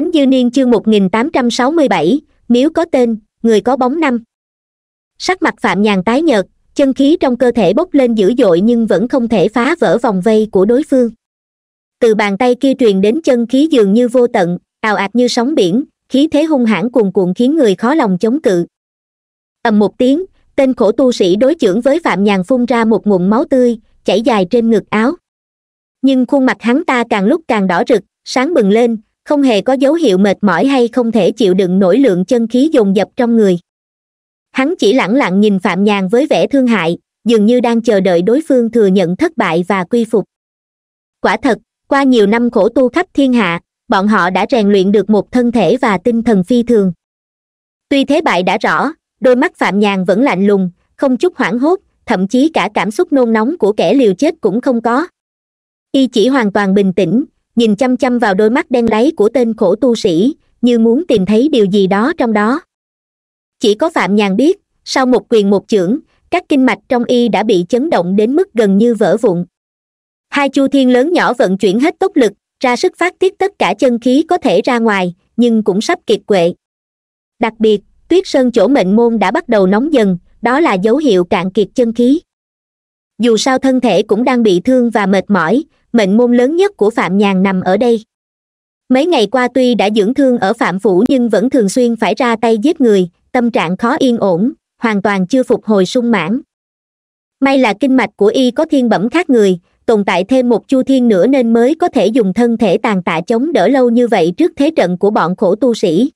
Khánh Dư Niên chương 1867, miếu có tên, người có bóng năm. Sắc mặt Phạm Nhàn tái nhợt, chân khí trong cơ thể bốc lên dữ dội nhưng vẫn không thể phá vỡ vòng vây của đối phương. Từ bàn tay kia truyền đến chân khí dường như vô tận, ào ạt như sóng biển, khí thế hung hãn cuồn cuộn khiến người khó lòng chống cự. ầm một tiếng, tên khổ tu sĩ đối chưởng với Phạm Nhàn phun ra một nguồn máu tươi, chảy dài trên ngực áo. Nhưng khuôn mặt hắn ta càng lúc càng đỏ rực, sáng bừng lên, không hề có dấu hiệu mệt mỏi hay không thể chịu đựng nổi lượng chân khí dồn dập trong người hắn chỉ lẳng lặng nhìn phạm nhàn với vẻ thương hại dường như đang chờ đợi đối phương thừa nhận thất bại và quy phục quả thật qua nhiều năm khổ tu khắp thiên hạ bọn họ đã rèn luyện được một thân thể và tinh thần phi thường tuy thế bại đã rõ đôi mắt phạm nhàn vẫn lạnh lùng không chút hoảng hốt thậm chí cả cảm xúc nôn nóng của kẻ liều chết cũng không có y chỉ hoàn toàn bình tĩnh nhìn chăm chăm vào đôi mắt đen láy của tên khổ tu sĩ như muốn tìm thấy điều gì đó trong đó chỉ có phạm nhàn biết sau một quyền một chưởng các kinh mạch trong y đã bị chấn động đến mức gần như vỡ vụn hai chu thiên lớn nhỏ vận chuyển hết tốc lực ra sức phát tiết tất cả chân khí có thể ra ngoài nhưng cũng sắp kiệt quệ đặc biệt tuyết sơn chỗ mệnh môn đã bắt đầu nóng dần đó là dấu hiệu cạn kiệt chân khí dù sao thân thể cũng đang bị thương và mệt mỏi mệnh môn lớn nhất của phạm nhàn nằm ở đây mấy ngày qua tuy đã dưỡng thương ở phạm phủ nhưng vẫn thường xuyên phải ra tay giết người tâm trạng khó yên ổn hoàn toàn chưa phục hồi sung mãn may là kinh mạch của y có thiên bẩm khác người tồn tại thêm một chu thiên nữa nên mới có thể dùng thân thể tàn tạ chống đỡ lâu như vậy trước thế trận của bọn khổ tu sĩ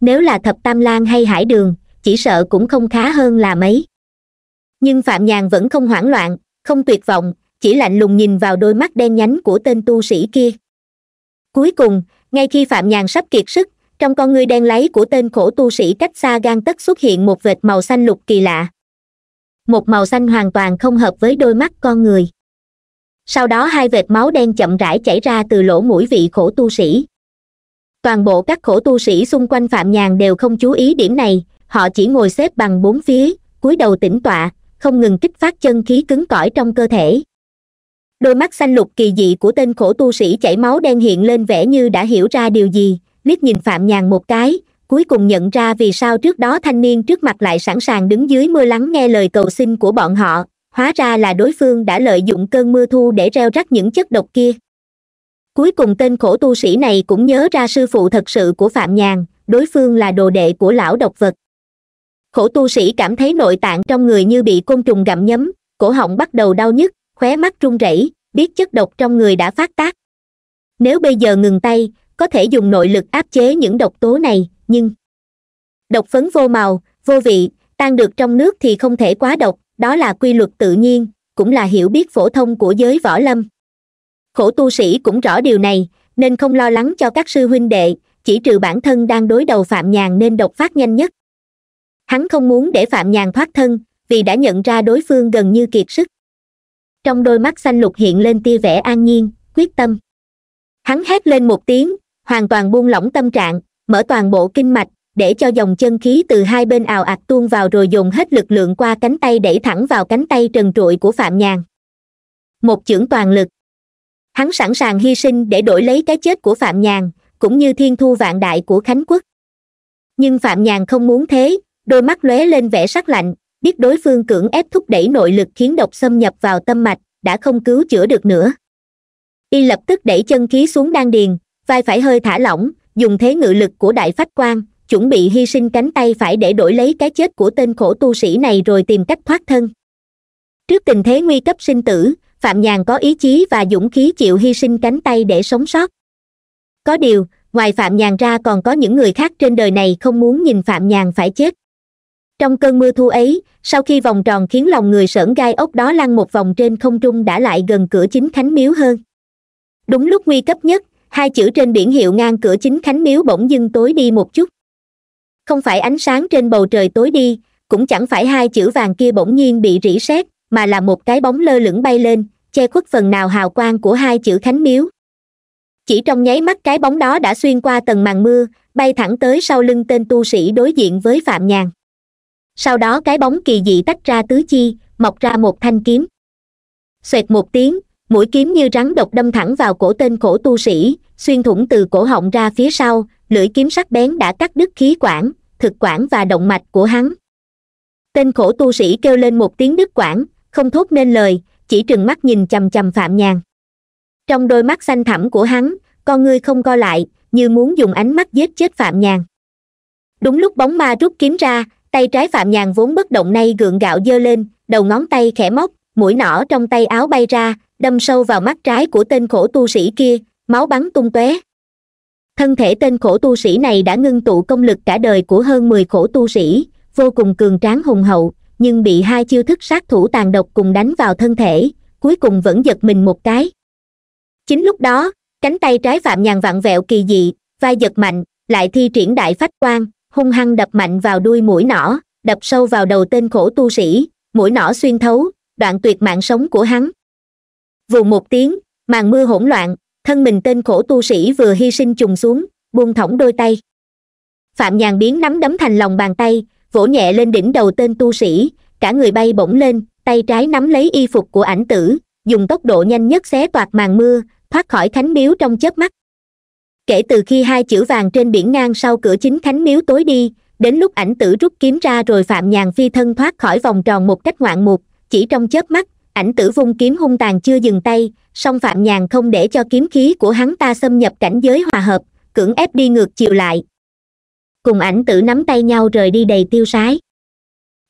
nếu là thập tam lang hay hải đường chỉ sợ cũng không khá hơn là mấy nhưng phạm nhàn vẫn không hoảng loạn không tuyệt vọng chỉ lạnh lùng nhìn vào đôi mắt đen nhánh của tên tu sĩ kia cuối cùng ngay khi phạm nhàn sắp kiệt sức trong con ngươi đen láy của tên khổ tu sĩ cách xa gan tất xuất hiện một vệt màu xanh lục kỳ lạ một màu xanh hoàn toàn không hợp với đôi mắt con người sau đó hai vệt máu đen chậm rãi chảy ra từ lỗ mũi vị khổ tu sĩ toàn bộ các khổ tu sĩ xung quanh phạm nhàn đều không chú ý điểm này họ chỉ ngồi xếp bằng bốn phía cúi đầu tĩnh tọa không ngừng kích phát chân khí cứng cỏi trong cơ thể đôi mắt xanh lục kỳ dị của tên khổ tu sĩ chảy máu đen hiện lên vẻ như đã hiểu ra điều gì liếc nhìn phạm nhàn một cái cuối cùng nhận ra vì sao trước đó thanh niên trước mặt lại sẵn sàng đứng dưới mưa lắng nghe lời cầu xin của bọn họ hóa ra là đối phương đã lợi dụng cơn mưa thu để reo rắc những chất độc kia cuối cùng tên khổ tu sĩ này cũng nhớ ra sư phụ thật sự của phạm nhàn đối phương là đồ đệ của lão độc vật khổ tu sĩ cảm thấy nội tạng trong người như bị côn trùng gặm nhấm cổ họng bắt đầu đau nhức khóe mắt run rẩy biết chất độc trong người đã phát tác nếu bây giờ ngừng tay có thể dùng nội lực áp chế những độc tố này nhưng độc phấn vô màu vô vị tan được trong nước thì không thể quá độc đó là quy luật tự nhiên cũng là hiểu biết phổ thông của giới võ lâm khổ tu sĩ cũng rõ điều này nên không lo lắng cho các sư huynh đệ chỉ trừ bản thân đang đối đầu phạm nhàn nên độc phát nhanh nhất hắn không muốn để phạm nhàn thoát thân vì đã nhận ra đối phương gần như kiệt sức trong đôi mắt xanh lục hiện lên tia vẻ an nhiên quyết tâm hắn hét lên một tiếng hoàn toàn buông lỏng tâm trạng mở toàn bộ kinh mạch để cho dòng chân khí từ hai bên ào ạt tuôn vào rồi dùng hết lực lượng qua cánh tay đẩy thẳng vào cánh tay trần trụi của phạm nhàn một chưởng toàn lực hắn sẵn sàng hy sinh để đổi lấy cái chết của phạm nhàn cũng như thiên thu vạn đại của khánh quốc nhưng phạm nhàn không muốn thế đôi mắt lóe lên vẻ sắc lạnh biết đối phương cưỡng ép thúc đẩy nội lực khiến độc xâm nhập vào tâm mạch đã không cứu chữa được nữa y lập tức đẩy chân khí xuống đan điền vai phải hơi thả lỏng dùng thế ngự lực của đại phách quan chuẩn bị hy sinh cánh tay phải để đổi lấy cái chết của tên khổ tu sĩ này rồi tìm cách thoát thân trước tình thế nguy cấp sinh tử phạm nhàn có ý chí và dũng khí chịu hy sinh cánh tay để sống sót có điều ngoài phạm nhàn ra còn có những người khác trên đời này không muốn nhìn phạm nhàn phải chết trong cơn mưa thu ấy sau khi vòng tròn khiến lòng người sởn gai ốc đó lăn một vòng trên không trung đã lại gần cửa chính khánh miếu hơn đúng lúc nguy cấp nhất hai chữ trên biển hiệu ngang cửa chính khánh miếu bỗng dưng tối đi một chút không phải ánh sáng trên bầu trời tối đi cũng chẳng phải hai chữ vàng kia bỗng nhiên bị rỉ sét mà là một cái bóng lơ lửng bay lên che khuất phần nào hào quang của hai chữ khánh miếu chỉ trong nháy mắt cái bóng đó đã xuyên qua tầng màn mưa bay thẳng tới sau lưng tên tu sĩ đối diện với phạm nhàn sau đó cái bóng kỳ dị tách ra tứ chi mọc ra một thanh kiếm xoẹt một tiếng mũi kiếm như rắn độc đâm thẳng vào cổ tên khổ tu sĩ xuyên thủng từ cổ họng ra phía sau lưỡi kiếm sắc bén đã cắt đứt khí quản thực quản và động mạch của hắn tên khổ tu sĩ kêu lên một tiếng đứt quản không thốt nên lời chỉ trừng mắt nhìn chằm chằm phạm nhàn trong đôi mắt xanh thẳm của hắn con ngươi không co lại như muốn dùng ánh mắt giết chết phạm nhàn đúng lúc bóng ma rút kiếm ra tay trái phạm nhàn vốn bất động nay gượng gạo giơ lên đầu ngón tay khẽ móc mũi nỏ trong tay áo bay ra đâm sâu vào mắt trái của tên khổ tu sĩ kia máu bắn tung tóe thân thể tên khổ tu sĩ này đã ngưng tụ công lực cả đời của hơn mười khổ tu sĩ vô cùng cường tráng hùng hậu nhưng bị hai chiêu thức sát thủ tàn độc cùng đánh vào thân thể cuối cùng vẫn giật mình một cái chính lúc đó cánh tay trái phạm nhàn vặn vẹo kỳ dị vai giật mạnh lại thi triển đại phách quan hung hăng đập mạnh vào đuôi mũi nỏ đập sâu vào đầu tên khổ tu sĩ mũi nỏ xuyên thấu đoạn tuyệt mạng sống của hắn vù một tiếng màn mưa hỗn loạn thân mình tên khổ tu sĩ vừa hy sinh trùng xuống buông thõng đôi tay phạm nhàn biến nắm đấm thành lòng bàn tay vỗ nhẹ lên đỉnh đầu tên tu sĩ cả người bay bổng lên tay trái nắm lấy y phục của ảnh tử dùng tốc độ nhanh nhất xé toạc màn mưa thoát khỏi khánh miếu trong chớp mắt kể từ khi hai chữ vàng trên biển ngang sau cửa chính khánh miếu tối đi đến lúc ảnh tử rút kiếm ra rồi phạm nhàn phi thân thoát khỏi vòng tròn một cách ngoạn mục chỉ trong chớp mắt ảnh tử vung kiếm hung tàn chưa dừng tay song phạm nhàn không để cho kiếm khí của hắn ta xâm nhập cảnh giới hòa hợp cưỡng ép đi ngược chiều lại cùng ảnh tử nắm tay nhau rời đi đầy tiêu sái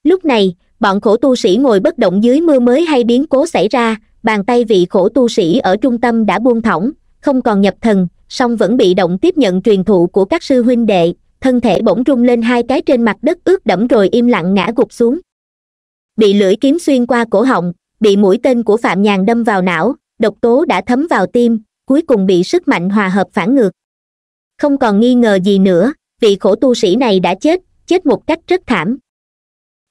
lúc này bọn khổ tu sĩ ngồi bất động dưới mưa mới hay biến cố xảy ra bàn tay vị khổ tu sĩ ở trung tâm đã buông thõng không còn nhập thần song vẫn bị động tiếp nhận truyền thụ của các sư huynh đệ thân thể bỗng rung lên hai cái trên mặt đất ướt đẫm rồi im lặng ngã gục xuống bị lưỡi kiếm xuyên qua cổ họng bị mũi tên của phạm nhàn đâm vào não độc tố đã thấm vào tim cuối cùng bị sức mạnh hòa hợp phản ngược không còn nghi ngờ gì nữa vị khổ tu sĩ này đã chết chết một cách rất thảm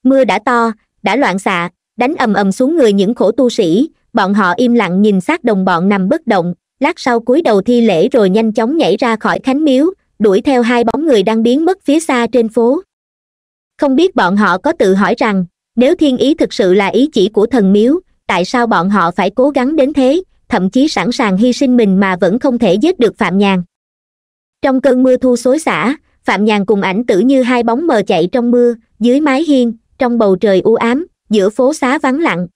mưa đã to đã loạn xạ đánh ầm ầm xuống người những khổ tu sĩ bọn họ im lặng nhìn xác đồng bọn nằm bất động lát sau cúi đầu thi lễ rồi nhanh chóng nhảy ra khỏi khánh miếu đuổi theo hai bóng người đang biến mất phía xa trên phố không biết bọn họ có tự hỏi rằng nếu thiên ý thực sự là ý chỉ của thần miếu tại sao bọn họ phải cố gắng đến thế thậm chí sẵn sàng hy sinh mình mà vẫn không thể giết được phạm nhàn trong cơn mưa thu xối xả phạm nhàn cùng ảnh tử như hai bóng mờ chạy trong mưa dưới mái hiên trong bầu trời u ám giữa phố xá vắng lặng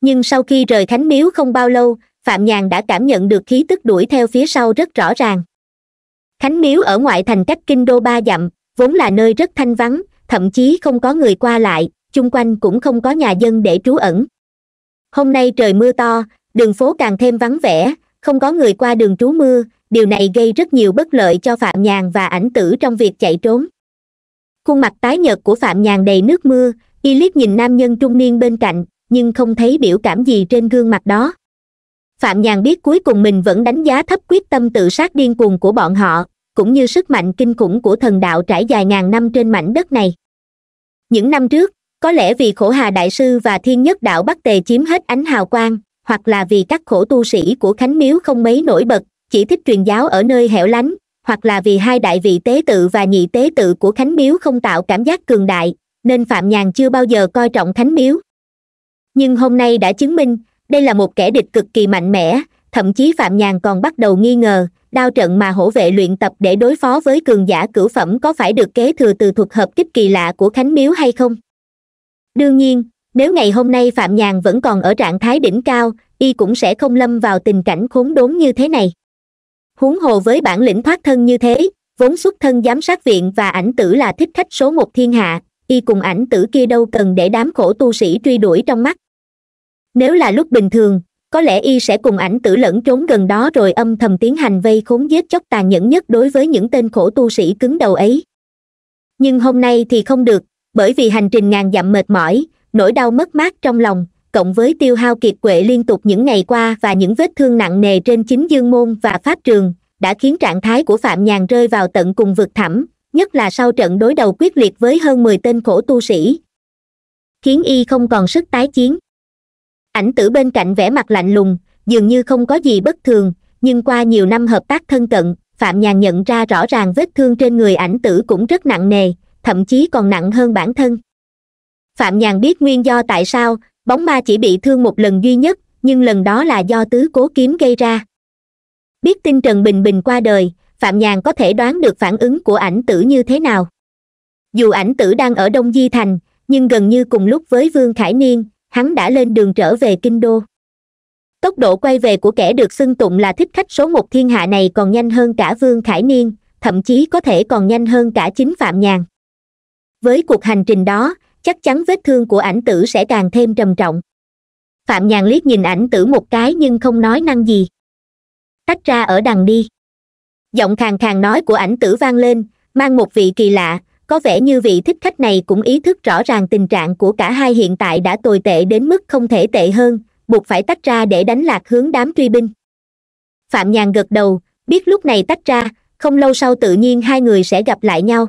nhưng sau khi rời khánh miếu không bao lâu phạm nhàn đã cảm nhận được khí tức đuổi theo phía sau rất rõ ràng khánh miếu ở ngoại thành cách kinh đô ba dặm vốn là nơi rất thanh vắng thậm chí không có người qua lại chung quanh cũng không có nhà dân để trú ẩn hôm nay trời mưa to đường phố càng thêm vắng vẻ không có người qua đường trú mưa điều này gây rất nhiều bất lợi cho phạm nhàn và ảnh tử trong việc chạy trốn khuôn mặt tái nhợt của phạm nhàn đầy nước mưa y liếc nhìn nam nhân trung niên bên cạnh nhưng không thấy biểu cảm gì trên gương mặt đó phạm nhàn biết cuối cùng mình vẫn đánh giá thấp quyết tâm tự sát điên cuồng của bọn họ cũng như sức mạnh kinh khủng của thần đạo trải dài ngàn năm trên mảnh đất này những năm trước có lẽ vì khổ hà đại sư và thiên nhất đạo bắc tề chiếm hết ánh hào quang hoặc là vì các khổ tu sĩ của khánh miếu không mấy nổi bật chỉ thích truyền giáo ở nơi hẻo lánh hoặc là vì hai đại vị tế tự và nhị tế tự của khánh miếu không tạo cảm giác cường đại nên phạm nhàn chưa bao giờ coi trọng khánh miếu nhưng hôm nay đã chứng minh đây là một kẻ địch cực kỳ mạnh mẽ thậm chí phạm nhàn còn bắt đầu nghi ngờ đao trận mà hổ vệ luyện tập để đối phó với cường giả cửu phẩm có phải được kế thừa từ thuật hợp kích kỳ lạ của khánh miếu hay không đương nhiên nếu ngày hôm nay phạm nhàn vẫn còn ở trạng thái đỉnh cao y cũng sẽ không lâm vào tình cảnh khốn đốn như thế này huống hồ với bản lĩnh thoát thân như thế vốn xuất thân giám sát viện và ảnh tử là thích khách số một thiên hạ y cùng ảnh tử kia đâu cần để đám khổ tu sĩ truy đuổi trong mắt nếu là lúc bình thường có lẽ y sẽ cùng ảnh tử lẫn trốn gần đó rồi âm thầm tiến hành vây khốn giết chóc tàn nhẫn nhất đối với những tên khổ tu sĩ cứng đầu ấy nhưng hôm nay thì không được bởi vì hành trình ngàn dặm mệt mỏi nỗi đau mất mát trong lòng cộng với tiêu hao kiệt quệ liên tục những ngày qua và những vết thương nặng nề trên chính dương môn và pháp trường đã khiến trạng thái của phạm nhàn rơi vào tận cùng vực thẳm nhất là sau trận đối đầu quyết liệt với hơn mười tên khổ tu sĩ khiến y không còn sức tái chiến ảnh tử bên cạnh vẻ mặt lạnh lùng dường như không có gì bất thường nhưng qua nhiều năm hợp tác thân cận phạm nhàn nhận ra rõ ràng vết thương trên người ảnh tử cũng rất nặng nề thậm chí còn nặng hơn bản thân phạm nhàn biết nguyên do tại sao bóng ma chỉ bị thương một lần duy nhất nhưng lần đó là do tứ cố kiếm gây ra biết tin trần bình bình qua đời phạm nhàn có thể đoán được phản ứng của ảnh tử như thế nào dù ảnh tử đang ở đông di thành nhưng gần như cùng lúc với vương khải niên hắn đã lên đường trở về kinh đô tốc độ quay về của kẻ được xưng tụng là thích khách số một thiên hạ này còn nhanh hơn cả vương khải niên thậm chí có thể còn nhanh hơn cả chính phạm nhàn với cuộc hành trình đó chắc chắn vết thương của ảnh tử sẽ càng thêm trầm trọng phạm nhàn liếc nhìn ảnh tử một cái nhưng không nói năng gì tách ra ở đằng đi giọng khàn khàn nói của ảnh tử vang lên mang một vị kỳ lạ có vẻ như vị thích khách này cũng ý thức rõ ràng tình trạng của cả hai hiện tại đã tồi tệ đến mức không thể tệ hơn buộc phải tách ra để đánh lạc hướng đám truy binh phạm nhàn gật đầu biết lúc này tách ra không lâu sau tự nhiên hai người sẽ gặp lại nhau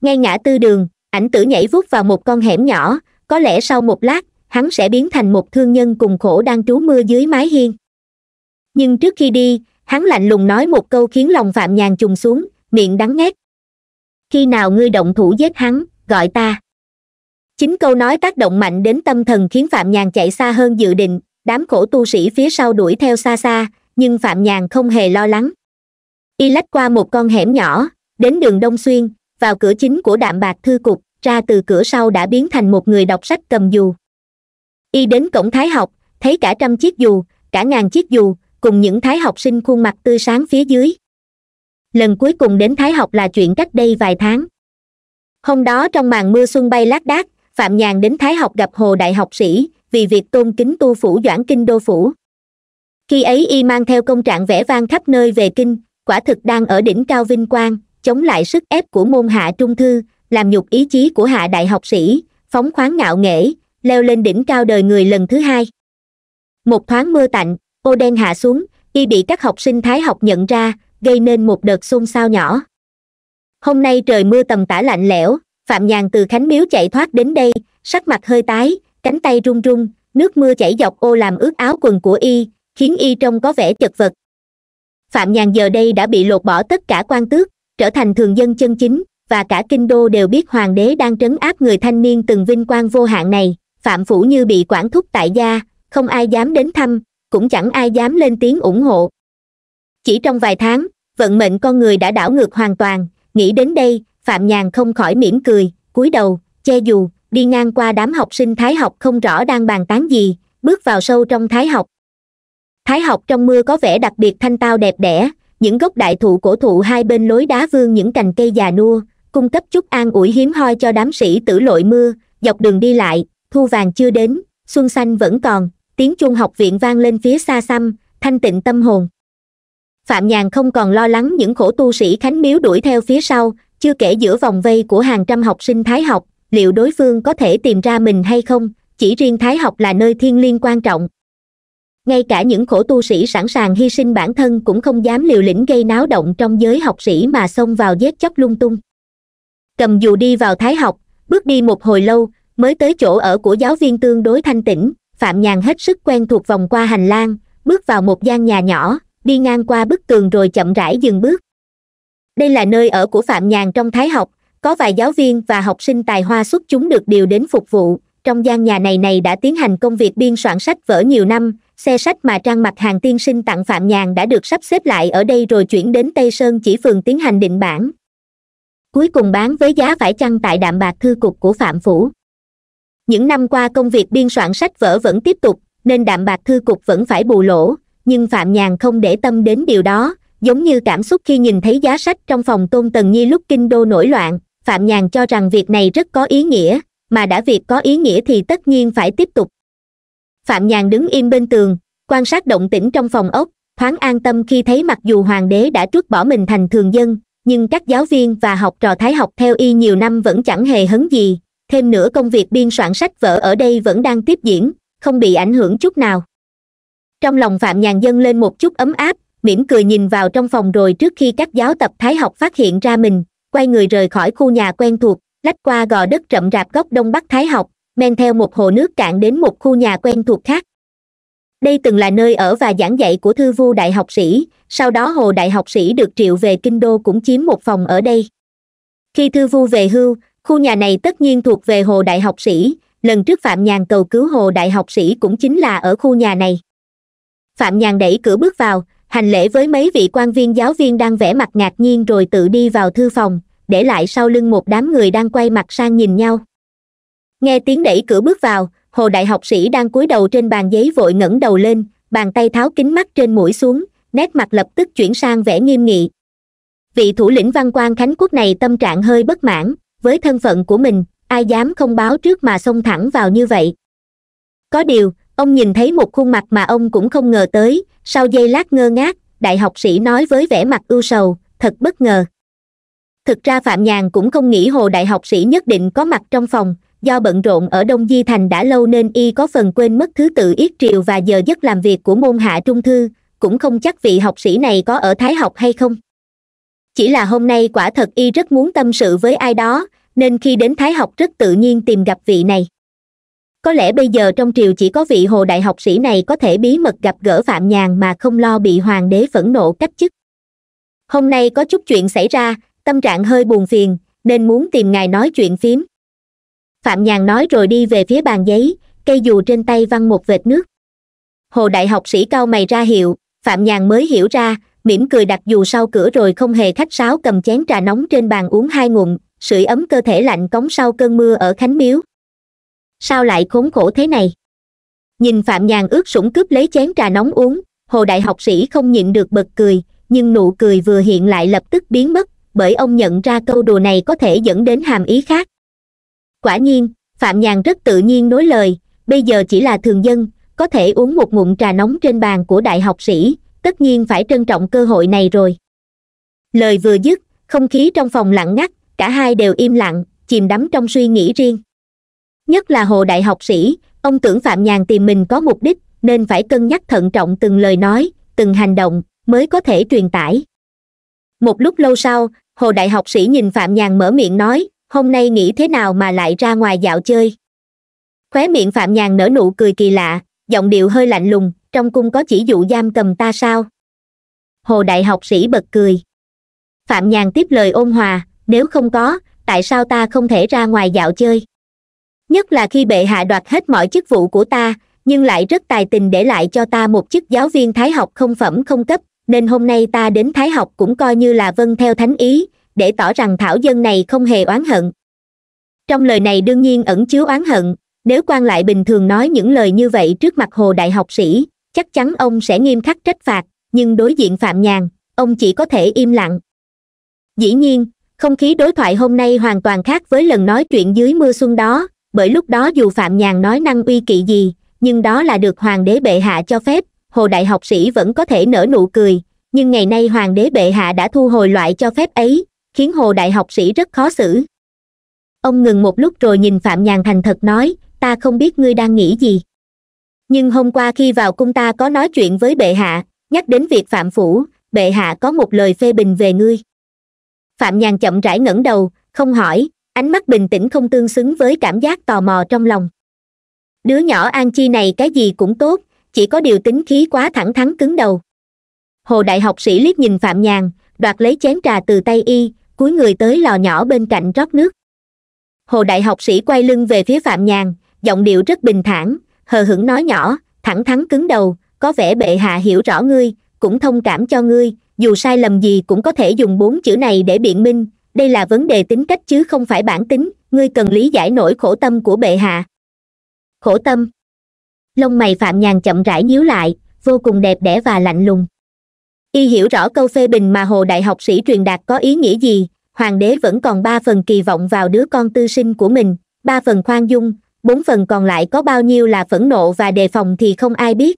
ngay ngã tư đường ảnh tử nhảy vút vào một con hẻm nhỏ có lẽ sau một lát hắn sẽ biến thành một thương nhân cùng khổ đang trú mưa dưới mái hiên nhưng trước khi đi hắn lạnh lùng nói một câu khiến lòng phạm nhàn trùng xuống miệng đắng ngét khi nào ngươi động thủ giết hắn gọi ta chính câu nói tác động mạnh đến tâm thần khiến phạm nhàn chạy xa hơn dự định đám khổ tu sĩ phía sau đuổi theo xa xa nhưng phạm nhàn không hề lo lắng y lách qua một con hẻm nhỏ đến đường đông xuyên vào cửa chính của đạm bạc thư cục ra từ cửa sau đã biến thành một người đọc sách cầm dù y đến cổng thái học thấy cả trăm chiếc dù cả ngàn chiếc dù cùng những thái học sinh khuôn mặt tươi sáng phía dưới lần cuối cùng đến thái học là chuyện cách đây vài tháng hôm đó trong màn mưa xuân bay lác đác phạm nhàn đến thái học gặp hồ đại học sĩ vì việc tôn kính tu phủ doãn kinh đô phủ khi ấy y mang theo công trạng vẽ vang khắp nơi về kinh quả thực đang ở đỉnh cao vinh quang chống lại sức ép của môn hạ trung thư làm nhục ý chí của hạ đại học sĩ phóng khoáng ngạo nghễ leo lên đỉnh cao đời người lần thứ hai một thoáng mưa tạnh ô đen hạ xuống y bị các học sinh thái học nhận ra gây nên một đợt xôn xao nhỏ hôm nay trời mưa tầm tã lạnh lẽo phạm nhàn từ khánh miếu chạy thoát đến đây sắc mặt hơi tái cánh tay run run nước mưa chảy dọc ô làm ướt áo quần của y khiến y trông có vẻ chật vật phạm nhàn giờ đây đã bị lột bỏ tất cả quan tước trở thành thường dân chân chính và cả kinh đô đều biết hoàng đế đang trấn áp người thanh niên từng vinh quang vô hạn này phạm phủ như bị quản thúc tại gia không ai dám đến thăm cũng chẳng ai dám lên tiếng ủng hộ chỉ trong vài tháng vận mệnh con người đã đảo ngược hoàn toàn nghĩ đến đây phạm nhàn không khỏi mỉm cười cúi đầu che dù đi ngang qua đám học sinh thái học không rõ đang bàn tán gì bước vào sâu trong thái học thái học trong mưa có vẻ đặc biệt thanh tao đẹp đẽ những gốc đại thụ cổ thụ hai bên lối đá vương những cành cây già nua cung cấp chút an ủi hiếm hoi cho đám sĩ tử lội mưa dọc đường đi lại thu vàng chưa đến xuân xanh vẫn còn tiếng chuông học viện vang lên phía xa xăm thanh tịnh tâm hồn phạm nhàn không còn lo lắng những khổ tu sĩ khánh miếu đuổi theo phía sau chưa kể giữa vòng vây của hàng trăm học sinh thái học liệu đối phương có thể tìm ra mình hay không chỉ riêng thái học là nơi thiên liêng quan trọng ngay cả những khổ tu sĩ sẵn sàng hy sinh bản thân cũng không dám liều lĩnh gây náo động trong giới học sĩ mà xông vào giết chóc lung tung cầm dù đi vào thái học bước đi một hồi lâu mới tới chỗ ở của giáo viên tương đối thanh tĩnh phạm nhàn hết sức quen thuộc vòng qua hành lang bước vào một gian nhà nhỏ đi ngang qua bức tường rồi chậm rãi dừng bước đây là nơi ở của phạm nhàn trong thái học có vài giáo viên và học sinh tài hoa xuất chúng được điều đến phục vụ trong gian nhà này này đã tiến hành công việc biên soạn sách vở nhiều năm xe sách mà trang mặt hàng tiên sinh tặng phạm nhàn đã được sắp xếp lại ở đây rồi chuyển đến tây sơn chỉ phường tiến hành định bản cuối cùng bán với giá vải chăng tại đạm bạc thư cục của phạm phủ những năm qua công việc biên soạn sách vở vẫn tiếp tục nên đạm bạc thư cục vẫn phải bù lỗ nhưng phạm nhàn không để tâm đến điều đó giống như cảm xúc khi nhìn thấy giá sách trong phòng tôn tần nhi lúc kinh đô nổi loạn phạm nhàn cho rằng việc này rất có ý nghĩa mà đã việc có ý nghĩa thì tất nhiên phải tiếp tục phạm nhàn đứng im bên tường quan sát động tĩnh trong phòng ốc thoáng an tâm khi thấy mặc dù hoàng đế đã trút bỏ mình thành thường dân nhưng các giáo viên và học trò thái học theo y nhiều năm vẫn chẳng hề hấn gì thêm nữa công việc biên soạn sách vở ở đây vẫn đang tiếp diễn không bị ảnh hưởng chút nào trong lòng phạm nhàn dân lên một chút ấm áp mỉm cười nhìn vào trong phòng rồi trước khi các giáo tập thái học phát hiện ra mình quay người rời khỏi khu nhà quen thuộc lách qua gò đất rậm rạp góc đông bắc thái học men theo một hồ nước cạn đến một khu nhà quen thuộc khác đây từng là nơi ở và giảng dạy của thư vu đại học sĩ sau đó hồ đại học sĩ được triệu về kinh đô cũng chiếm một phòng ở đây khi thư vu về hưu khu nhà này tất nhiên thuộc về hồ đại học sĩ lần trước phạm nhàn cầu cứu hồ đại học sĩ cũng chính là ở khu nhà này phạm nhàn đẩy cửa bước vào hành lễ với mấy vị quan viên giáo viên đang vẽ mặt ngạc nhiên rồi tự đi vào thư phòng để lại sau lưng một đám người đang quay mặt sang nhìn nhau nghe tiếng đẩy cửa bước vào hồ đại học sĩ đang cúi đầu trên bàn giấy vội ngẩng đầu lên bàn tay tháo kính mắt trên mũi xuống nét mặt lập tức chuyển sang vẻ nghiêm nghị vị thủ lĩnh văn quan khánh quốc này tâm trạng hơi bất mãn với thân phận của mình ai dám không báo trước mà xông thẳng vào như vậy có điều ông nhìn thấy một khuôn mặt mà ông cũng không ngờ tới sau giây lát ngơ ngác đại học sĩ nói với vẻ mặt ưu sầu thật bất ngờ thực ra phạm nhàn cũng không nghĩ hồ đại học sĩ nhất định có mặt trong phòng do bận rộn ở đông di thành đã lâu nên y có phần quên mất thứ tự yết triều và giờ giấc làm việc của môn hạ trung thư cũng không chắc vị học sĩ này có ở thái học hay không chỉ là hôm nay quả thật y rất muốn tâm sự với ai đó nên khi đến thái học rất tự nhiên tìm gặp vị này có lẽ bây giờ trong triều chỉ có vị hồ đại học sĩ này có thể bí mật gặp gỡ phạm nhàn mà không lo bị hoàng đế phẫn nộ cách chức hôm nay có chút chuyện xảy ra tâm trạng hơi buồn phiền nên muốn tìm ngài nói chuyện phím phạm nhàn nói rồi đi về phía bàn giấy cây dù trên tay văng một vệt nước hồ đại học sĩ cao mày ra hiệu phạm nhàn mới hiểu ra mỉm cười đặt dù sau cửa rồi không hề khách sáo cầm chén trà nóng trên bàn uống hai ngụm sưởi ấm cơ thể lạnh cống sau cơn mưa ở khánh miếu sao lại khốn khổ thế này nhìn phạm nhàn ướt sũng cướp lấy chén trà nóng uống hồ đại học sĩ không nhịn được bật cười nhưng nụ cười vừa hiện lại lập tức biến mất bởi ông nhận ra câu đùa này có thể dẫn đến hàm ý khác quả nhiên phạm nhàn rất tự nhiên nối lời bây giờ chỉ là thường dân có thể uống một ngụm trà nóng trên bàn của đại học sĩ tất nhiên phải trân trọng cơ hội này rồi lời vừa dứt không khí trong phòng lặng ngắt cả hai đều im lặng chìm đắm trong suy nghĩ riêng nhất là hồ đại học sĩ ông tưởng phạm nhàn tìm mình có mục đích nên phải cân nhắc thận trọng từng lời nói từng hành động mới có thể truyền tải một lúc lâu sau hồ đại học sĩ nhìn phạm nhàn mở miệng nói hôm nay nghĩ thế nào mà lại ra ngoài dạo chơi khóe miệng phạm nhàn nở nụ cười kỳ lạ giọng điệu hơi lạnh lùng trong cung có chỉ dụ giam cầm ta sao hồ đại học sĩ bật cười phạm nhàn tiếp lời ôn hòa nếu không có tại sao ta không thể ra ngoài dạo chơi nhất là khi bệ hạ đoạt hết mọi chức vụ của ta nhưng lại rất tài tình để lại cho ta một chức giáo viên thái học không phẩm không cấp nên hôm nay ta đến thái học cũng coi như là vâng theo thánh ý để tỏ rằng thảo dân này không hề oán hận trong lời này đương nhiên ẩn chứa oán hận nếu quan lại bình thường nói những lời như vậy trước mặt hồ đại học sĩ chắc chắn ông sẽ nghiêm khắc trách phạt nhưng đối diện phạm nhàn ông chỉ có thể im lặng dĩ nhiên không khí đối thoại hôm nay hoàn toàn khác với lần nói chuyện dưới mưa xuân đó bởi lúc đó dù phạm nhàn nói năng uy kỵ gì nhưng đó là được hoàng đế bệ hạ cho phép hồ đại học sĩ vẫn có thể nở nụ cười nhưng ngày nay hoàng đế bệ hạ đã thu hồi loại cho phép ấy khiến hồ đại học sĩ rất khó xử ông ngừng một lúc rồi nhìn phạm nhàn thành thật nói ta không biết ngươi đang nghĩ gì nhưng hôm qua khi vào cung ta có nói chuyện với bệ hạ nhắc đến việc phạm phủ bệ hạ có một lời phê bình về ngươi phạm nhàn chậm rãi ngẩng đầu không hỏi ánh mắt bình tĩnh không tương xứng với cảm giác tò mò trong lòng đứa nhỏ an chi này cái gì cũng tốt chỉ có điều tính khí quá thẳng thắn cứng đầu hồ đại học sĩ liếc nhìn phạm nhàn đoạt lấy chén trà từ tay y cúi người tới lò nhỏ bên cạnh rót nước hồ đại học sĩ quay lưng về phía phạm nhàn giọng điệu rất bình thản hờ hững nói nhỏ thẳng thắn cứng đầu có vẻ bệ hạ hiểu rõ ngươi cũng thông cảm cho ngươi dù sai lầm gì cũng có thể dùng bốn chữ này để biện minh đây là vấn đề tính cách chứ không phải bản tính ngươi cần lý giải nỗi khổ tâm của bệ hạ khổ tâm lông mày phạm nhàn chậm rãi nhíu lại vô cùng đẹp đẽ và lạnh lùng y hiểu rõ câu phê bình mà hồ đại học sĩ truyền đạt có ý nghĩa gì hoàng đế vẫn còn ba phần kỳ vọng vào đứa con tư sinh của mình ba phần khoan dung bốn phần còn lại có bao nhiêu là phẫn nộ và đề phòng thì không ai biết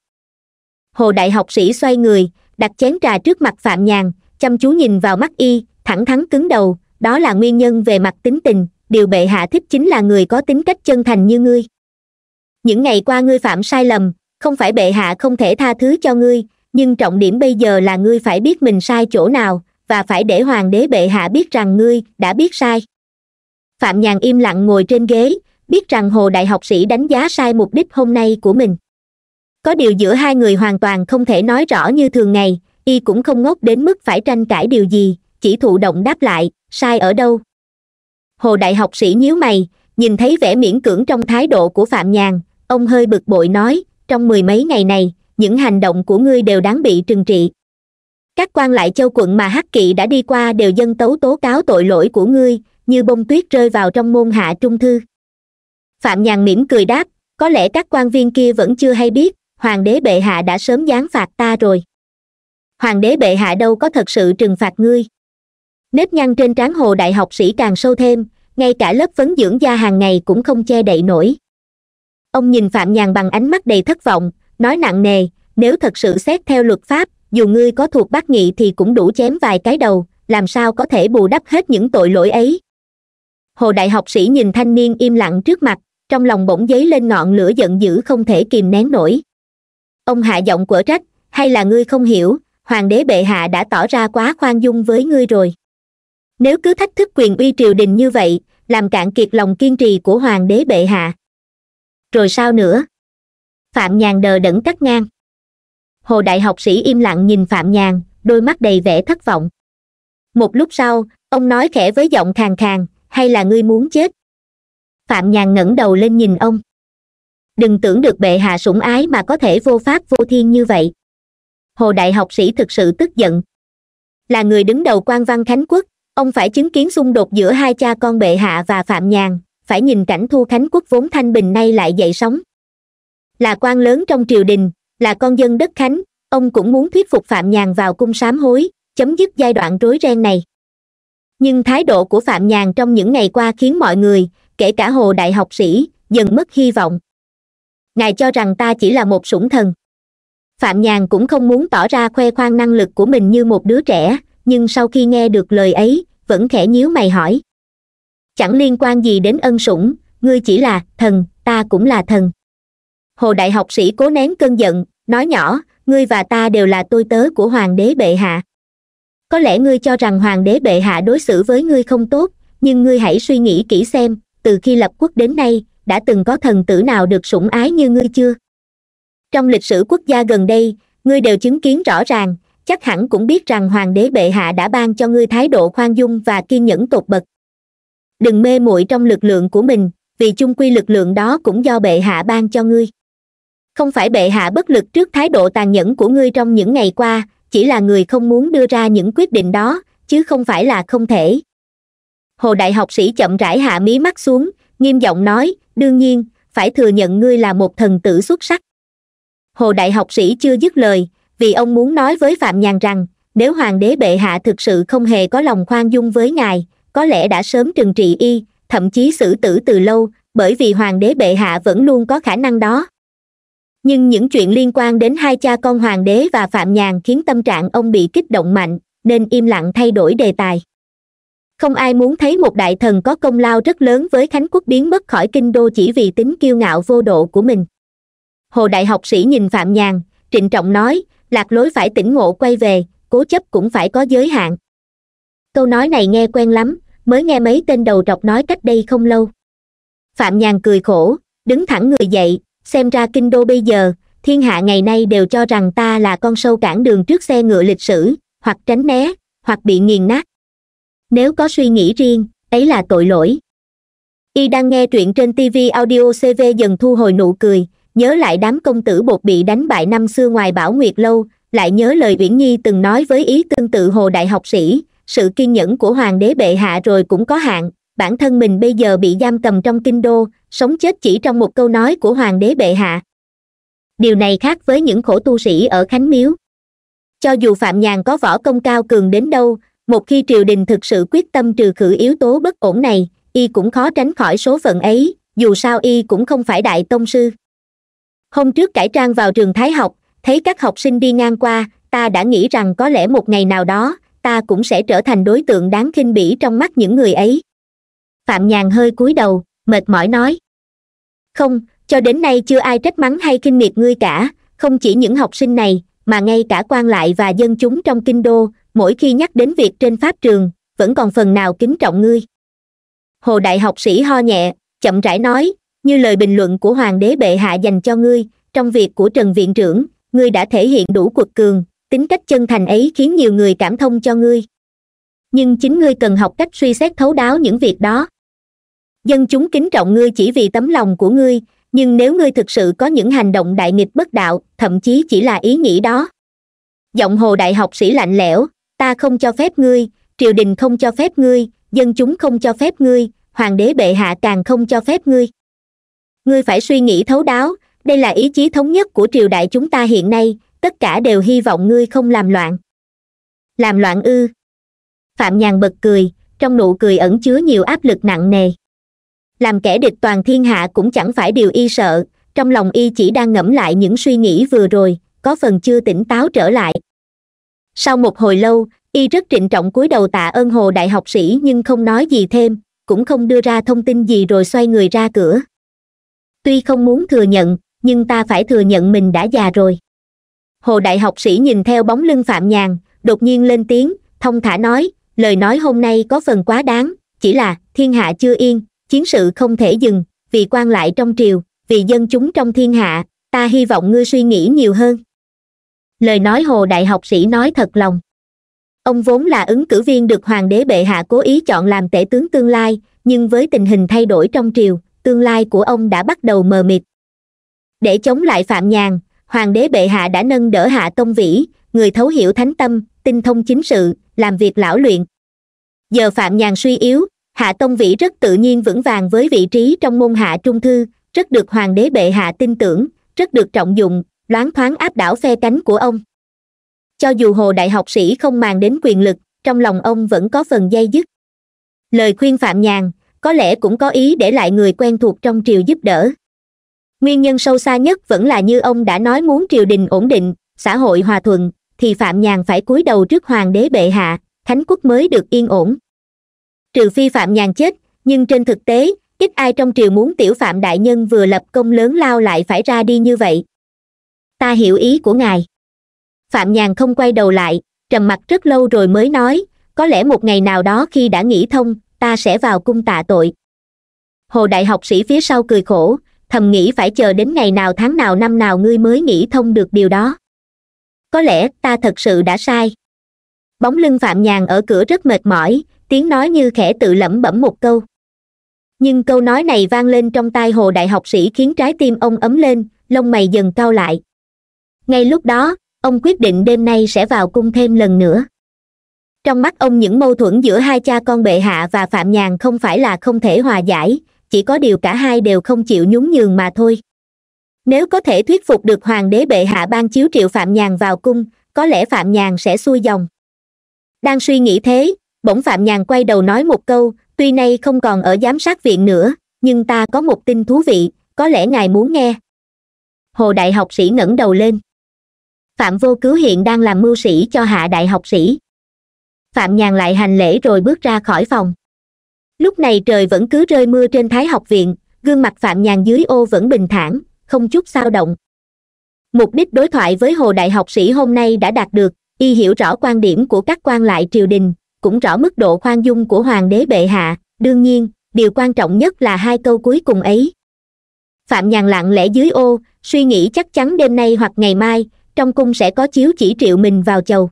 hồ đại học sĩ xoay người đặt chén trà trước mặt phạm nhàn chăm chú nhìn vào mắt y thẳng thắn cứng đầu đó là nguyên nhân về mặt tính tình điều bệ hạ thích chính là người có tính cách chân thành như ngươi những ngày qua ngươi phạm sai lầm không phải bệ hạ không thể tha thứ cho ngươi nhưng trọng điểm bây giờ là ngươi phải biết mình sai chỗ nào và phải để hoàng đế bệ hạ biết rằng ngươi đã biết sai phạm nhàn im lặng ngồi trên ghế biết rằng hồ đại học sĩ đánh giá sai mục đích hôm nay của mình có điều giữa hai người hoàn toàn không thể nói rõ như thường ngày y cũng không ngốc đến mức phải tranh cãi điều gì chỉ thụ động đáp lại sai ở đâu hồ đại học sĩ nhíu mày nhìn thấy vẻ miễn cưỡng trong thái độ của phạm nhàn ông hơi bực bội nói trong mười mấy ngày này những hành động của ngươi đều đáng bị trừng trị các quan lại châu quận mà hắc kỵ đã đi qua đều dân tấu tố cáo tội lỗi của ngươi như bông tuyết rơi vào trong môn hạ trung thư phạm nhàn mỉm cười đáp có lẽ các quan viên kia vẫn chưa hay biết hoàng đế bệ hạ đã sớm giáng phạt ta rồi hoàng đế bệ hạ đâu có thật sự trừng phạt ngươi nếp nhăn trên trán hồ đại học sĩ càng sâu thêm ngay cả lớp phấn dưỡng da hàng ngày cũng không che đậy nổi ông nhìn phạm nhàn bằng ánh mắt đầy thất vọng nói nặng nề nếu thật sự xét theo luật pháp dù ngươi có thuộc bác nghị thì cũng đủ chém vài cái đầu làm sao có thể bù đắp hết những tội lỗi ấy hồ đại học sĩ nhìn thanh niên im lặng trước mặt trong lòng bỗng dấy lên ngọn lửa giận dữ không thể kìm nén nổi ông hạ giọng quở trách hay là ngươi không hiểu hoàng đế bệ hạ đã tỏ ra quá khoan dung với ngươi rồi nếu cứ thách thức quyền uy triều đình như vậy làm cạn kiệt lòng kiên trì của hoàng đế bệ hạ rồi sao nữa phạm nhàn đờ đẫn cắt ngang hồ đại học sĩ im lặng nhìn phạm nhàn đôi mắt đầy vẻ thất vọng một lúc sau ông nói khẽ với giọng khàn khàn hay là ngươi muốn chết phạm nhàn ngẩng đầu lên nhìn ông đừng tưởng được bệ hạ sủng ái mà có thể vô pháp vô thiên như vậy hồ đại học sĩ thực sự tức giận là người đứng đầu quan văn khánh quốc ông phải chứng kiến xung đột giữa hai cha con bệ hạ và phạm nhàn phải nhìn cảnh thu khánh quốc vốn thanh bình nay lại dậy sóng là quan lớn trong triều đình là con dân đất khánh ông cũng muốn thuyết phục phạm nhàn vào cung sám hối chấm dứt giai đoạn rối ren này nhưng thái độ của phạm nhàn trong những ngày qua khiến mọi người kể cả hồ đại học sĩ dần mất hy vọng ngài cho rằng ta chỉ là một sủng thần phạm nhàn cũng không muốn tỏ ra khoe khoang năng lực của mình như một đứa trẻ nhưng sau khi nghe được lời ấy vẫn khẽ nhíu mày hỏi chẳng liên quan gì đến ân sủng ngươi chỉ là thần ta cũng là thần hồ đại học sĩ cố nén cơn giận nói nhỏ ngươi và ta đều là tôi tớ của hoàng đế bệ hạ có lẽ ngươi cho rằng hoàng đế bệ hạ đối xử với ngươi không tốt nhưng ngươi hãy suy nghĩ kỹ xem từ khi lập quốc đến nay đã từng có thần tử nào được sủng ái như ngươi chưa trong lịch sử quốc gia gần đây ngươi đều chứng kiến rõ ràng chắc hẳn cũng biết rằng hoàng đế bệ hạ đã ban cho ngươi thái độ khoan dung và kiên nhẫn tột bậc đừng mê muội trong lực lượng của mình vì chung quy lực lượng đó cũng do bệ hạ ban cho ngươi không phải bệ hạ bất lực trước thái độ tàn nhẫn của ngươi trong những ngày qua chỉ là người không muốn đưa ra những quyết định đó chứ không phải là không thể hồ đại học sĩ chậm rãi hạ mí mắt xuống nghiêm giọng nói đương nhiên phải thừa nhận ngươi là một thần tử xuất sắc hồ đại học sĩ chưa dứt lời vì ông muốn nói với phạm nhàn rằng nếu hoàng đế bệ hạ thực sự không hề có lòng khoan dung với ngài có lẽ đã sớm trừng trị y thậm chí xử tử từ lâu bởi vì hoàng đế bệ hạ vẫn luôn có khả năng đó nhưng những chuyện liên quan đến hai cha con hoàng đế và phạm nhàn khiến tâm trạng ông bị kích động mạnh nên im lặng thay đổi đề tài không ai muốn thấy một đại thần có công lao rất lớn với khánh quốc biến mất khỏi kinh đô chỉ vì tính kiêu ngạo vô độ của mình hồ đại học sĩ nhìn phạm nhàn trịnh trọng nói lạc lối phải tỉnh ngộ quay về cố chấp cũng phải có giới hạn câu nói này nghe quen lắm mới nghe mấy tên đầu trọc nói cách đây không lâu phạm nhàn cười khổ đứng thẳng người dậy xem ra kinh đô bây giờ thiên hạ ngày nay đều cho rằng ta là con sâu cản đường trước xe ngựa lịch sử hoặc tránh né hoặc bị nghiền nát nếu có suy nghĩ riêng ấy là tội lỗi y đang nghe truyện trên tv audio cv dần thu hồi nụ cười nhớ lại đám công tử bột bị đánh bại năm xưa ngoài bảo nguyệt lâu lại nhớ lời uyển nhi từng nói với ý tương tự hồ đại học sĩ sự kiên nhẫn của hoàng đế bệ hạ rồi cũng có hạn bản thân mình bây giờ bị giam cầm trong kinh đô sống chết chỉ trong một câu nói của hoàng đế bệ hạ điều này khác với những khổ tu sĩ ở khánh miếu cho dù phạm nhàn có võ công cao cường đến đâu một khi triều đình thực sự quyết tâm trừ khử yếu tố bất ổn này y cũng khó tránh khỏi số phận ấy dù sao y cũng không phải đại tông sư hôm trước cải trang vào trường thái học thấy các học sinh đi ngang qua ta đã nghĩ rằng có lẽ một ngày nào đó ta cũng sẽ trở thành đối tượng đáng khinh bỉ trong mắt những người ấy phạm nhàn hơi cúi đầu mệt mỏi nói không cho đến nay chưa ai trách mắng hay kinh miệt ngươi cả không chỉ những học sinh này mà ngay cả quan lại và dân chúng trong kinh đô mỗi khi nhắc đến việc trên pháp trường vẫn còn phần nào kính trọng ngươi hồ đại học sĩ ho nhẹ chậm rãi nói như lời bình luận của hoàng đế bệ hạ dành cho ngươi trong việc của trần viện trưởng ngươi đã thể hiện đủ quật cường tính cách chân thành ấy khiến nhiều người cảm thông cho ngươi nhưng chính ngươi cần học cách suy xét thấu đáo những việc đó dân chúng kính trọng ngươi chỉ vì tấm lòng của ngươi nhưng nếu ngươi thực sự có những hành động đại nghịch bất đạo thậm chí chỉ là ý nghĩ đó giọng hồ đại học sĩ lạnh lẽo ta không cho phép ngươi triều đình không cho phép ngươi dân chúng không cho phép ngươi hoàng đế bệ hạ càng không cho phép ngươi ngươi phải suy nghĩ thấu đáo đây là ý chí thống nhất của triều đại chúng ta hiện nay tất cả đều hy vọng ngươi không làm loạn làm loạn ư phạm nhàn bật cười trong nụ cười ẩn chứa nhiều áp lực nặng nề làm kẻ địch toàn thiên hạ cũng chẳng phải điều y sợ trong lòng y chỉ đang ngẫm lại những suy nghĩ vừa rồi có phần chưa tỉnh táo trở lại sau một hồi lâu y rất trịnh trọng cúi đầu tạ ơn hồ đại học sĩ nhưng không nói gì thêm cũng không đưa ra thông tin gì rồi xoay người ra cửa tuy không muốn thừa nhận nhưng ta phải thừa nhận mình đã già rồi hồ đại học sĩ nhìn theo bóng lưng phạm nhàn đột nhiên lên tiếng thông thả nói lời nói hôm nay có phần quá đáng chỉ là thiên hạ chưa yên chiến sự không thể dừng vì quan lại trong triều vì dân chúng trong thiên hạ ta hy vọng ngươi suy nghĩ nhiều hơn lời nói hồ đại học sĩ nói thật lòng ông vốn là ứng cử viên được hoàng đế bệ hạ cố ý chọn làm tể tướng tương lai nhưng với tình hình thay đổi trong triều tương lai của ông đã bắt đầu mờ mịt để chống lại phạm nhàn hoàng đế bệ hạ đã nâng đỡ hạ tông vĩ người thấu hiểu thánh tâm tinh thông chính sự làm việc lão luyện giờ phạm nhàn suy yếu hạ tông vĩ rất tự nhiên vững vàng với vị trí trong môn hạ trung thư rất được hoàng đế bệ hạ tin tưởng rất được trọng dụng đoán thoáng áp đảo phe cánh của ông cho dù hồ đại học sĩ không màng đến quyền lực trong lòng ông vẫn có phần dây dứt lời khuyên phạm nhàn có lẽ cũng có ý để lại người quen thuộc trong triều giúp đỡ nguyên nhân sâu xa nhất vẫn là như ông đã nói muốn triều đình ổn định xã hội hòa thuận thì phạm nhàn phải cúi đầu trước hoàng đế bệ hạ thánh quốc mới được yên ổn trừ phi phạm nhàn chết nhưng trên thực tế ít ai trong triều muốn tiểu phạm đại nhân vừa lập công lớn lao lại phải ra đi như vậy ta hiểu ý của ngài phạm nhàn không quay đầu lại trầm mặc rất lâu rồi mới nói có lẽ một ngày nào đó khi đã nghĩ thông ta sẽ vào cung tạ tội hồ đại học sĩ phía sau cười khổ thầm nghĩ phải chờ đến ngày nào tháng nào năm nào ngươi mới nghĩ thông được điều đó có lẽ ta thật sự đã sai bóng lưng phạm nhàn ở cửa rất mệt mỏi tiếng nói như khẽ tự lẩm bẩm một câu nhưng câu nói này vang lên trong tai hồ đại học sĩ khiến trái tim ông ấm lên lông mày dần cau lại ngay lúc đó ông quyết định đêm nay sẽ vào cung thêm lần nữa trong mắt ông những mâu thuẫn giữa hai cha con bệ hạ và phạm nhàn không phải là không thể hòa giải chỉ có điều cả hai đều không chịu nhún nhường mà thôi nếu có thể thuyết phục được hoàng đế bệ hạ ban chiếu triệu phạm nhàn vào cung có lẽ phạm nhàn sẽ xuôi dòng đang suy nghĩ thế bỗng phạm nhàn quay đầu nói một câu tuy nay không còn ở giám sát viện nữa nhưng ta có một tin thú vị có lẽ ngài muốn nghe hồ đại học sĩ ngẩng đầu lên phạm vô cứu hiện đang làm mưu sĩ cho hạ đại học sĩ phạm nhàn lại hành lễ rồi bước ra khỏi phòng lúc này trời vẫn cứ rơi mưa trên thái học viện gương mặt phạm nhàn dưới ô vẫn bình thản không chút sao động mục đích đối thoại với hồ đại học sĩ hôm nay đã đạt được y hiểu rõ quan điểm của các quan lại triều đình cũng rõ mức độ khoan dung của hoàng đế bệ hạ đương nhiên điều quan trọng nhất là hai câu cuối cùng ấy phạm nhàn lặng lẽ dưới ô suy nghĩ chắc chắn đêm nay hoặc ngày mai trong cung sẽ có chiếu chỉ triệu mình vào chầu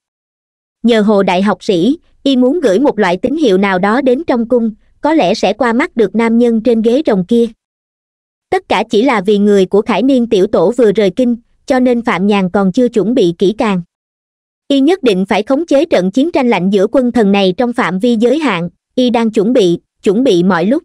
nhờ hồ đại học sĩ y muốn gửi một loại tín hiệu nào đó đến trong cung có lẽ sẽ qua mắt được nam nhân trên ghế rồng kia tất cả chỉ là vì người của khải niên tiểu tổ vừa rời kinh cho nên phạm nhàn còn chưa chuẩn bị kỹ càng y nhất định phải khống chế trận chiến tranh lạnh giữa quân thần này trong phạm vi giới hạn y đang chuẩn bị chuẩn bị mọi lúc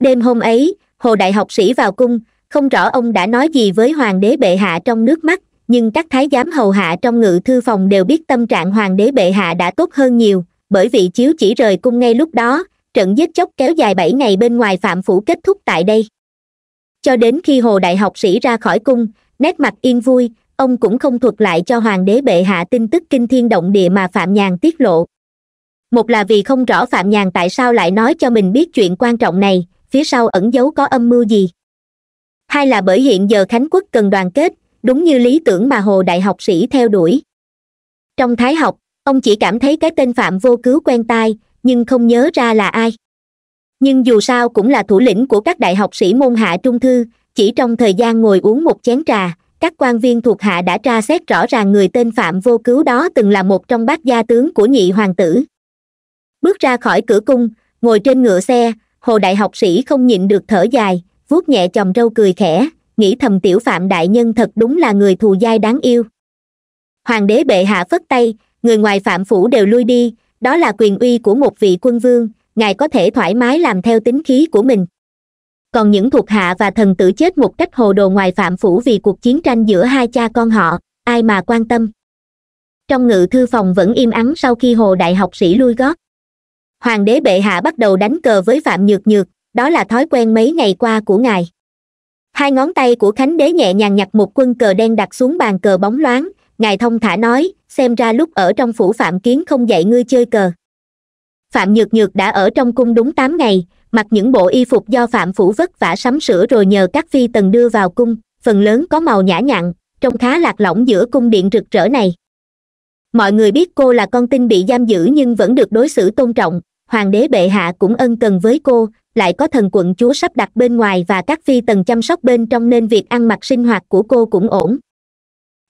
đêm hôm ấy hồ đại học sĩ vào cung không rõ ông đã nói gì với hoàng đế bệ hạ trong nước mắt nhưng các thái giám hầu hạ trong ngự thư phòng đều biết tâm trạng hoàng đế bệ hạ đã tốt hơn nhiều bởi vì chiếu chỉ rời cung ngay lúc đó trận giết chóc kéo dài bảy ngày bên ngoài phạm phủ kết thúc tại đây cho đến khi hồ đại học sĩ ra khỏi cung nét mặt yên vui ông cũng không thuật lại cho hoàng đế bệ hạ tin tức kinh thiên động địa mà phạm nhàn tiết lộ một là vì không rõ phạm nhàn tại sao lại nói cho mình biết chuyện quan trọng này phía sau ẩn giấu có âm mưu gì hai là bởi hiện giờ khánh quốc cần đoàn kết đúng như lý tưởng mà hồ đại học sĩ theo đuổi trong thái học ông chỉ cảm thấy cái tên phạm vô cứu quen tai nhưng không nhớ ra là ai nhưng dù sao cũng là thủ lĩnh của các đại học sĩ môn hạ trung thư chỉ trong thời gian ngồi uống một chén trà các quan viên thuộc hạ đã tra xét rõ ràng người tên phạm vô cứu đó từng là một trong bát gia tướng của nhị hoàng tử bước ra khỏi cửa cung ngồi trên ngựa xe hồ đại học sĩ không nhịn được thở dài vuốt nhẹ chòm râu cười khẽ nghĩ thầm tiểu phạm đại nhân thật đúng là người thù dai đáng yêu hoàng đế bệ hạ phất tay người ngoài phạm phủ đều lui đi đó là quyền uy của một vị quân vương ngài có thể thoải mái làm theo tính khí của mình còn những thuộc hạ và thần tử chết một cách hồ đồ ngoài phạm phủ vì cuộc chiến tranh giữa hai cha con họ ai mà quan tâm trong ngự thư phòng vẫn im ắng sau khi hồ đại học sĩ lui gót hoàng đế bệ hạ bắt đầu đánh cờ với phạm nhược nhược đó là thói quen mấy ngày qua của ngài hai ngón tay của khánh đế nhẹ nhàng nhặt một quân cờ đen đặt xuống bàn cờ bóng loáng ngài thông thả nói xem ra lúc ở trong phủ phạm kiến không dạy ngươi chơi cờ phạm nhược nhược đã ở trong cung đúng tám ngày mặc những bộ y phục do phạm phủ vất vả sắm sửa rồi nhờ các phi tần đưa vào cung phần lớn có màu nhã nhặn trông khá lạc lõng giữa cung điện rực rỡ này mọi người biết cô là con tin bị giam giữ nhưng vẫn được đối xử tôn trọng hoàng đế bệ hạ cũng ân cần với cô lại có thần quận chúa sắp đặt bên ngoài và các phi tần chăm sóc bên trong nên việc ăn mặc sinh hoạt của cô cũng ổn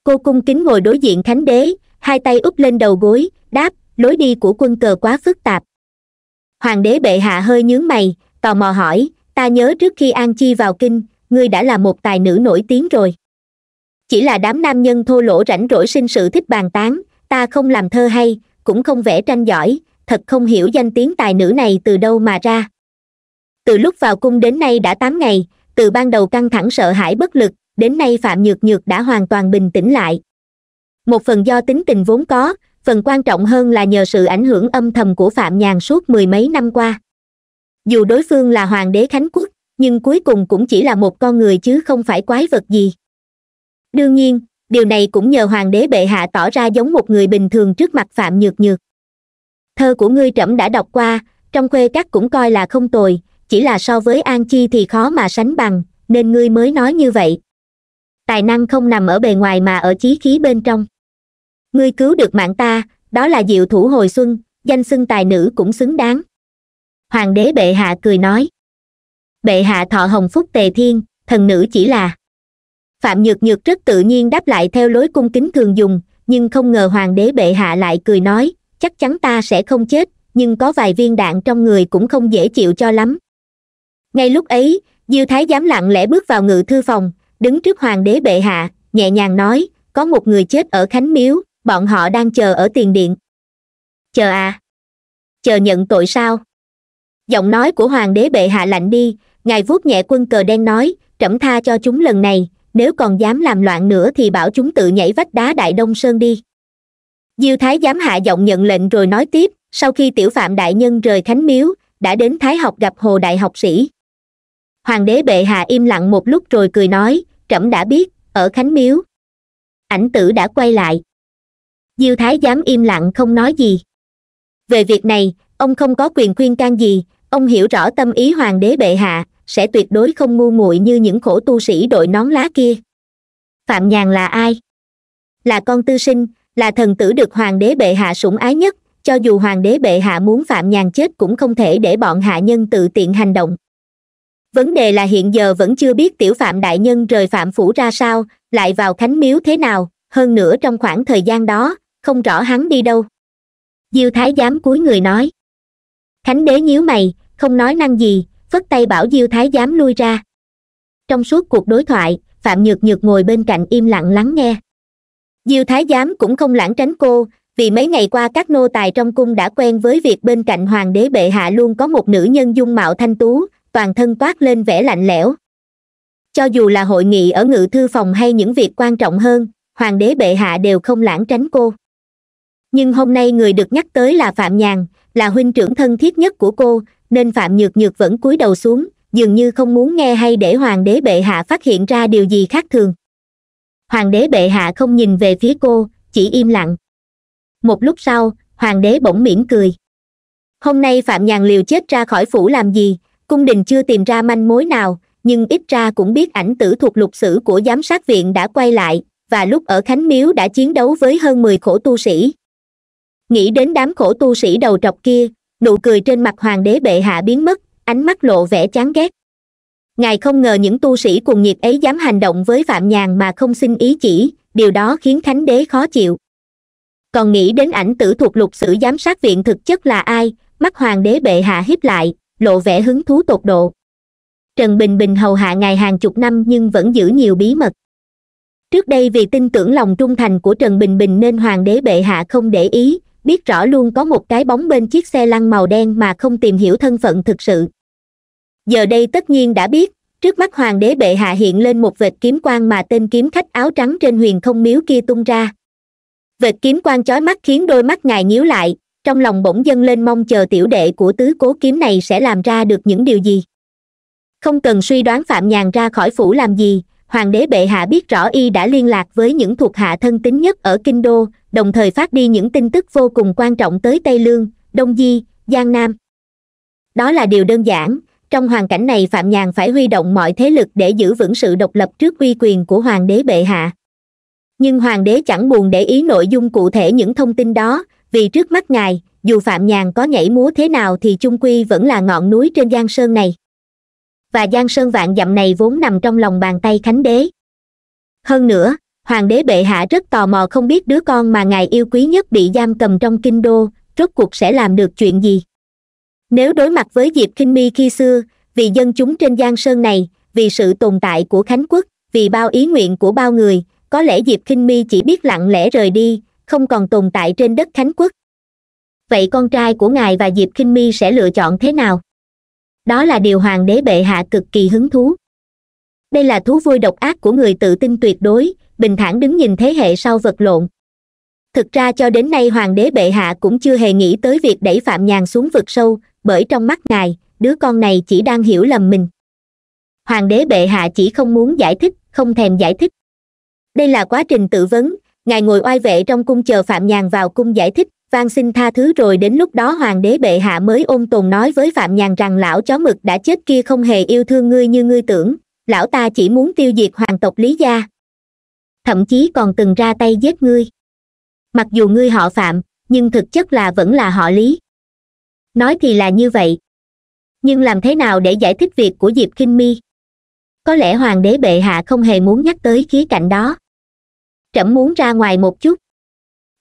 cô cung kính ngồi đối diện khánh đế hai tay úp lên đầu gối đáp lối đi của quân cờ quá phức tạp hoàng đế bệ hạ hơi nhướng mày tò mò hỏi ta nhớ trước khi an chi vào kinh ngươi đã là một tài nữ nổi tiếng rồi chỉ là đám nam nhân thô lỗ rảnh rỗi sinh sự thích bàn tán ta không làm thơ hay cũng không vẽ tranh giỏi thật không hiểu danh tiếng tài nữ này từ đâu mà ra từ lúc vào cung đến nay đã tám ngày từ ban đầu căng thẳng sợ hãi bất lực đến nay phạm nhược nhược đã hoàn toàn bình tĩnh lại một phần do tính tình vốn có phần quan trọng hơn là nhờ sự ảnh hưởng âm thầm của phạm nhàn suốt mười mấy năm qua dù đối phương là hoàng đế khánh quốc nhưng cuối cùng cũng chỉ là một con người chứ không phải quái vật gì đương nhiên điều này cũng nhờ hoàng đế bệ hạ tỏ ra giống một người bình thường trước mặt phạm nhược nhược thơ của ngươi trẫm đã đọc qua trong khuê các cũng coi là không tồi chỉ là so với an chi thì khó mà sánh bằng nên ngươi mới nói như vậy tài năng không nằm ở bề ngoài mà ở chí khí bên trong ngươi cứu được mạng ta đó là diệu thủ hồi xuân danh xưng tài nữ cũng xứng đáng hoàng đế bệ hạ cười nói bệ hạ thọ hồng phúc tề thiên thần nữ chỉ là phạm nhược nhược rất tự nhiên đáp lại theo lối cung kính thường dùng nhưng không ngờ hoàng đế bệ hạ lại cười nói chắc chắn ta sẽ không chết nhưng có vài viên đạn trong người cũng không dễ chịu cho lắm ngay lúc ấy diêu thái giám lặng lẽ bước vào ngự thư phòng đứng trước hoàng đế bệ hạ nhẹ nhàng nói có một người chết ở khánh miếu bọn họ đang chờ ở tiền điện chờ à chờ nhận tội sao giọng nói của hoàng đế bệ hạ lạnh đi ngài vuốt nhẹ quân cờ đen nói trẫm tha cho chúng lần này nếu còn dám làm loạn nữa thì bảo chúng tự nhảy vách đá đại đông sơn đi diêu thái giám hạ giọng nhận lệnh rồi nói tiếp sau khi tiểu phạm đại nhân rời khánh miếu đã đến thái học gặp hồ đại học sĩ hoàng đế bệ hạ im lặng một lúc rồi cười nói trẫm đã biết ở khánh miếu ảnh tử đã quay lại diêu thái giám im lặng không nói gì về việc này ông không có quyền khuyên can gì ông hiểu rõ tâm ý hoàng đế bệ hạ sẽ tuyệt đối không ngu muội như những khổ tu sĩ đội nón lá kia phạm nhàn là ai là con tư sinh là thần tử được hoàng đế bệ hạ sủng ái nhất cho dù hoàng đế bệ hạ muốn phạm nhàn chết cũng không thể để bọn hạ nhân tự tiện hành động vấn đề là hiện giờ vẫn chưa biết tiểu phạm đại nhân rời phạm phủ ra sao lại vào khánh miếu thế nào hơn nữa trong khoảng thời gian đó không rõ hắn đi đâu diêu thái giám cúi người nói khánh đế nhíu mày không nói năng gì phất tay bảo diêu thái giám lui ra trong suốt cuộc đối thoại phạm nhược nhược ngồi bên cạnh im lặng lắng nghe diêu thái giám cũng không lãng tránh cô vì mấy ngày qua các nô tài trong cung đã quen với việc bên cạnh hoàng đế bệ hạ luôn có một nữ nhân dung mạo thanh tú toàn thân toát lên vẻ lạnh lẽo cho dù là hội nghị ở ngự thư phòng hay những việc quan trọng hơn hoàng đế bệ hạ đều không lãng tránh cô nhưng hôm nay người được nhắc tới là phạm nhàn là huynh trưởng thân thiết nhất của cô nên phạm nhược nhược vẫn cúi đầu xuống dường như không muốn nghe hay để hoàng đế bệ hạ phát hiện ra điều gì khác thường hoàng đế bệ hạ không nhìn về phía cô chỉ im lặng một lúc sau hoàng đế bỗng mỉm cười hôm nay phạm nhàn liều chết ra khỏi phủ làm gì cung đình chưa tìm ra manh mối nào nhưng ít ra cũng biết ảnh tử thuộc lục sử của giám sát viện đã quay lại và lúc ở khánh miếu đã chiến đấu với hơn mười khổ tu sĩ nghĩ đến đám khổ tu sĩ đầu trọc kia nụ cười trên mặt hoàng đế bệ hạ biến mất ánh mắt lộ vẻ chán ghét ngài không ngờ những tu sĩ cùng nhiệt ấy dám hành động với phạm nhàn mà không xin ý chỉ điều đó khiến khánh đế khó chịu còn nghĩ đến ảnh tử thuộc lục sử giám sát viện thực chất là ai mắt hoàng đế bệ hạ hiếp lại lộ vẻ hứng thú tột độ trần bình bình hầu hạ ngài hàng chục năm nhưng vẫn giữ nhiều bí mật trước đây vì tin tưởng lòng trung thành của trần bình bình nên hoàng đế bệ hạ không để ý biết rõ luôn có một cái bóng bên chiếc xe lăn màu đen mà không tìm hiểu thân phận thực sự giờ đây tất nhiên đã biết trước mắt hoàng đế bệ hạ hiện lên một vệt kiếm quang mà tên kiếm khách áo trắng trên huyền không miếu kia tung ra vệt kiếm quang chói mắt khiến đôi mắt ngài nhíu lại trong lòng bỗng dâng lên mong chờ tiểu đệ của tứ cố kiếm này sẽ làm ra được những điều gì không cần suy đoán phạm nhàn ra khỏi phủ làm gì hoàng đế bệ hạ biết rõ y đã liên lạc với những thuộc hạ thân tín nhất ở kinh đô đồng thời phát đi những tin tức vô cùng quan trọng tới tây lương đông di giang nam đó là điều đơn giản trong hoàn cảnh này phạm nhàn phải huy động mọi thế lực để giữ vững sự độc lập trước uy quyền của hoàng đế bệ hạ nhưng hoàng đế chẳng buồn để ý nội dung cụ thể những thông tin đó vì trước mắt ngài dù phạm nhàn có nhảy múa thế nào thì chung quy vẫn là ngọn núi trên giang sơn này và giang sơn vạn dặm này vốn nằm trong lòng bàn tay khánh đế hơn nữa hoàng đế bệ hạ rất tò mò không biết đứa con mà ngài yêu quý nhất bị giam cầm trong kinh đô rốt cuộc sẽ làm được chuyện gì nếu đối mặt với diệp kinh mi khi xưa vì dân chúng trên giang sơn này vì sự tồn tại của khánh quốc vì bao ý nguyện của bao người có lẽ diệp kinh mi chỉ biết lặng lẽ rời đi không còn tồn tại trên đất khánh quốc vậy con trai của ngài và diệp k mi sẽ lựa chọn thế nào đó là điều hoàng đế bệ hạ cực kỳ hứng thú đây là thú vui độc ác của người tự tin tuyệt đối bình thản đứng nhìn thế hệ sau vật lộn thực ra cho đến nay hoàng đế bệ hạ cũng chưa hề nghĩ tới việc đẩy phạm nhàn xuống vực sâu bởi trong mắt ngài đứa con này chỉ đang hiểu lầm mình hoàng đế bệ hạ chỉ không muốn giải thích không thèm giải thích đây là quá trình tự vấn ngài ngồi oai vệ trong cung chờ phạm nhàn vào cung giải thích van xin tha thứ rồi đến lúc đó hoàng đế bệ hạ mới ôn tồn nói với phạm nhàn rằng lão chó mực đã chết kia không hề yêu thương ngươi như ngươi tưởng lão ta chỉ muốn tiêu diệt hoàng tộc lý gia thậm chí còn từng ra tay giết ngươi mặc dù ngươi họ phạm nhưng thực chất là vẫn là họ lý nói thì là như vậy nhưng làm thế nào để giải thích việc của diệp k mi có lẽ hoàng đế bệ hạ không hề muốn nhắc tới khía cạnh đó trẫm muốn ra ngoài một chút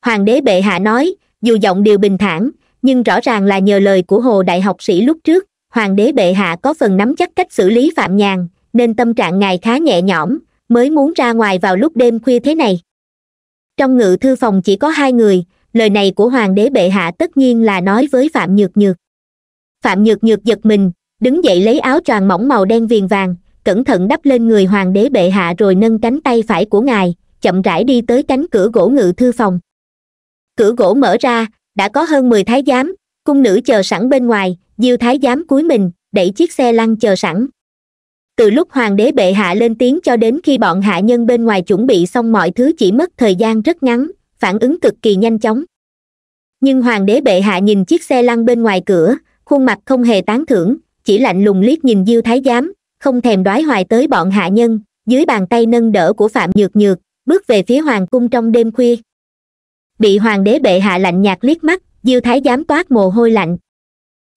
hoàng đế bệ hạ nói dù giọng điều bình thản nhưng rõ ràng là nhờ lời của hồ đại học sĩ lúc trước hoàng đế bệ hạ có phần nắm chắc cách xử lý phạm nhàn nên tâm trạng ngài khá nhẹ nhõm mới muốn ra ngoài vào lúc đêm khuya thế này trong ngự thư phòng chỉ có hai người lời này của hoàng đế bệ hạ tất nhiên là nói với phạm nhược nhược phạm nhược nhược giật mình đứng dậy lấy áo choàng mỏng màu đen viền vàng cẩn thận đắp lên người hoàng đế bệ hạ rồi nâng cánh tay phải của ngài chậm rãi đi tới cánh cửa gỗ ngự thư phòng cửa gỗ mở ra đã có hơn mười thái giám cung nữ chờ sẵn bên ngoài diêu thái giám cuối mình đẩy chiếc xe lăn chờ sẵn từ lúc hoàng đế bệ hạ lên tiếng cho đến khi bọn hạ nhân bên ngoài chuẩn bị xong mọi thứ chỉ mất thời gian rất ngắn phản ứng cực kỳ nhanh chóng nhưng hoàng đế bệ hạ nhìn chiếc xe lăn bên ngoài cửa khuôn mặt không hề tán thưởng chỉ lạnh lùng liếc nhìn diêu thái giám không thèm đoái hoài tới bọn hạ nhân dưới bàn tay nâng đỡ của phạm nhược nhược bước về phía hoàng cung trong đêm khuya bị hoàng đế bệ hạ lạnh nhạt liếc mắt diêu thái giám toát mồ hôi lạnh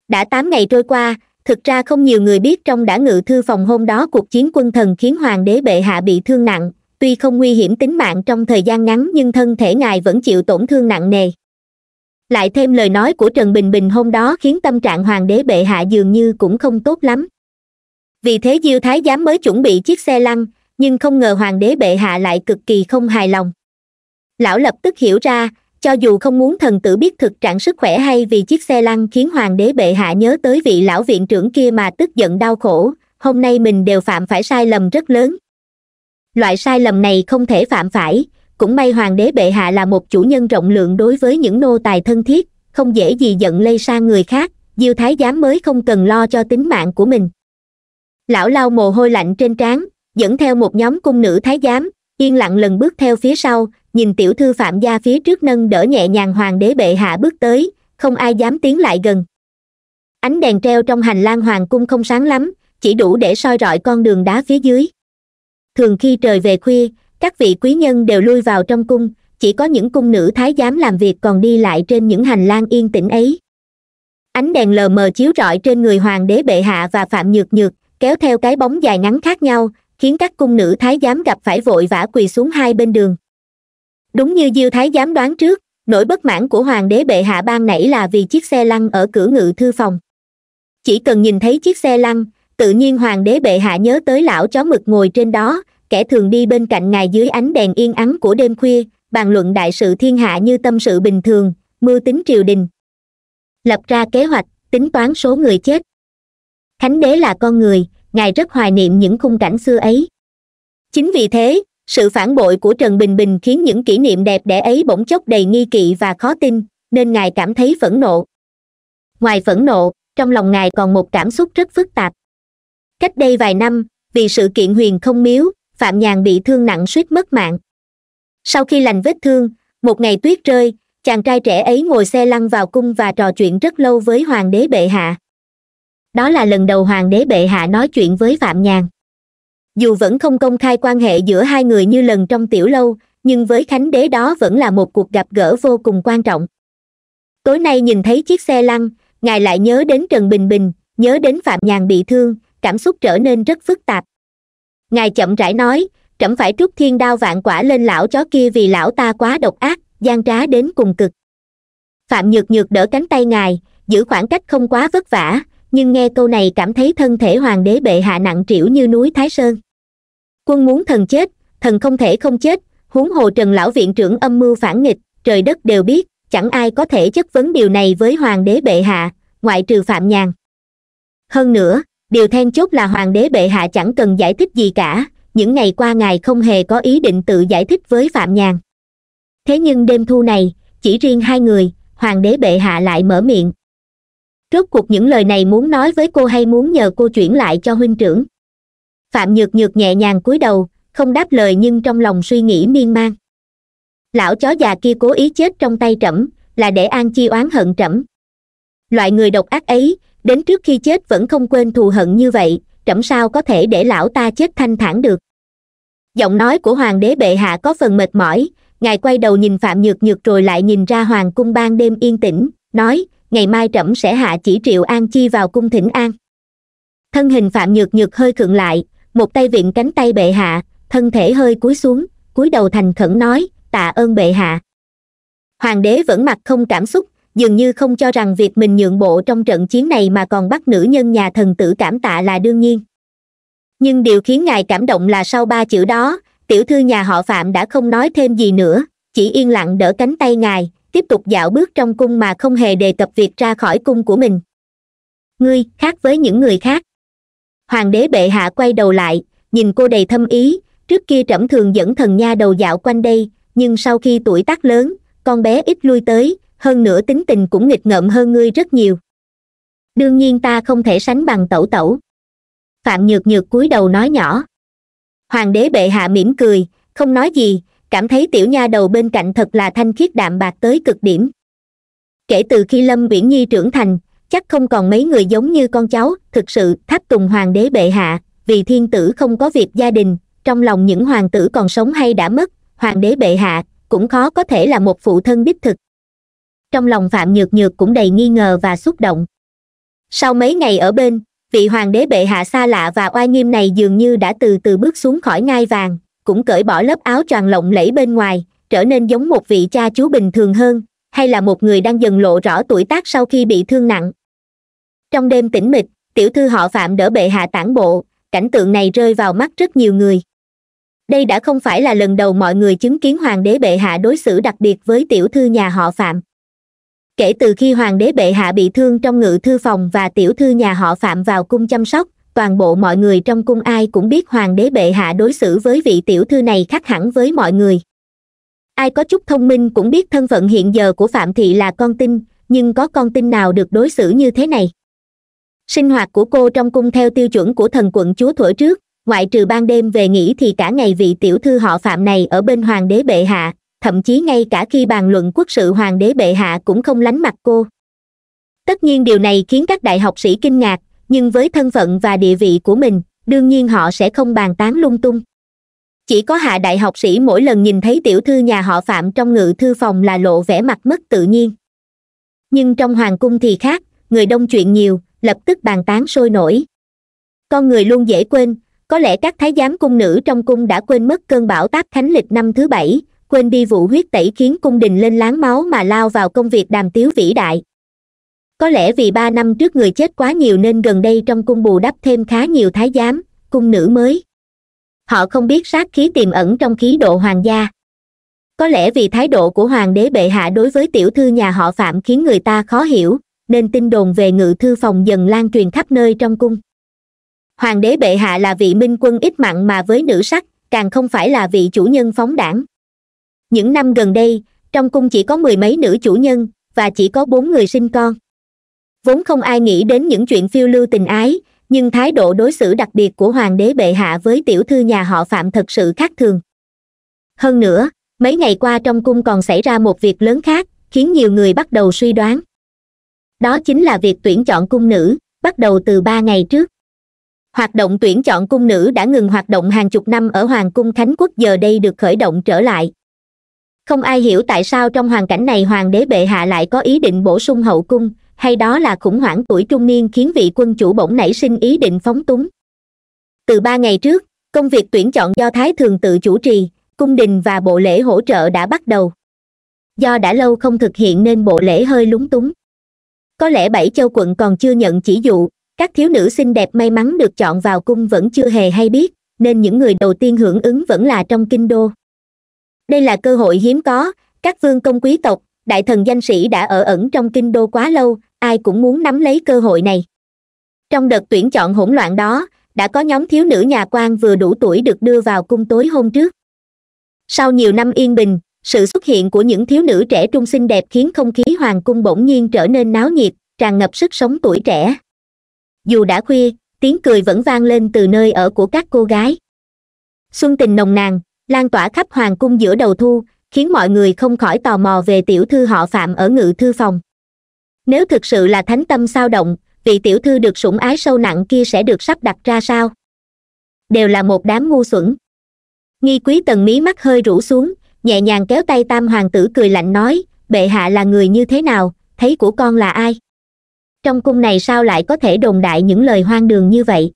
đã tám ngày trôi qua thực ra không nhiều người biết trong đã ngự thư phòng hôm đó cuộc chiến quân thần khiến hoàng đế bệ hạ bị thương nặng tuy không nguy hiểm tính mạng trong thời gian ngắn nhưng thân thể ngài vẫn chịu tổn thương nặng nề lại thêm lời nói của trần bình bình hôm đó khiến tâm trạng hoàng đế bệ hạ dường như cũng không tốt lắm vì thế diêu thái giám mới chuẩn bị chiếc xe lăn nhưng không ngờ hoàng đế bệ hạ lại cực kỳ không hài lòng lão lập tức hiểu ra cho dù không muốn thần tử biết thực trạng sức khỏe hay vì chiếc xe lăn khiến hoàng đế bệ hạ nhớ tới vị lão viện trưởng kia mà tức giận đau khổ hôm nay mình đều phạm phải sai lầm rất lớn loại sai lầm này không thể phạm phải cũng may hoàng đế bệ hạ là một chủ nhân rộng lượng đối với những nô tài thân thiết không dễ gì giận lây sang người khác diêu thái giám mới không cần lo cho tính mạng của mình lão lau mồ hôi lạnh trên trán dẫn theo một nhóm cung nữ thái giám yên lặng lần bước theo phía sau nhìn tiểu thư phạm gia phía trước nâng đỡ nhẹ nhàng hoàng đế bệ hạ bước tới không ai dám tiến lại gần ánh đèn treo trong hành lang hoàng cung không sáng lắm chỉ đủ để soi rọi con đường đá phía dưới thường khi trời về khuya các vị quý nhân đều lui vào trong cung chỉ có những cung nữ thái giám làm việc còn đi lại trên những hành lang yên tĩnh ấy ánh đèn lờ mờ chiếu rọi trên người hoàng đế bệ hạ và phạm nhược nhược kéo theo cái bóng dài ngắn khác nhau khiến các cung nữ thái giám gặp phải vội vã quỳ xuống hai bên đường đúng như diêu thái giám đoán trước nỗi bất mãn của hoàng đế bệ hạ ban nãy là vì chiếc xe lăn ở cửa ngự thư phòng chỉ cần nhìn thấy chiếc xe lăn tự nhiên hoàng đế bệ hạ nhớ tới lão chó mực ngồi trên đó kẻ thường đi bên cạnh ngài dưới ánh đèn yên ắng của đêm khuya bàn luận đại sự thiên hạ như tâm sự bình thường mưu tính triều đình lập ra kế hoạch tính toán số người chết khánh đế là con người ngài rất hoài niệm những khung cảnh xưa ấy chính vì thế sự phản bội của trần bình bình khiến những kỷ niệm đẹp đẽ ấy bỗng chốc đầy nghi kỵ và khó tin nên ngài cảm thấy phẫn nộ ngoài phẫn nộ trong lòng ngài còn một cảm xúc rất phức tạp cách đây vài năm vì sự kiện huyền không miếu phạm nhàn bị thương nặng suýt mất mạng sau khi lành vết thương một ngày tuyết rơi chàng trai trẻ ấy ngồi xe lăn vào cung và trò chuyện rất lâu với hoàng đế bệ hạ đó là lần đầu hoàng đế bệ hạ nói chuyện với phạm nhàn dù vẫn không công khai quan hệ giữa hai người như lần trong tiểu lâu nhưng với khánh đế đó vẫn là một cuộc gặp gỡ vô cùng quan trọng tối nay nhìn thấy chiếc xe lăn ngài lại nhớ đến trần bình bình nhớ đến phạm nhàn bị thương cảm xúc trở nên rất phức tạp ngài chậm rãi nói trẫm phải trút thiên đao vạn quả lên lão chó kia vì lão ta quá độc ác gian trá đến cùng cực phạm nhược nhược đỡ cánh tay ngài giữ khoảng cách không quá vất vả nhưng nghe câu này cảm thấy thân thể hoàng đế bệ hạ nặng trĩu như núi thái sơn quân muốn thần chết thần không thể không chết huống hồ trần lão viện trưởng âm mưu phản nghịch trời đất đều biết chẳng ai có thể chất vấn điều này với hoàng đế bệ hạ ngoại trừ phạm nhàn hơn nữa điều then chốt là hoàng đế bệ hạ chẳng cần giải thích gì cả những ngày qua ngài không hề có ý định tự giải thích với phạm nhàn thế nhưng đêm thu này chỉ riêng hai người hoàng đế bệ hạ lại mở miệng rốt cuộc những lời này muốn nói với cô hay muốn nhờ cô chuyển lại cho huynh trưởng phạm nhược nhược nhẹ nhàng cúi đầu không đáp lời nhưng trong lòng suy nghĩ miên man lão chó già kia cố ý chết trong tay trẫm là để an chi oán hận trẫm loại người độc ác ấy đến trước khi chết vẫn không quên thù hận như vậy trẫm sao có thể để lão ta chết thanh thản được giọng nói của hoàng đế bệ hạ có phần mệt mỏi ngài quay đầu nhìn phạm nhược nhược rồi lại nhìn ra hoàng cung ban đêm yên tĩnh nói ngày mai trẫm sẽ hạ chỉ triệu an chi vào cung thỉnh an thân hình phạm nhược nhược hơi khựng lại một tay viện cánh tay bệ hạ thân thể hơi cúi xuống cúi đầu thành khẩn nói tạ ơn bệ hạ hoàng đế vẫn mặt không cảm xúc dường như không cho rằng việc mình nhượng bộ trong trận chiến này mà còn bắt nữ nhân nhà thần tử cảm tạ là đương nhiên nhưng điều khiến ngài cảm động là sau ba chữ đó tiểu thư nhà họ phạm đã không nói thêm gì nữa chỉ yên lặng đỡ cánh tay ngài tiếp tục dạo bước trong cung mà không hề đề cập việc ra khỏi cung của mình ngươi khác với những người khác hoàng đế bệ hạ quay đầu lại nhìn cô đầy thâm ý trước kia trẫm thường dẫn thần nha đầu dạo quanh đây nhưng sau khi tuổi tác lớn con bé ít lui tới hơn nữa tính tình cũng nghịch ngợm hơn ngươi rất nhiều đương nhiên ta không thể sánh bằng tẩu tẩu phạm nhược nhược cúi đầu nói nhỏ hoàng đế bệ hạ mỉm cười không nói gì cảm thấy tiểu nha đầu bên cạnh thật là thanh khiết đạm bạc tới cực điểm kể từ khi lâm uyển nhi trưởng thành chắc không còn mấy người giống như con cháu thực sự tháp tùng hoàng đế bệ hạ vì thiên tử không có việc gia đình trong lòng những hoàng tử còn sống hay đã mất hoàng đế bệ hạ cũng khó có thể là một phụ thân đích thực trong lòng phạm nhược nhược cũng đầy nghi ngờ và xúc động sau mấy ngày ở bên vị hoàng đế bệ hạ xa lạ và oai nghiêm này dường như đã từ từ bước xuống khỏi ngai vàng cũng cởi bỏ lớp áo choàng lộng lẫy bên ngoài trở nên giống một vị cha chú bình thường hơn hay là một người đang dần lộ rõ tuổi tác sau khi bị thương nặng trong đêm tĩnh mịch tiểu thư họ phạm đỡ bệ hạ tản bộ cảnh tượng này rơi vào mắt rất nhiều người đây đã không phải là lần đầu mọi người chứng kiến hoàng đế bệ hạ đối xử đặc biệt với tiểu thư nhà họ phạm kể từ khi hoàng đế bệ hạ bị thương trong ngự thư phòng và tiểu thư nhà họ phạm vào cung chăm sóc toàn bộ mọi người trong cung ai cũng biết hoàng đế bệ hạ đối xử với vị tiểu thư này khác hẳn với mọi người ai có chút thông minh cũng biết thân phận hiện giờ của phạm thị là con tin nhưng có con tin nào được đối xử như thế này sinh hoạt của cô trong cung theo tiêu chuẩn của thần quận chúa thuở trước ngoại trừ ban đêm về nghỉ thì cả ngày vị tiểu thư họ phạm này ở bên hoàng đế bệ hạ thậm chí ngay cả khi bàn luận quốc sự hoàng đế bệ hạ cũng không lánh mặt cô tất nhiên điều này khiến các đại học sĩ kinh ngạc nhưng với thân phận và địa vị của mình đương nhiên họ sẽ không bàn tán lung tung chỉ có hạ đại học sĩ mỗi lần nhìn thấy tiểu thư nhà họ phạm trong ngự thư phòng là lộ vẻ mặt mất tự nhiên nhưng trong hoàng cung thì khác người đông chuyện nhiều lập tức bàn tán sôi nổi con người luôn dễ quên có lẽ các thái giám cung nữ trong cung đã quên mất cơn bão táp khánh lịch năm thứ bảy quên đi vụ huyết tẩy khiến cung đình lên láng máu mà lao vào công việc đàm tiếu vĩ đại có lẽ vì ba năm trước người chết quá nhiều nên gần đây trong cung bù đắp thêm khá nhiều thái giám cung nữ mới họ không biết sát khí tiềm ẩn trong khí độ hoàng gia có lẽ vì thái độ của hoàng đế bệ hạ đối với tiểu thư nhà họ phạm khiến người ta khó hiểu nên tin đồn về ngự thư phòng dần lan truyền khắp nơi trong cung hoàng đế bệ hạ là vị minh quân ít mặn mà với nữ sắc càng không phải là vị chủ nhân phóng đảng những năm gần đây trong cung chỉ có mười mấy nữ chủ nhân và chỉ có bốn người sinh con vốn không ai nghĩ đến những chuyện phiêu lưu tình ái nhưng thái độ đối xử đặc biệt của hoàng đế bệ hạ với tiểu thư nhà họ phạm thật sự khác thường hơn nữa mấy ngày qua trong cung còn xảy ra một việc lớn khác khiến nhiều người bắt đầu suy đoán đó chính là việc tuyển chọn cung nữ bắt đầu từ ba ngày trước hoạt động tuyển chọn cung nữ đã ngừng hoạt động hàng chục năm ở hoàng cung khánh quốc giờ đây được khởi động trở lại không ai hiểu tại sao trong hoàn cảnh này hoàng đế bệ hạ lại có ý định bổ sung hậu cung hay đó là khủng hoảng tuổi trung niên khiến vị quân chủ bỗng nảy sinh ý định phóng túng từ ba ngày trước công việc tuyển chọn do thái thường tự chủ trì cung đình và bộ lễ hỗ trợ đã bắt đầu do đã lâu không thực hiện nên bộ lễ hơi lúng túng có lẽ bảy châu quận còn chưa nhận chỉ dụ các thiếu nữ xinh đẹp may mắn được chọn vào cung vẫn chưa hề hay biết nên những người đầu tiên hưởng ứng vẫn là trong kinh đô đây là cơ hội hiếm có các vương công quý tộc đại thần danh sĩ đã ở ẩn trong kinh đô quá lâu ai cũng muốn nắm lấy cơ hội này trong đợt tuyển chọn hỗn loạn đó đã có nhóm thiếu nữ nhà quan vừa đủ tuổi được đưa vào cung tối hôm trước sau nhiều năm yên bình sự xuất hiện của những thiếu nữ trẻ trung xinh đẹp khiến không khí hoàng cung bỗng nhiên trở nên náo nhiệt tràn ngập sức sống tuổi trẻ dù đã khuya tiếng cười vẫn vang lên từ nơi ở của các cô gái xuân tình nồng nàn lan tỏa khắp hoàng cung giữa đầu thu khiến mọi người không khỏi tò mò về tiểu thư họ phạm ở ngự thư phòng nếu thực sự là thánh tâm sao động vị tiểu thư được sủng ái sâu nặng kia sẽ được sắp đặt ra sao đều là một đám ngu xuẩn nghi quý tần mí mắt hơi rũ xuống nhẹ nhàng kéo tay tam hoàng tử cười lạnh nói bệ hạ là người như thế nào thấy của con là ai trong cung này sao lại có thể đồn đại những lời hoang đường như vậy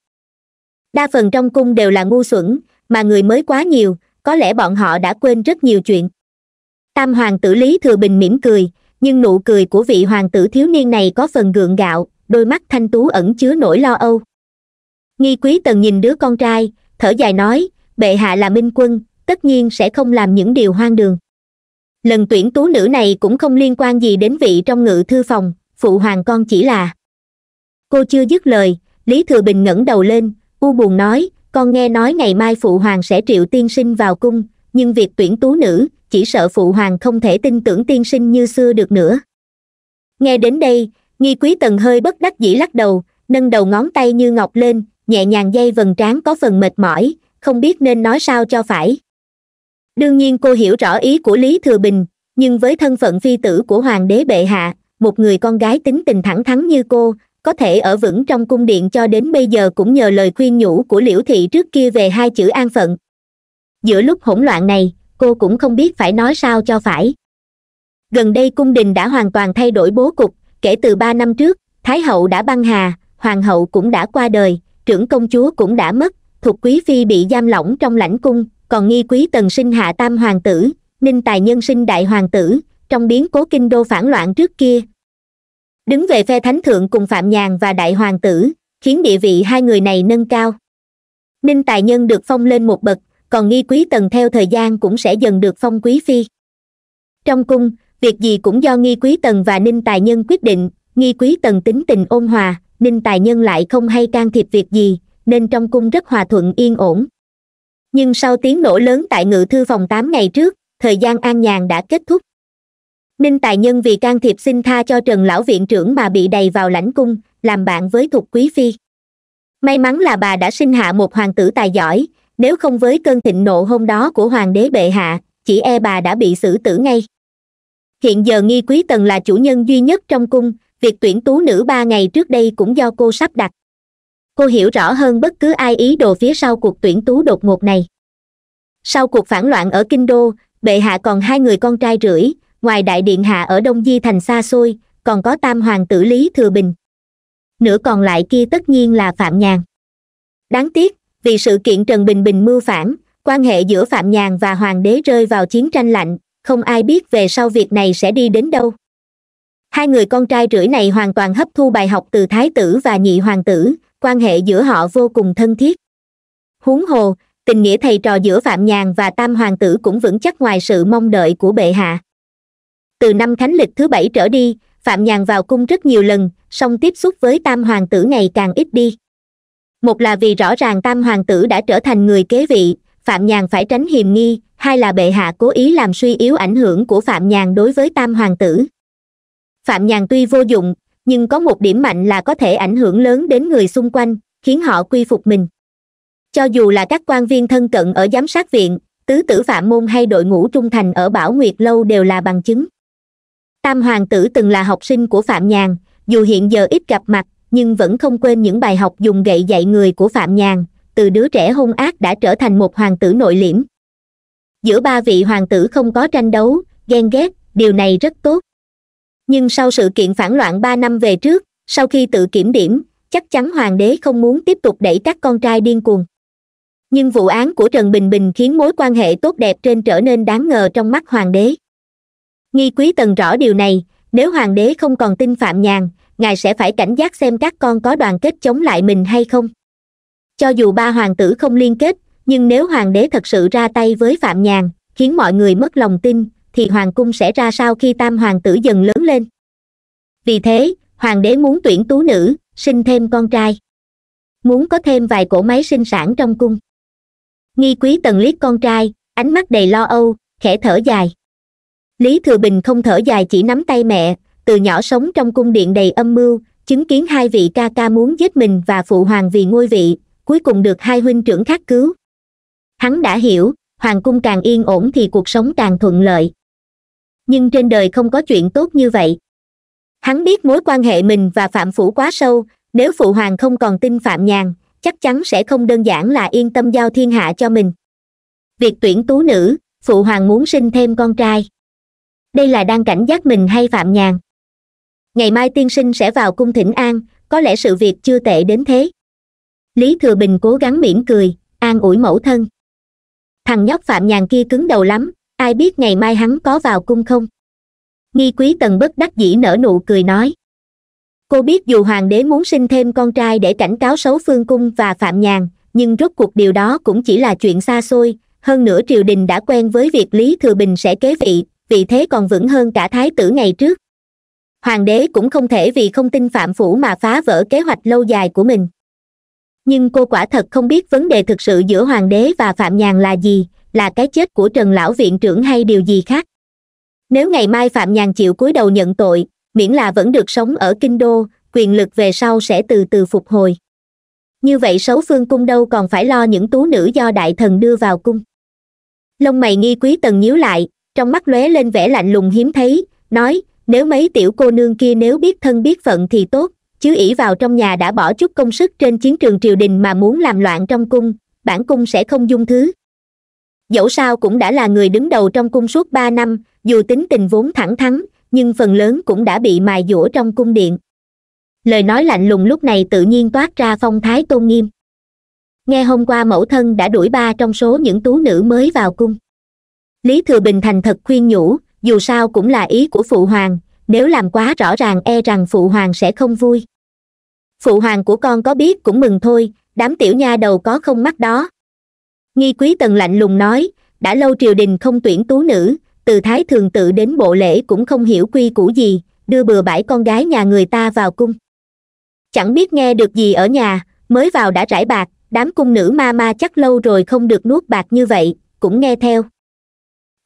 đa phần trong cung đều là ngu xuẩn mà người mới quá nhiều có lẽ bọn họ đã quên rất nhiều chuyện tam hoàng tử lý thừa bình mỉm cười nhưng nụ cười của vị hoàng tử thiếu niên này có phần gượng gạo đôi mắt thanh tú ẩn chứa nỗi lo âu nghi quý tần nhìn đứa con trai thở dài nói bệ hạ là minh quân tất nhiên sẽ không làm những điều hoang đường lần tuyển tú nữ này cũng không liên quan gì đến vị trong ngự thư phòng phụ hoàng con chỉ là cô chưa dứt lời lý thừa bình ngẩng đầu lên u buồn nói con nghe nói ngày mai phụ hoàng sẽ triệu tiên sinh vào cung nhưng việc tuyển tú nữ chỉ sợ phụ hoàng không thể tin tưởng tiên sinh như xưa được nữa nghe đến đây nghi quý tần hơi bất đắc dĩ lắc đầu nâng đầu ngón tay như ngọc lên nhẹ nhàng dây vần trán có phần mệt mỏi không biết nên nói sao cho phải đương nhiên cô hiểu rõ ý của lý thừa bình nhưng với thân phận phi tử của hoàng đế bệ hạ một người con gái tính tình thẳng thắn như cô có thể ở vững trong cung điện cho đến bây giờ cũng nhờ lời khuyên nhủ của liễu thị trước kia về hai chữ an phận giữa lúc hỗn loạn này cô cũng không biết phải nói sao cho phải gần đây cung đình đã hoàn toàn thay đổi bố cục kể từ ba năm trước thái hậu đã băng hà hoàng hậu cũng đã qua đời trưởng công chúa cũng đã mất thuộc quý phi bị giam lỏng trong lãnh cung còn nghi quý tần sinh hạ tam hoàng tử ninh tài nhân sinh đại hoàng tử trong biến cố kinh đô phản loạn trước kia đứng về phe thánh thượng cùng phạm nhàn và đại hoàng tử khiến địa vị hai người này nâng cao ninh tài nhân được phong lên một bậc còn nghi quý tần theo thời gian cũng sẽ dần được phong quý phi trong cung việc gì cũng do nghi quý tần và ninh tài nhân quyết định nghi quý tần tính tình ôn hòa ninh tài nhân lại không hay can thiệp việc gì nên trong cung rất hòa thuận yên ổn nhưng sau tiếng nổ lớn tại ngự thư phòng tám ngày trước thời gian an nhàn đã kết thúc ninh tài nhân vì can thiệp xin tha cho trần lão viện trưởng mà bị đầy vào lãnh cung làm bạn với thục quý phi may mắn là bà đã sinh hạ một hoàng tử tài giỏi nếu không với cơn thịnh nộ hôm đó của hoàng đế bệ hạ chỉ e bà đã bị xử tử ngay hiện giờ nghi quý tần là chủ nhân duy nhất trong cung việc tuyển tú nữ ba ngày trước đây cũng do cô sắp đặt cô hiểu rõ hơn bất cứ ai ý đồ phía sau cuộc tuyển tú đột ngột này sau cuộc phản loạn ở kinh đô bệ hạ còn hai người con trai rưỡi ngoài đại điện hạ ở đông di thành xa xôi còn có tam hoàng tử lý thừa bình nửa còn lại kia tất nhiên là phạm nhàn đáng tiếc vì sự kiện trần bình bình mưu phản quan hệ giữa phạm nhàn và hoàng đế rơi vào chiến tranh lạnh không ai biết về sau việc này sẽ đi đến đâu hai người con trai rưỡi này hoàn toàn hấp thu bài học từ thái tử và nhị hoàng tử quan hệ giữa họ vô cùng thân thiết huống hồ tình nghĩa thầy trò giữa phạm nhàn và tam hoàng tử cũng vững chắc ngoài sự mong đợi của bệ hạ từ năm khánh lịch thứ bảy trở đi phạm nhàn vào cung rất nhiều lần song tiếp xúc với tam hoàng tử ngày càng ít đi một là vì rõ ràng tam hoàng tử đã trở thành người kế vị phạm nhàn phải tránh hiềm nghi hai là bệ hạ cố ý làm suy yếu ảnh hưởng của phạm nhàn đối với tam hoàng tử phạm nhàn tuy vô dụng nhưng có một điểm mạnh là có thể ảnh hưởng lớn đến người xung quanh khiến họ quy phục mình cho dù là các quan viên thân cận ở giám sát viện tứ tử phạm môn hay đội ngũ trung thành ở bảo nguyệt lâu đều là bằng chứng tam hoàng tử từng là học sinh của phạm nhàn dù hiện giờ ít gặp mặt nhưng vẫn không quên những bài học dùng gậy dạy người của phạm nhàn từ đứa trẻ hung ác đã trở thành một hoàng tử nội liễm giữa ba vị hoàng tử không có tranh đấu ghen ghét điều này rất tốt nhưng sau sự kiện phản loạn ba năm về trước sau khi tự kiểm điểm chắc chắn hoàng đế không muốn tiếp tục đẩy các con trai điên cuồng nhưng vụ án của trần bình bình khiến mối quan hệ tốt đẹp trên trở nên đáng ngờ trong mắt hoàng đế nghi quý tần rõ điều này nếu hoàng đế không còn tin phạm nhàn ngài sẽ phải cảnh giác xem các con có đoàn kết chống lại mình hay không cho dù ba hoàng tử không liên kết nhưng nếu hoàng đế thật sự ra tay với phạm nhàn khiến mọi người mất lòng tin thì hoàng cung sẽ ra sao khi tam hoàng tử dần lớn lên vì thế hoàng đế muốn tuyển tú nữ sinh thêm con trai muốn có thêm vài cỗ máy sinh sản trong cung nghi quý tần liếc con trai ánh mắt đầy lo âu khẽ thở dài lý thừa bình không thở dài chỉ nắm tay mẹ từ nhỏ sống trong cung điện đầy âm mưu chứng kiến hai vị ca ca muốn giết mình và phụ hoàng vì ngôi vị cuối cùng được hai huynh trưởng khác cứu hắn đã hiểu hoàng cung càng yên ổn thì cuộc sống càng thuận lợi nhưng trên đời không có chuyện tốt như vậy hắn biết mối quan hệ mình và phạm phủ quá sâu nếu phụ hoàng không còn tin phạm nhàn chắc chắn sẽ không đơn giản là yên tâm giao thiên hạ cho mình việc tuyển tú nữ phụ hoàng muốn sinh thêm con trai đây là đang cảnh giác mình hay phạm nhàn ngày mai tiên sinh sẽ vào cung thỉnh an có lẽ sự việc chưa tệ đến thế lý thừa bình cố gắng mỉm cười an ủi mẫu thân thằng nhóc phạm nhàn kia cứng đầu lắm ai biết ngày mai hắn có vào cung không nghi quý tần bất đắc dĩ nở nụ cười nói cô biết dù hoàng đế muốn sinh thêm con trai để cảnh cáo xấu phương cung và phạm nhàn nhưng rốt cuộc điều đó cũng chỉ là chuyện xa xôi hơn nữa triều đình đã quen với việc lý thừa bình sẽ kế vị vì thế còn vững hơn cả thái tử ngày trước hoàng đế cũng không thể vì không tin phạm phủ mà phá vỡ kế hoạch lâu dài của mình nhưng cô quả thật không biết vấn đề thực sự giữa hoàng đế và phạm nhàn là gì là cái chết của trần lão viện trưởng hay điều gì khác nếu ngày mai phạm nhàn chịu cúi đầu nhận tội miễn là vẫn được sống ở kinh đô quyền lực về sau sẽ từ từ phục hồi như vậy xấu phương cung đâu còn phải lo những tú nữ do đại thần đưa vào cung lông mày nghi quý tần nhíu lại trong mắt lóe lên vẻ lạnh lùng hiếm thấy nói nếu mấy tiểu cô nương kia nếu biết thân biết phận thì tốt chứ ỷ vào trong nhà đã bỏ chút công sức trên chiến trường triều đình mà muốn làm loạn trong cung bản cung sẽ không dung thứ dẫu sao cũng đã là người đứng đầu trong cung suốt ba năm dù tính tình vốn thẳng thắn nhưng phần lớn cũng đã bị mài dũa trong cung điện lời nói lạnh lùng lúc này tự nhiên toát ra phong thái tôn nghiêm nghe hôm qua mẫu thân đã đuổi ba trong số những tú nữ mới vào cung lý thừa bình thành thật khuyên nhủ dù sao cũng là ý của phụ hoàng nếu làm quá rõ ràng e rằng phụ hoàng sẽ không vui phụ hoàng của con có biết cũng mừng thôi đám tiểu nha đầu có không mắt đó nghi quý tần lạnh lùng nói đã lâu triều đình không tuyển tú nữ từ thái thường tự đến bộ lễ cũng không hiểu quy củ gì đưa bừa bãi con gái nhà người ta vào cung chẳng biết nghe được gì ở nhà mới vào đã trải bạc đám cung nữ ma ma chắc lâu rồi không được nuốt bạc như vậy cũng nghe theo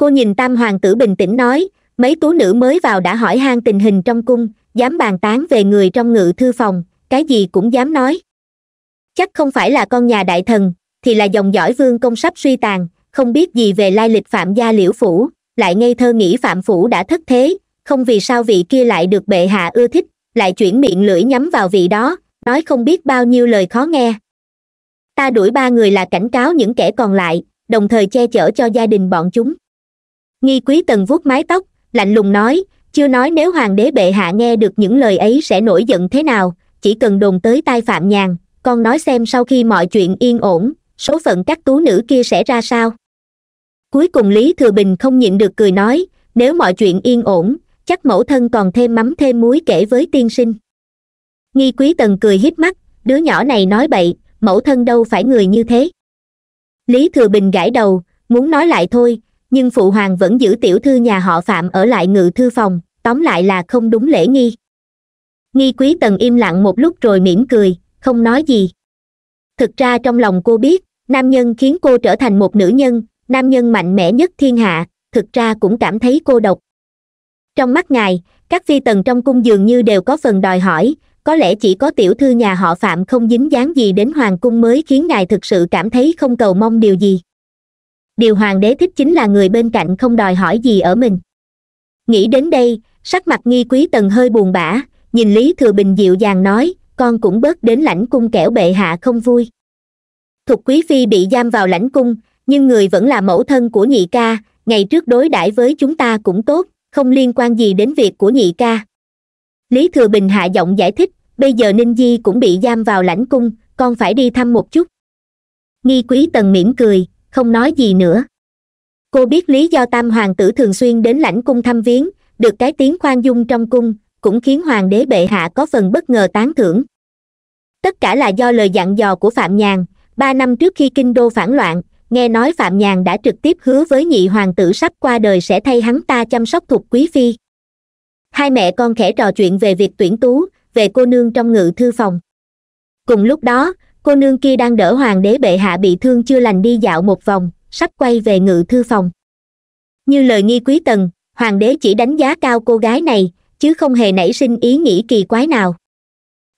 cô nhìn tam hoàng tử bình tĩnh nói mấy tú nữ mới vào đã hỏi han tình hình trong cung dám bàn tán về người trong ngự thư phòng cái gì cũng dám nói chắc không phải là con nhà đại thần thì là dòng dõi vương công sắp suy tàn không biết gì về lai lịch phạm gia liễu phủ lại ngây thơ nghĩ phạm phủ đã thất thế không vì sao vị kia lại được bệ hạ ưa thích lại chuyển miệng lưỡi nhắm vào vị đó nói không biết bao nhiêu lời khó nghe ta đuổi ba người là cảnh cáo những kẻ còn lại đồng thời che chở cho gia đình bọn chúng nghi quý tần vuốt mái tóc lạnh lùng nói chưa nói nếu hoàng đế bệ hạ nghe được những lời ấy sẽ nổi giận thế nào chỉ cần đồn tới tai phạm nhàn con nói xem sau khi mọi chuyện yên ổn số phận các tú nữ kia sẽ ra sao cuối cùng lý thừa bình không nhịn được cười nói nếu mọi chuyện yên ổn chắc mẫu thân còn thêm mắm thêm muối kể với tiên sinh nghi quý tần cười híp mắt đứa nhỏ này nói bậy mẫu thân đâu phải người như thế lý thừa bình gãi đầu muốn nói lại thôi nhưng phụ hoàng vẫn giữ tiểu thư nhà họ phạm ở lại ngự thư phòng tóm lại là không đúng lễ nghi nghi quý tần im lặng một lúc rồi mỉm cười không nói gì thực ra trong lòng cô biết nam nhân khiến cô trở thành một nữ nhân nam nhân mạnh mẽ nhất thiên hạ thực ra cũng cảm thấy cô độc trong mắt ngài các phi tần trong cung dường như đều có phần đòi hỏi có lẽ chỉ có tiểu thư nhà họ phạm không dính dáng gì đến hoàng cung mới khiến ngài thực sự cảm thấy không cầu mong điều gì điều hoàng đế thích chính là người bên cạnh không đòi hỏi gì ở mình nghĩ đến đây sắc mặt nghi quý tần hơi buồn bã nhìn lý thừa bình dịu dàng nói con cũng bớt đến lãnh cung kẻo bệ hạ không vui thục quý phi bị giam vào lãnh cung nhưng người vẫn là mẫu thân của nhị ca ngày trước đối đãi với chúng ta cũng tốt không liên quan gì đến việc của nhị ca lý thừa bình hạ giọng giải thích bây giờ ninh di cũng bị giam vào lãnh cung con phải đi thăm một chút nghi quý tần mỉm cười không nói gì nữa cô biết lý do tam hoàng tử thường xuyên đến lãnh cung thăm viếng được cái tiếng khoan dung trong cung cũng khiến hoàng đế bệ hạ có phần bất ngờ tán thưởng tất cả là do lời dặn dò của phạm nhàn ba năm trước khi kinh đô phản loạn nghe nói phạm nhàn đã trực tiếp hứa với nhị hoàng tử sắp qua đời sẽ thay hắn ta chăm sóc thuộc quý phi hai mẹ con khẽ trò chuyện về việc tuyển tú về cô nương trong ngự thư phòng cùng lúc đó cô nương kia đang đỡ hoàng đế bệ hạ bị thương chưa lành đi dạo một vòng sắp quay về ngự thư phòng như lời nghi quý tần hoàng đế chỉ đánh giá cao cô gái này chứ không hề nảy sinh ý nghĩ kỳ quái nào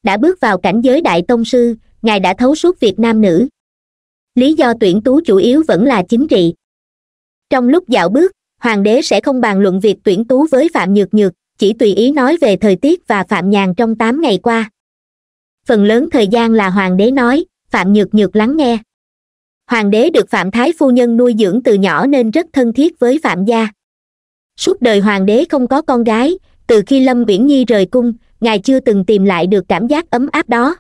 đã bước vào cảnh giới đại tông sư ngài đã thấu suốt việt nam nữ lý do tuyển tú chủ yếu vẫn là chính trị trong lúc dạo bước hoàng đế sẽ không bàn luận việc tuyển tú với phạm nhược nhược chỉ tùy ý nói về thời tiết và phạm nhàn trong tám ngày qua phần lớn thời gian là hoàng đế nói phạm nhược nhược lắng nghe hoàng đế được phạm thái phu nhân nuôi dưỡng từ nhỏ nên rất thân thiết với phạm gia suốt đời hoàng đế không có con gái từ khi lâm viễn nhi rời cung ngài chưa từng tìm lại được cảm giác ấm áp đó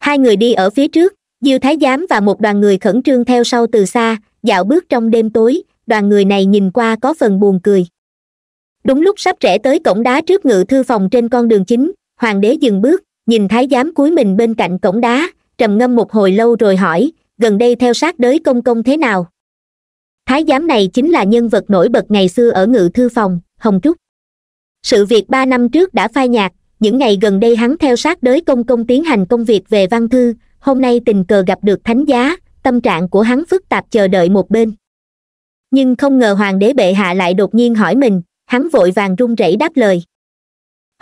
hai người đi ở phía trước diêu thái giám và một đoàn người khẩn trương theo sau từ xa dạo bước trong đêm tối đoàn người này nhìn qua có phần buồn cười đúng lúc sắp trẻ tới cổng đá trước ngự thư phòng trên con đường chính hoàng đế dừng bước nhìn thái giám cuối mình bên cạnh cổng đá trầm ngâm một hồi lâu rồi hỏi gần đây theo sát đới công công thế nào thái giám này chính là nhân vật nổi bật ngày xưa ở ngự thư phòng hồng trúc sự việc ba năm trước đã phai nhạt những ngày gần đây hắn theo sát đới công công tiến hành công việc về văn thư hôm nay tình cờ gặp được thánh giá tâm trạng của hắn phức tạp chờ đợi một bên nhưng không ngờ hoàng đế bệ hạ lại đột nhiên hỏi mình hắn vội vàng run rẩy đáp lời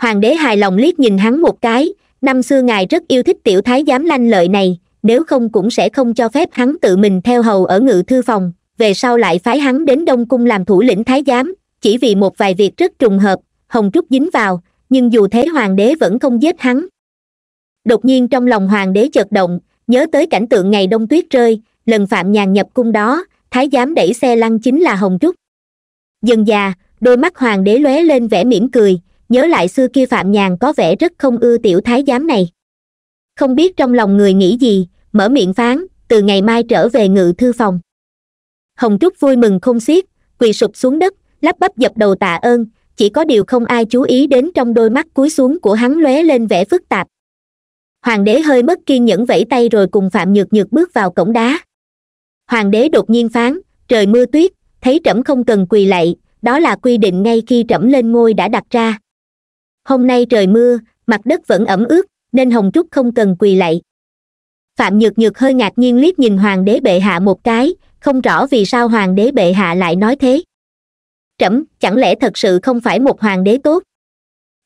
hoàng đế hài lòng liếc nhìn hắn một cái năm xưa ngài rất yêu thích tiểu thái giám lanh lợi này nếu không cũng sẽ không cho phép hắn tự mình theo hầu ở ngự thư phòng về sau lại phái hắn đến đông cung làm thủ lĩnh thái giám chỉ vì một vài việc rất trùng hợp hồng trúc dính vào nhưng dù thế hoàng đế vẫn không giết hắn đột nhiên trong lòng hoàng đế chợt động nhớ tới cảnh tượng ngày đông tuyết rơi lần phạm nhàn nhập cung đó thái giám đẩy xe lăn chính là hồng trúc dần già đôi mắt hoàng đế lóe lên vẻ mỉm cười nhớ lại xưa kia phạm nhàn có vẻ rất không ưa tiểu thái giám này không biết trong lòng người nghĩ gì mở miệng phán từ ngày mai trở về ngự thư phòng hồng trúc vui mừng không xiết quỳ sụp xuống đất lắp bắp dập đầu tạ ơn chỉ có điều không ai chú ý đến trong đôi mắt cúi xuống của hắn lóe lên vẻ phức tạp hoàng đế hơi mất kiên nhẫn vẫy tay rồi cùng phạm nhược nhược bước vào cổng đá hoàng đế đột nhiên phán trời mưa tuyết thấy trẫm không cần quỳ lạy đó là quy định ngay khi trẫm lên ngôi đã đặt ra hôm nay trời mưa mặt đất vẫn ẩm ướt nên hồng trúc không cần quỳ lạy phạm nhược nhược hơi ngạc nhiên liếc nhìn hoàng đế bệ hạ một cái không rõ vì sao hoàng đế bệ hạ lại nói thế trẫm chẳng lẽ thật sự không phải một hoàng đế tốt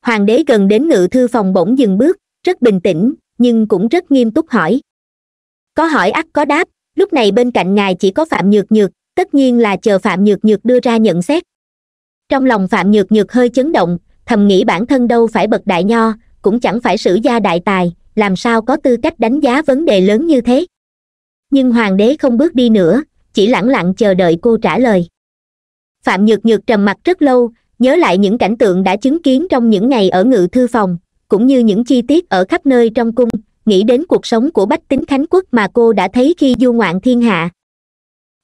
hoàng đế gần đến ngự thư phòng bỗng dừng bước rất bình tĩnh nhưng cũng rất nghiêm túc hỏi có hỏi ắt có đáp lúc này bên cạnh ngài chỉ có phạm nhược nhược tất nhiên là chờ phạm nhược nhược đưa ra nhận xét trong lòng phạm nhược nhược hơi chấn động thầm nghĩ bản thân đâu phải bậc đại nho cũng chẳng phải sử gia đại tài làm sao có tư cách đánh giá vấn đề lớn như thế nhưng hoàng đế không bước đi nữa chỉ lặng lặng chờ đợi cô trả lời phạm nhược nhược trầm mặt rất lâu nhớ lại những cảnh tượng đã chứng kiến trong những ngày ở ngự thư phòng cũng như những chi tiết ở khắp nơi trong cung nghĩ đến cuộc sống của bách tính khánh quốc mà cô đã thấy khi du ngoạn thiên hạ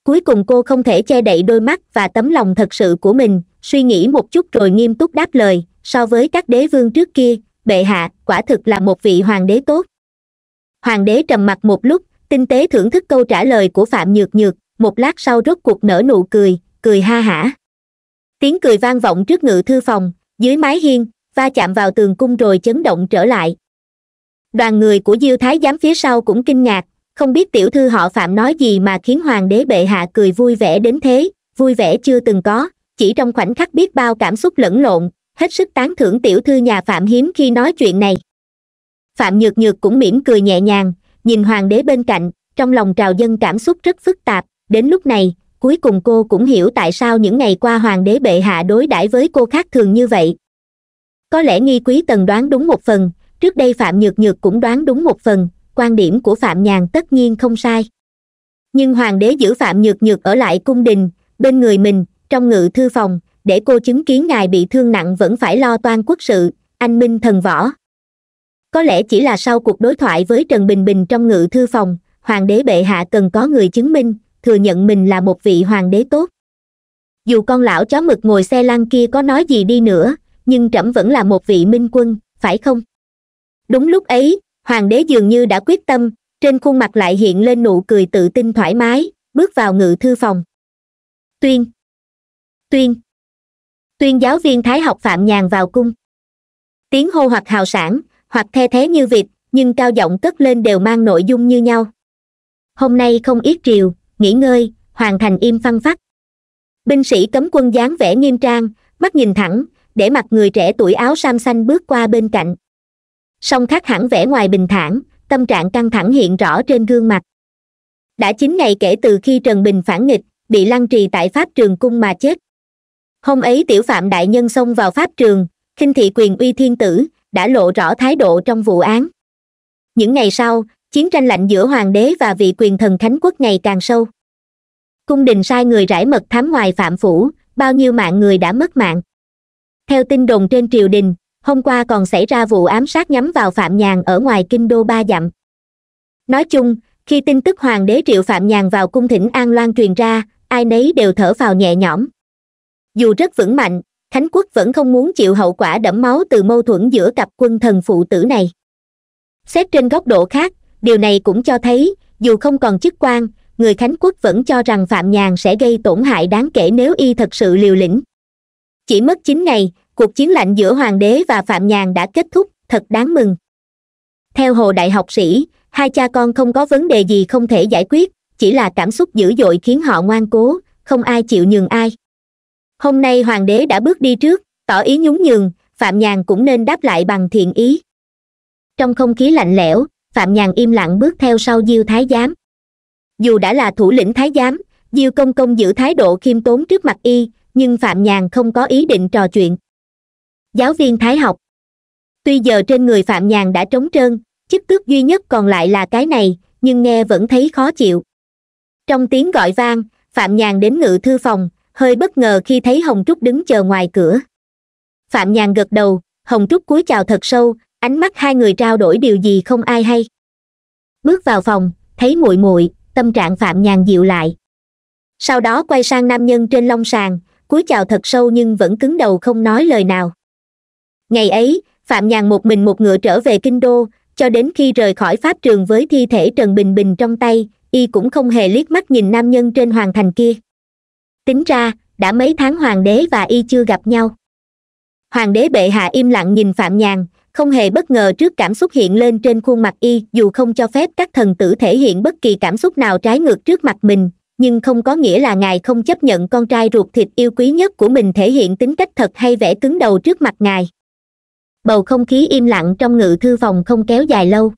cuối cùng cô không thể che đậy đôi mắt và tấm lòng thật sự của mình suy nghĩ một chút rồi nghiêm túc đáp lời so với các đế vương trước kia bệ hạ quả thực là một vị hoàng đế tốt hoàng đế trầm mặt một lúc tinh tế thưởng thức câu trả lời của phạm nhược nhược một lát sau rốt cuộc nở nụ cười cười ha hả tiếng cười vang vọng trước ngự thư phòng dưới mái hiên va chạm vào tường cung rồi chấn động trở lại đoàn người của diêu thái giám phía sau cũng kinh ngạc không biết tiểu thư họ phạm nói gì mà khiến hoàng đế bệ hạ cười vui vẻ đến thế vui vẻ chưa từng có chỉ trong khoảnh khắc biết bao cảm xúc lẫn lộn hết sức tán thưởng tiểu thư nhà phạm hiếm khi nói chuyện này phạm nhược nhược cũng mỉm cười nhẹ nhàng nhìn hoàng đế bên cạnh trong lòng trào dân cảm xúc rất phức tạp đến lúc này cuối cùng cô cũng hiểu tại sao những ngày qua hoàng đế bệ hạ đối đãi với cô khác thường như vậy có lẽ nghi quý tần đoán đúng một phần trước đây phạm nhược nhược cũng đoán đúng một phần quan điểm của phạm nhàn tất nhiên không sai nhưng hoàng đế giữ phạm nhược nhược ở lại cung đình bên người mình trong ngự thư phòng để cô chứng kiến ngài bị thương nặng vẫn phải lo toan quốc sự anh minh thần võ có lẽ chỉ là sau cuộc đối thoại với trần bình bình trong ngự thư phòng hoàng đế bệ hạ cần có người chứng minh thừa nhận mình là một vị hoàng đế tốt dù con lão chó mực ngồi xe lăn kia có nói gì đi nữa nhưng trẫm vẫn là một vị minh quân phải không đúng lúc ấy hoàng đế dường như đã quyết tâm trên khuôn mặt lại hiện lên nụ cười tự tin thoải mái bước vào ngự thư phòng tuyên tuyên tuyên giáo viên thái học phạm nhàn vào cung tiếng hô hoặc hào sản hoặc the thế như vịt nhưng cao giọng cất lên đều mang nội dung như nhau hôm nay không yết triều nghỉ ngơi hoàn thành im phăng phát binh sĩ cấm quân dáng vẻ nghiêm trang mắt nhìn thẳng để mặt người trẻ tuổi áo sam xanh bước qua bên cạnh song khác hẳn vẻ ngoài bình thản tâm trạng căng thẳng hiện rõ trên gương mặt đã chín ngày kể từ khi trần bình phản nghịch bị lăng trì tại pháp trường cung mà chết hôm ấy tiểu phạm đại nhân xông vào pháp trường khinh thị quyền uy thiên tử đã lộ rõ thái độ trong vụ án những ngày sau chiến tranh lạnh giữa hoàng đế và vị quyền thần thánh quốc ngày càng sâu cung đình sai người rải mật thám ngoài phạm phủ bao nhiêu mạng người đã mất mạng theo tin đồn trên triều đình hôm qua còn xảy ra vụ ám sát nhắm vào phạm nhàn ở ngoài kinh đô ba dặm nói chung khi tin tức hoàng đế triệu phạm nhàn vào cung thỉnh an loan truyền ra ai nấy đều thở vào nhẹ nhõm dù rất vững mạnh khánh quốc vẫn không muốn chịu hậu quả đẫm máu từ mâu thuẫn giữa cặp quân thần phụ tử này xét trên góc độ khác điều này cũng cho thấy dù không còn chức quan người khánh quốc vẫn cho rằng phạm nhàn sẽ gây tổn hại đáng kể nếu y thật sự liều lĩnh chỉ mất chín ngày cuộc chiến lạnh giữa hoàng đế và phạm nhàn đã kết thúc thật đáng mừng theo hồ đại học sĩ hai cha con không có vấn đề gì không thể giải quyết chỉ là cảm xúc dữ dội khiến họ ngoan cố không ai chịu nhường ai hôm nay hoàng đế đã bước đi trước tỏ ý nhún nhường phạm nhàn cũng nên đáp lại bằng thiện ý trong không khí lạnh lẽo phạm nhàn im lặng bước theo sau diêu thái giám dù đã là thủ lĩnh thái giám diêu công công giữ thái độ khiêm tốn trước mặt y nhưng phạm nhàn không có ý định trò chuyện giáo viên thái học tuy giờ trên người phạm nhàn đã trống trơn chức tước duy nhất còn lại là cái này nhưng nghe vẫn thấy khó chịu trong tiếng gọi vang phạm nhàn đến ngự thư phòng hơi bất ngờ khi thấy hồng trúc đứng chờ ngoài cửa phạm nhàn gật đầu hồng trúc cúi chào thật sâu ánh mắt hai người trao đổi điều gì không ai hay bước vào phòng thấy muội muội tâm trạng phạm nhàn dịu lại sau đó quay sang nam nhân trên long sàn cúi chào thật sâu nhưng vẫn cứng đầu không nói lời nào ngày ấy phạm nhàn một mình một ngựa trở về kinh đô cho đến khi rời khỏi pháp trường với thi thể trần bình bình trong tay y cũng không hề liếc mắt nhìn nam nhân trên hoàng thành kia tính ra đã mấy tháng hoàng đế và y chưa gặp nhau hoàng đế bệ hạ im lặng nhìn phạm nhàn không hề bất ngờ trước cảm xúc hiện lên trên khuôn mặt y dù không cho phép các thần tử thể hiện bất kỳ cảm xúc nào trái ngược trước mặt mình nhưng không có nghĩa là ngài không chấp nhận con trai ruột thịt yêu quý nhất của mình thể hiện tính cách thật hay vẽ cứng đầu trước mặt ngài bầu không khí im lặng trong ngự thư phòng không kéo dài lâu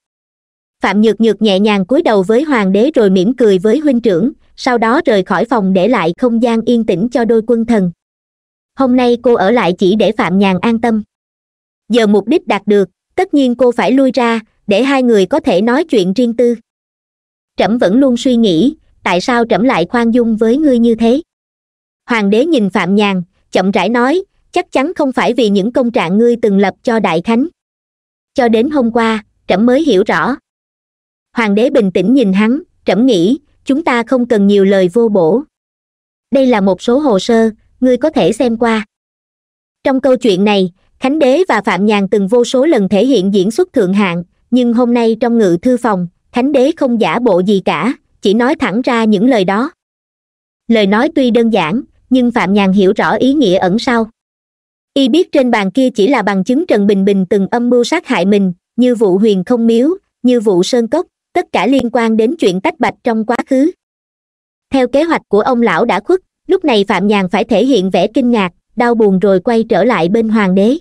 phạm nhược nhược nhẹ nhàng cúi đầu với hoàng đế rồi mỉm cười với huynh trưởng sau đó rời khỏi phòng để lại không gian yên tĩnh cho đôi quân thần hôm nay cô ở lại chỉ để phạm nhàn an tâm giờ mục đích đạt được tất nhiên cô phải lui ra để hai người có thể nói chuyện riêng tư trẫm vẫn luôn suy nghĩ tại sao trẫm lại khoan dung với ngươi như thế hoàng đế nhìn phạm nhàn chậm rãi nói chắc chắn không phải vì những công trạng ngươi từng lập cho đại khánh cho đến hôm qua trẫm mới hiểu rõ hoàng đế bình tĩnh nhìn hắn trẫm nghĩ chúng ta không cần nhiều lời vô bổ đây là một số hồ sơ ngươi có thể xem qua trong câu chuyện này khánh đế và phạm nhàn từng vô số lần thể hiện diễn xuất thượng hạng nhưng hôm nay trong ngự thư phòng khánh đế không giả bộ gì cả chỉ nói thẳng ra những lời đó lời nói tuy đơn giản nhưng phạm nhàn hiểu rõ ý nghĩa ẩn sau y biết trên bàn kia chỉ là bằng chứng trần bình bình từng âm mưu sát hại mình như vụ huyền không miếu như vụ sơn cốc tất cả liên quan đến chuyện tách bạch trong quá khứ theo kế hoạch của ông lão đã khuất lúc này phạm nhàn phải thể hiện vẻ kinh ngạc đau buồn rồi quay trở lại bên hoàng đế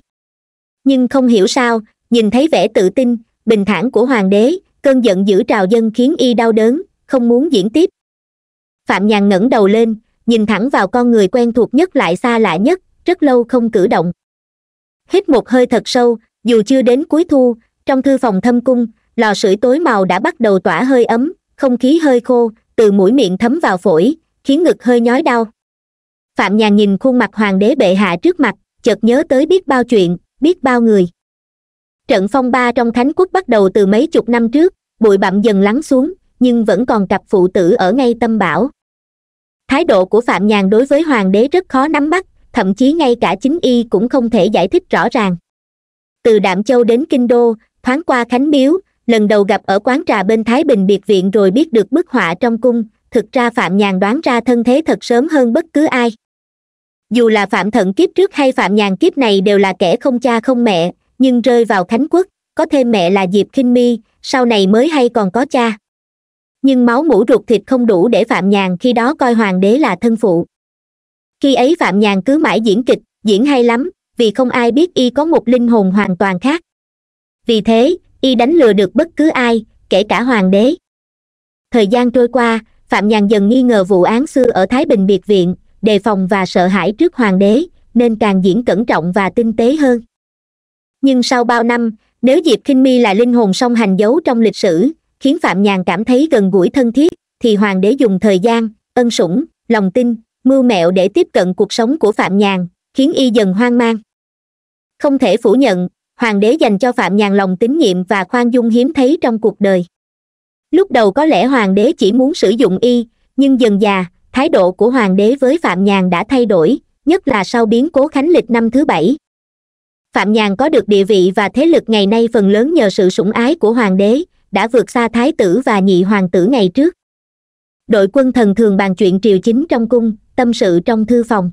nhưng không hiểu sao nhìn thấy vẻ tự tin bình thản của hoàng đế cơn giận dữ trào dân khiến y đau đớn không muốn diễn tiếp phạm nhàn ngẩng đầu lên nhìn thẳng vào con người quen thuộc nhất lại xa lạ nhất rất lâu không cử động hít một hơi thật sâu dù chưa đến cuối thu trong thư phòng thâm cung lò sưởi tối màu đã bắt đầu tỏa hơi ấm không khí hơi khô từ mũi miệng thấm vào phổi khiến ngực hơi nhói đau phạm nhàn nhìn khuôn mặt hoàng đế bệ hạ trước mặt chợt nhớ tới biết bao chuyện biết bao người trận phong ba trong thánh quốc bắt đầu từ mấy chục năm trước bụi bặm dần lắng xuống nhưng vẫn còn cặp phụ tử ở ngay tâm bảo thái độ của phạm nhàn đối với hoàng đế rất khó nắm bắt thậm chí ngay cả chính y cũng không thể giải thích rõ ràng từ đạm châu đến kinh đô thoáng qua khánh miếu lần đầu gặp ở quán trà bên thái bình biệt viện rồi biết được bức họa trong cung thực ra phạm nhàn đoán ra thân thế thật sớm hơn bất cứ ai dù là phạm thận kiếp trước hay phạm nhàn kiếp này đều là kẻ không cha không mẹ nhưng rơi vào khánh quốc có thêm mẹ là diệp Kinh mi sau này mới hay còn có cha nhưng máu mũ ruột thịt không đủ để phạm nhàn khi đó coi hoàng đế là thân phụ khi ấy phạm nhàn cứ mãi diễn kịch diễn hay lắm vì không ai biết y có một linh hồn hoàn toàn khác vì thế y đánh lừa được bất cứ ai kể cả hoàng đế thời gian trôi qua phạm nhàn dần nghi ngờ vụ án xưa ở thái bình biệt viện đề phòng và sợ hãi trước hoàng đế nên càng diễn cẩn trọng và tinh tế hơn nhưng sau bao năm nếu diệp kinh mi là linh hồn song hành dấu trong lịch sử khiến phạm nhàn cảm thấy gần gũi thân thiết thì hoàng đế dùng thời gian ân sủng lòng tin mưu mẹo để tiếp cận cuộc sống của phạm nhàn khiến y dần hoang mang không thể phủ nhận hoàng đế dành cho phạm nhàn lòng tín nhiệm và khoan dung hiếm thấy trong cuộc đời lúc đầu có lẽ hoàng đế chỉ muốn sử dụng y nhưng dần già, thái độ của hoàng đế với phạm nhàn đã thay đổi nhất là sau biến cố khánh lịch năm thứ bảy phạm nhàn có được địa vị và thế lực ngày nay phần lớn nhờ sự sủng ái của hoàng đế đã vượt xa thái tử và nhị hoàng tử ngày trước đội quân thần thường bàn chuyện triều chính trong cung tâm sự trong thư phòng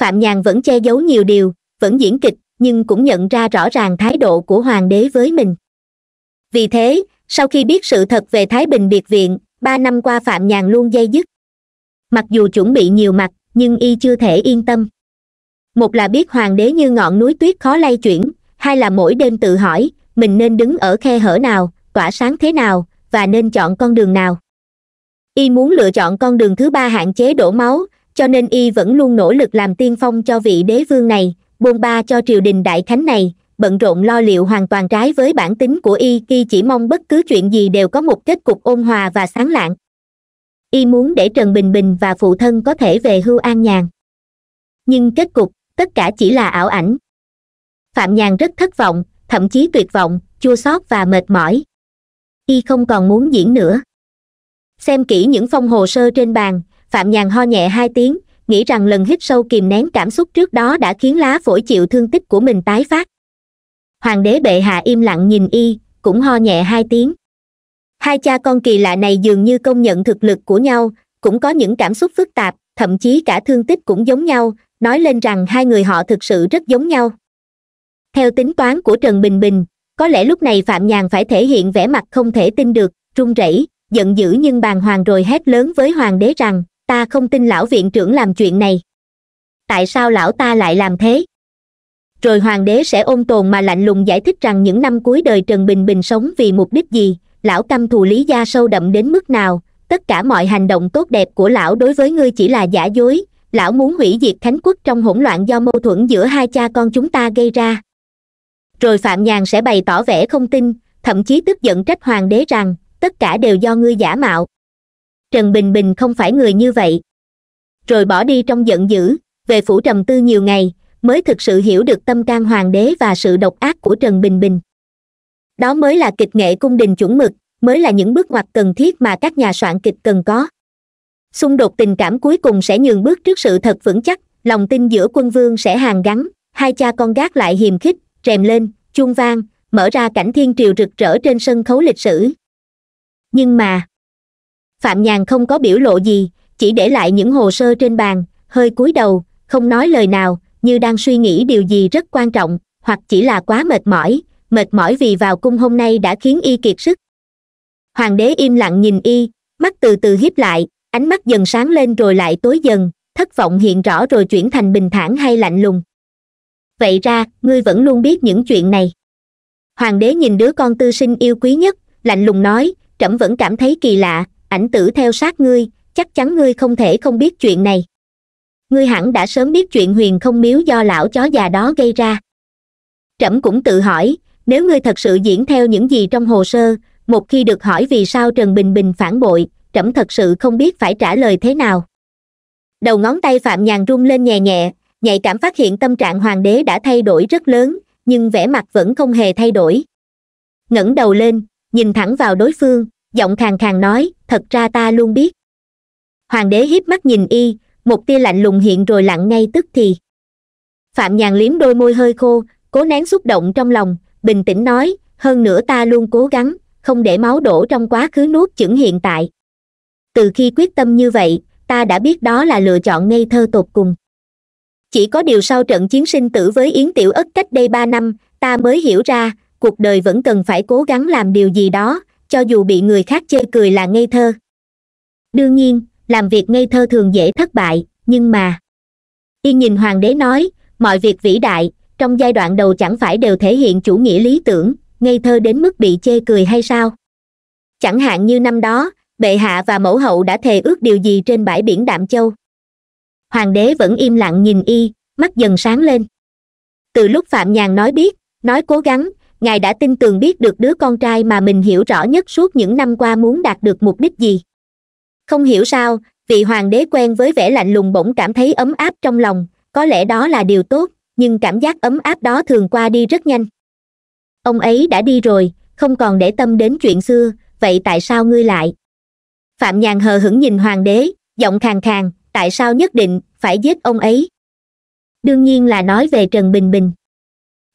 phạm nhàn vẫn che giấu nhiều điều vẫn diễn kịch nhưng cũng nhận ra rõ ràng thái độ của hoàng đế với mình vì thế sau khi biết sự thật về thái bình biệt viện ba năm qua phạm nhàn luôn dây dứt mặc dù chuẩn bị nhiều mặt nhưng y chưa thể yên tâm một là biết hoàng đế như ngọn núi tuyết khó lay chuyển hai là mỗi đêm tự hỏi mình nên đứng ở khe hở nào tỏa sáng thế nào và nên chọn con đường nào y muốn lựa chọn con đường thứ ba hạn chế đổ máu cho nên y vẫn luôn nỗ lực làm tiên phong cho vị đế vương này bôn ba cho triều đình đại khánh này bận rộn lo liệu hoàn toàn trái với bản tính của y khi chỉ mong bất cứ chuyện gì đều có một kết cục ôn hòa và sáng lạng y muốn để trần bình bình và phụ thân có thể về hưu an nhàn nhưng kết cục tất cả chỉ là ảo ảnh phạm nhàn rất thất vọng thậm chí tuyệt vọng chua xót và mệt mỏi y không còn muốn diễn nữa xem kỹ những phong hồ sơ trên bàn phạm nhàn ho nhẹ hai tiếng nghĩ rằng lần hít sâu kìm nén cảm xúc trước đó đã khiến lá phổi chịu thương tích của mình tái phát hoàng đế bệ hạ im lặng nhìn y cũng ho nhẹ hai tiếng hai cha con kỳ lạ này dường như công nhận thực lực của nhau cũng có những cảm xúc phức tạp thậm chí cả thương tích cũng giống nhau nói lên rằng hai người họ thực sự rất giống nhau theo tính toán của trần bình bình có lẽ lúc này phạm nhàn phải thể hiện vẻ mặt không thể tin được run rẩy giận dữ nhưng bàng hoàng rồi hét lớn với hoàng đế rằng ta không tin lão viện trưởng làm chuyện này tại sao lão ta lại làm thế rồi hoàng đế sẽ ôn tồn mà lạnh lùng giải thích rằng những năm cuối đời trần bình bình sống vì mục đích gì lão căm thù lý gia sâu đậm đến mức nào tất cả mọi hành động tốt đẹp của lão đối với ngươi chỉ là giả dối lão muốn hủy diệt thánh quốc trong hỗn loạn do mâu thuẫn giữa hai cha con chúng ta gây ra rồi phạm nhàn sẽ bày tỏ vẻ không tin thậm chí tức giận trách hoàng đế rằng tất cả đều do ngươi giả mạo trần bình bình không phải người như vậy rồi bỏ đi trong giận dữ về phủ trầm tư nhiều ngày mới thực sự hiểu được tâm can hoàng đế và sự độc ác của trần bình bình đó mới là kịch nghệ cung đình chuẩn mực mới là những bước ngoặt cần thiết mà các nhà soạn kịch cần có xung đột tình cảm cuối cùng sẽ nhường bước trước sự thật vững chắc lòng tin giữa quân vương sẽ hàng gắn hai cha con gác lại hiềm khích rèm lên chuông vang mở ra cảnh thiên triều rực rỡ trên sân khấu lịch sử nhưng mà phạm nhàn không có biểu lộ gì chỉ để lại những hồ sơ trên bàn hơi cúi đầu không nói lời nào như đang suy nghĩ điều gì rất quan trọng hoặc chỉ là quá mệt mỏi mệt mỏi vì vào cung hôm nay đã khiến y kiệt sức hoàng đế im lặng nhìn y mắt từ từ hiếp lại ánh mắt dần sáng lên rồi lại tối dần thất vọng hiện rõ rồi chuyển thành bình thản hay lạnh lùng vậy ra ngươi vẫn luôn biết những chuyện này hoàng đế nhìn đứa con tư sinh yêu quý nhất lạnh lùng nói trẫm vẫn cảm thấy kỳ lạ ảnh tử theo sát ngươi chắc chắn ngươi không thể không biết chuyện này ngươi hẳn đã sớm biết chuyện huyền không miếu do lão chó già đó gây ra trẫm cũng tự hỏi nếu ngươi thật sự diễn theo những gì trong hồ sơ một khi được hỏi vì sao trần bình bình phản bội trẫm thật sự không biết phải trả lời thế nào đầu ngón tay phạm nhàn rung lên nhẹ nhẹ nhạy cảm phát hiện tâm trạng hoàng đế đã thay đổi rất lớn nhưng vẻ mặt vẫn không hề thay đổi ngẩng đầu lên nhìn thẳng vào đối phương giọng khàn khàn nói thật ra ta luôn biết hoàng đế hiếp mắt nhìn y một tia lạnh lùng hiện rồi lặng ngay tức thì phạm nhàn liếm đôi môi hơi khô cố nén xúc động trong lòng bình tĩnh nói hơn nữa ta luôn cố gắng không để máu đổ trong quá khứ nuốt chửng hiện tại từ khi quyết tâm như vậy ta đã biết đó là lựa chọn ngây thơ tột cùng chỉ có điều sau trận chiến sinh tử với yến tiểu ất cách đây ba năm ta mới hiểu ra cuộc đời vẫn cần phải cố gắng làm điều gì đó cho dù bị người khác chê cười là ngây thơ đương nhiên làm việc ngây thơ thường dễ thất bại nhưng mà y nhìn hoàng đế nói mọi việc vĩ đại trong giai đoạn đầu chẳng phải đều thể hiện chủ nghĩa lý tưởng ngây thơ đến mức bị chê cười hay sao chẳng hạn như năm đó bệ hạ và mẫu hậu đã thề ước điều gì trên bãi biển đạm châu hoàng đế vẫn im lặng nhìn y mắt dần sáng lên từ lúc phạm nhàn nói biết nói cố gắng ngài đã tin tưởng biết được đứa con trai mà mình hiểu rõ nhất suốt những năm qua muốn đạt được mục đích gì không hiểu sao vị hoàng đế quen với vẻ lạnh lùng bỗng cảm thấy ấm áp trong lòng có lẽ đó là điều tốt nhưng cảm giác ấm áp đó thường qua đi rất nhanh ông ấy đã đi rồi không còn để tâm đến chuyện xưa vậy tại sao ngươi lại phạm nhàn hờ hững nhìn hoàng đế giọng khàn khàn tại sao nhất định phải giết ông ấy đương nhiên là nói về trần bình bình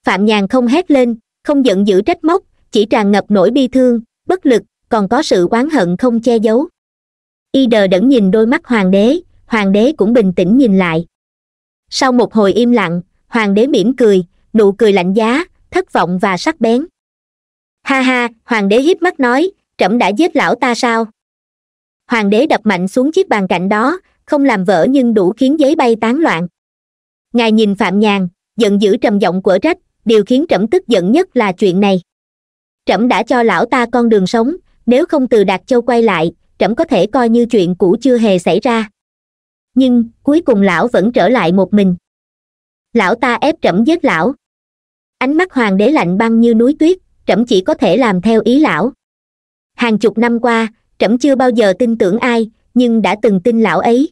phạm nhàn không hét lên không giận dữ trách móc chỉ tràn ngập nỗi bi thương bất lực còn có sự oán hận không che giấu y đờ đẫn nhìn đôi mắt hoàng đế hoàng đế cũng bình tĩnh nhìn lại sau một hồi im lặng hoàng đế mỉm cười nụ cười lạnh giá thất vọng và sắc bén ha ha hoàng đế hiếp mắt nói trẫm đã giết lão ta sao hoàng đế đập mạnh xuống chiếc bàn cạnh đó không làm vỡ nhưng đủ khiến giấy bay tán loạn ngài nhìn phạm nhàn giận dữ trầm giọng quở trách điều khiến trẫm tức giận nhất là chuyện này trẫm đã cho lão ta con đường sống nếu không từ đạt châu quay lại trẫm có thể coi như chuyện cũ chưa hề xảy ra nhưng cuối cùng lão vẫn trở lại một mình lão ta ép trẫm giết lão ánh mắt hoàng đế lạnh băng như núi tuyết trẫm chỉ có thể làm theo ý lão hàng chục năm qua trẫm chưa bao giờ tin tưởng ai nhưng đã từng tin lão ấy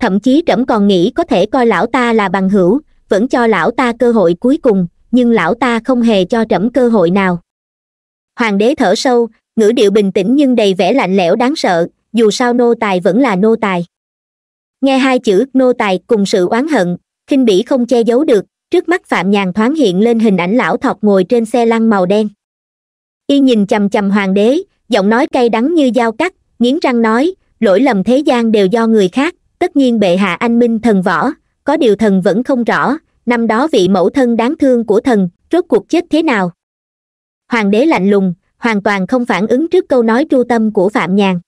thậm chí trẫm còn nghĩ có thể coi lão ta là bằng hữu vẫn cho lão ta cơ hội cuối cùng nhưng lão ta không hề cho trẫm cơ hội nào hoàng đế thở sâu ngữ điệu bình tĩnh nhưng đầy vẻ lạnh lẽo đáng sợ dù sao nô tài vẫn là nô tài nghe hai chữ nô tài cùng sự oán hận khinh bỉ không che giấu được trước mắt phạm nhàn thoáng hiện lên hình ảnh lão thọc ngồi trên xe lăn màu đen y nhìn chằm chằm hoàng đế giọng nói cay đắng như dao cắt nghiến răng nói lỗi lầm thế gian đều do người khác tất nhiên bệ hạ anh minh thần võ có điều thần vẫn không rõ năm đó vị mẫu thân đáng thương của thần rốt cuộc chết thế nào hoàng đế lạnh lùng hoàn toàn không phản ứng trước câu nói tru tâm của phạm nhàn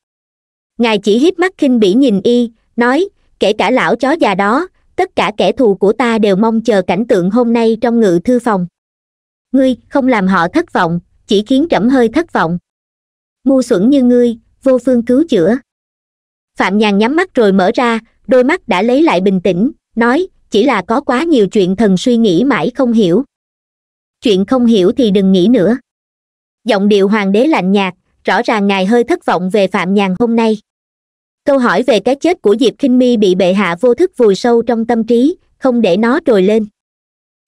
ngài chỉ hiếp mắt khinh bỉ nhìn y nói kể cả lão chó già đó tất cả kẻ thù của ta đều mong chờ cảnh tượng hôm nay trong ngự thư phòng ngươi không làm họ thất vọng chỉ khiến trẫm hơi thất vọng ngu xuẩn như ngươi vô phương cứu chữa phạm nhàn nhắm mắt rồi mở ra đôi mắt đã lấy lại bình tĩnh nói chỉ là có quá nhiều chuyện thần suy nghĩ mãi không hiểu chuyện không hiểu thì đừng nghĩ nữa giọng điệu hoàng đế lạnh nhạt rõ ràng ngài hơi thất vọng về phạm nhàn hôm nay câu hỏi về cái chết của diệp k mi bị bệ hạ vô thức vùi sâu trong tâm trí không để nó trồi lên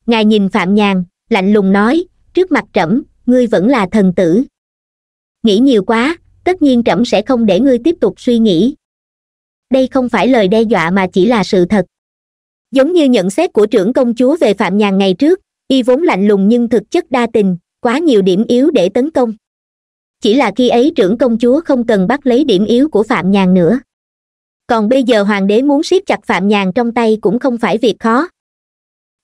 ngài nhìn phạm nhàn lạnh lùng nói trước mặt trẫm ngươi vẫn là thần tử nghĩ nhiều quá tất nhiên trẫm sẽ không để ngươi tiếp tục suy nghĩ đây không phải lời đe dọa mà chỉ là sự thật giống như nhận xét của trưởng công chúa về phạm nhàn ngày trước y vốn lạnh lùng nhưng thực chất đa tình quá nhiều điểm yếu để tấn công chỉ là khi ấy trưởng công chúa không cần bắt lấy điểm yếu của phạm nhàn nữa còn bây giờ hoàng đế muốn siết chặt phạm nhàn trong tay cũng không phải việc khó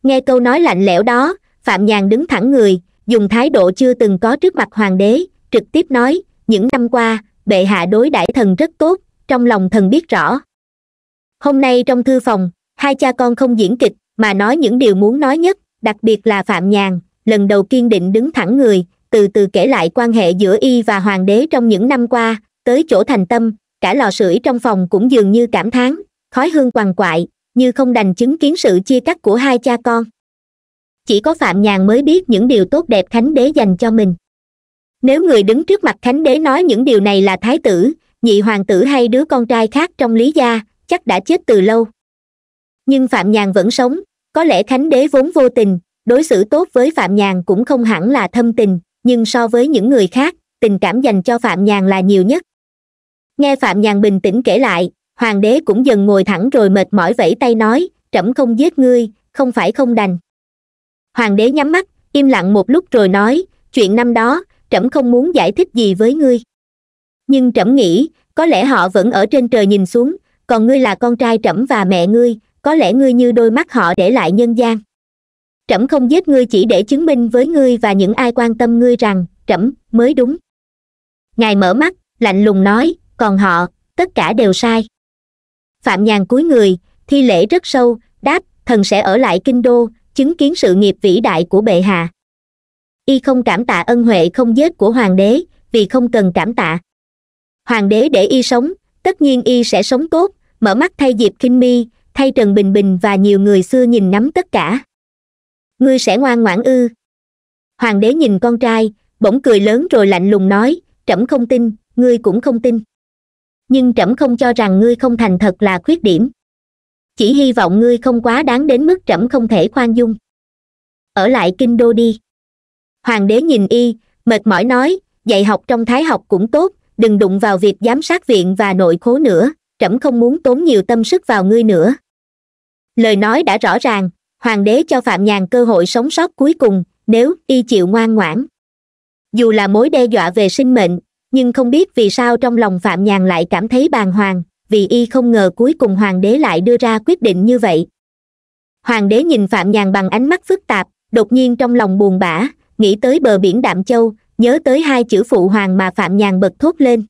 nghe câu nói lạnh lẽo đó phạm nhàn đứng thẳng người dùng thái độ chưa từng có trước mặt hoàng đế trực tiếp nói những năm qua bệ hạ đối đãi thần rất tốt trong lòng thần biết rõ hôm nay trong thư phòng hai cha con không diễn kịch mà nói những điều muốn nói nhất đặc biệt là phạm nhàn lần đầu kiên định đứng thẳng người từ từ kể lại quan hệ giữa y và hoàng đế trong những năm qua tới chỗ thành tâm cả lò sưởi trong phòng cũng dường như cảm thán khói hương quằn quại như không đành chứng kiến sự chia cắt của hai cha con chỉ có phạm nhàn mới biết những điều tốt đẹp khánh đế dành cho mình nếu người đứng trước mặt khánh đế nói những điều này là thái tử nhị hoàng tử hay đứa con trai khác trong lý gia chắc đã chết từ lâu nhưng phạm nhàn vẫn sống có lẽ khánh đế vốn vô tình đối xử tốt với phạm nhàn cũng không hẳn là thâm tình nhưng so với những người khác tình cảm dành cho phạm nhàn là nhiều nhất nghe phạm nhàn bình tĩnh kể lại hoàng đế cũng dần ngồi thẳng rồi mệt mỏi vẫy tay nói trẫm không giết ngươi không phải không đành hoàng đế nhắm mắt im lặng một lúc rồi nói chuyện năm đó trẫm không muốn giải thích gì với ngươi nhưng trẫm nghĩ có lẽ họ vẫn ở trên trời nhìn xuống còn ngươi là con trai trẫm và mẹ ngươi có lẽ ngươi như đôi mắt họ để lại nhân gian trẫm không giết ngươi chỉ để chứng minh với ngươi và những ai quan tâm ngươi rằng trẫm mới đúng ngài mở mắt lạnh lùng nói còn họ tất cả đều sai phạm nhàn cúi người thi lễ rất sâu đáp thần sẽ ở lại kinh đô chứng kiến sự nghiệp vĩ đại của bệ hạ y không cảm tạ ân huệ không giết của hoàng đế vì không cần cảm tạ hoàng đế để y sống tất nhiên y sẽ sống tốt mở mắt thay dịp kinh mi thay trần bình bình và nhiều người xưa nhìn nắm tất cả ngươi sẽ ngoan ngoãn ư hoàng đế nhìn con trai bỗng cười lớn rồi lạnh lùng nói trẫm không tin ngươi cũng không tin nhưng trẫm không cho rằng ngươi không thành thật là khuyết điểm chỉ hy vọng ngươi không quá đáng đến mức trẫm không thể khoan dung ở lại kinh đô đi hoàng đế nhìn y mệt mỏi nói dạy học trong thái học cũng tốt đừng đụng vào việc giám sát viện và nội khố nữa trẫm không muốn tốn nhiều tâm sức vào ngươi nữa lời nói đã rõ ràng hoàng đế cho phạm nhàn cơ hội sống sót cuối cùng nếu y chịu ngoan ngoãn dù là mối đe dọa về sinh mệnh nhưng không biết vì sao trong lòng phạm nhàn lại cảm thấy bàng hoàng vì y không ngờ cuối cùng hoàng đế lại đưa ra quyết định như vậy hoàng đế nhìn phạm nhàn bằng ánh mắt phức tạp đột nhiên trong lòng buồn bã nghĩ tới bờ biển đạm châu nhớ tới hai chữ phụ hoàng mà phạm nhàn bật thốt lên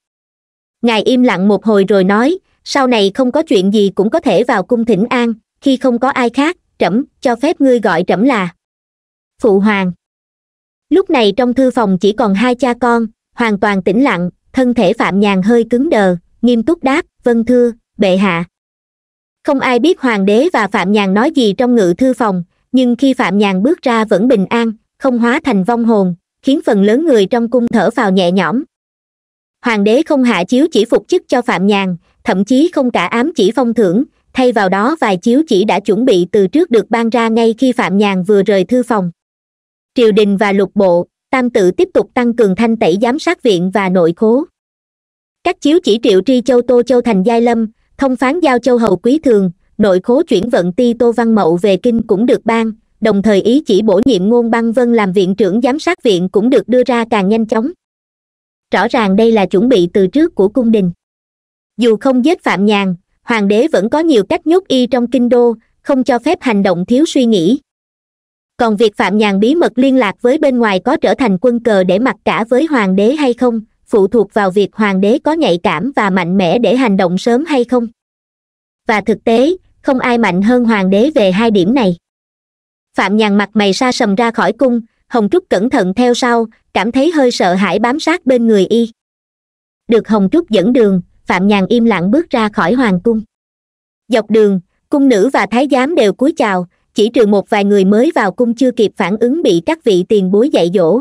ngài im lặng một hồi rồi nói sau này không có chuyện gì cũng có thể vào cung thỉnh an khi không có ai khác trẫm cho phép ngươi gọi trẫm là phụ hoàng lúc này trong thư phòng chỉ còn hai cha con hoàn toàn tĩnh lặng thân thể phạm nhàn hơi cứng đờ nghiêm túc đáp vân thưa bệ hạ không ai biết hoàng đế và phạm nhàn nói gì trong ngự thư phòng nhưng khi phạm nhàn bước ra vẫn bình an không hóa thành vong hồn khiến phần lớn người trong cung thở vào nhẹ nhõm hoàng đế không hạ chiếu chỉ phục chức cho phạm nhàn thậm chí không cả ám chỉ phong thưởng thay vào đó vài chiếu chỉ đã chuẩn bị từ trước được ban ra ngay khi phạm nhàn vừa rời thư phòng triều đình và lục bộ tam tự tiếp tục tăng cường thanh tẩy giám sát viện và nội khố các chiếu chỉ triệu tri châu tô châu thành giai lâm thông phán giao châu hầu quý thường nội khố chuyển vận ti tô văn mậu về kinh cũng được ban đồng thời ý chỉ bổ nhiệm ngôn băng vân làm viện trưởng giám sát viện cũng được đưa ra càng nhanh chóng rõ ràng đây là chuẩn bị từ trước của cung đình dù không giết phạm nhàn hoàng đế vẫn có nhiều cách nhốt y trong kinh đô không cho phép hành động thiếu suy nghĩ còn việc phạm nhàn bí mật liên lạc với bên ngoài có trở thành quân cờ để mặc cả với hoàng đế hay không phụ thuộc vào việc hoàng đế có nhạy cảm và mạnh mẽ để hành động sớm hay không và thực tế không ai mạnh hơn hoàng đế về hai điểm này phạm nhàn mặt mày xa sầm ra khỏi cung hồng trúc cẩn thận theo sau cảm thấy hơi sợ hãi bám sát bên người y được hồng trúc dẫn đường phạm nhàn im lặng bước ra khỏi hoàng cung dọc đường cung nữ và thái giám đều cúi chào chỉ trừ một vài người mới vào cung chưa kịp phản ứng bị các vị tiền bối dạy dỗ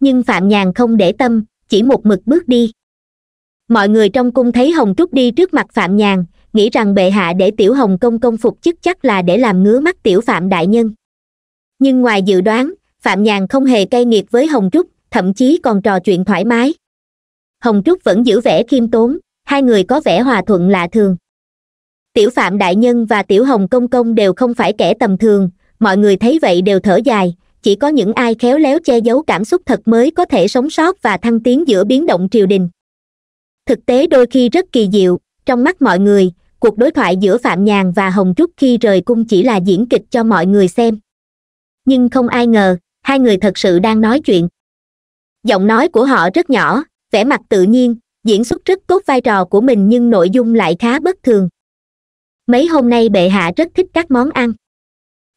nhưng phạm nhàn không để tâm chỉ một mực bước đi mọi người trong cung thấy hồng trúc đi trước mặt phạm nhàn nghĩ rằng bệ hạ để tiểu hồng công công phục chức chắc là để làm ngứa mắt tiểu phạm đại nhân nhưng ngoài dự đoán phạm nhàn không hề cay nghiệt với hồng trúc thậm chí còn trò chuyện thoải mái hồng trúc vẫn giữ vẻ khiêm tốn hai người có vẻ hòa thuận lạ thường tiểu phạm đại nhân và tiểu hồng công công đều không phải kẻ tầm thường mọi người thấy vậy đều thở dài chỉ có những ai khéo léo che giấu cảm xúc thật mới có thể sống sót và thăng tiến giữa biến động triều đình thực tế đôi khi rất kỳ diệu trong mắt mọi người cuộc đối thoại giữa phạm nhàn và hồng trúc khi rời cung chỉ là diễn kịch cho mọi người xem nhưng không ai ngờ hai người thật sự đang nói chuyện giọng nói của họ rất nhỏ vẻ mặt tự nhiên diễn xuất rất tốt vai trò của mình nhưng nội dung lại khá bất thường mấy hôm nay bệ hạ rất thích các món ăn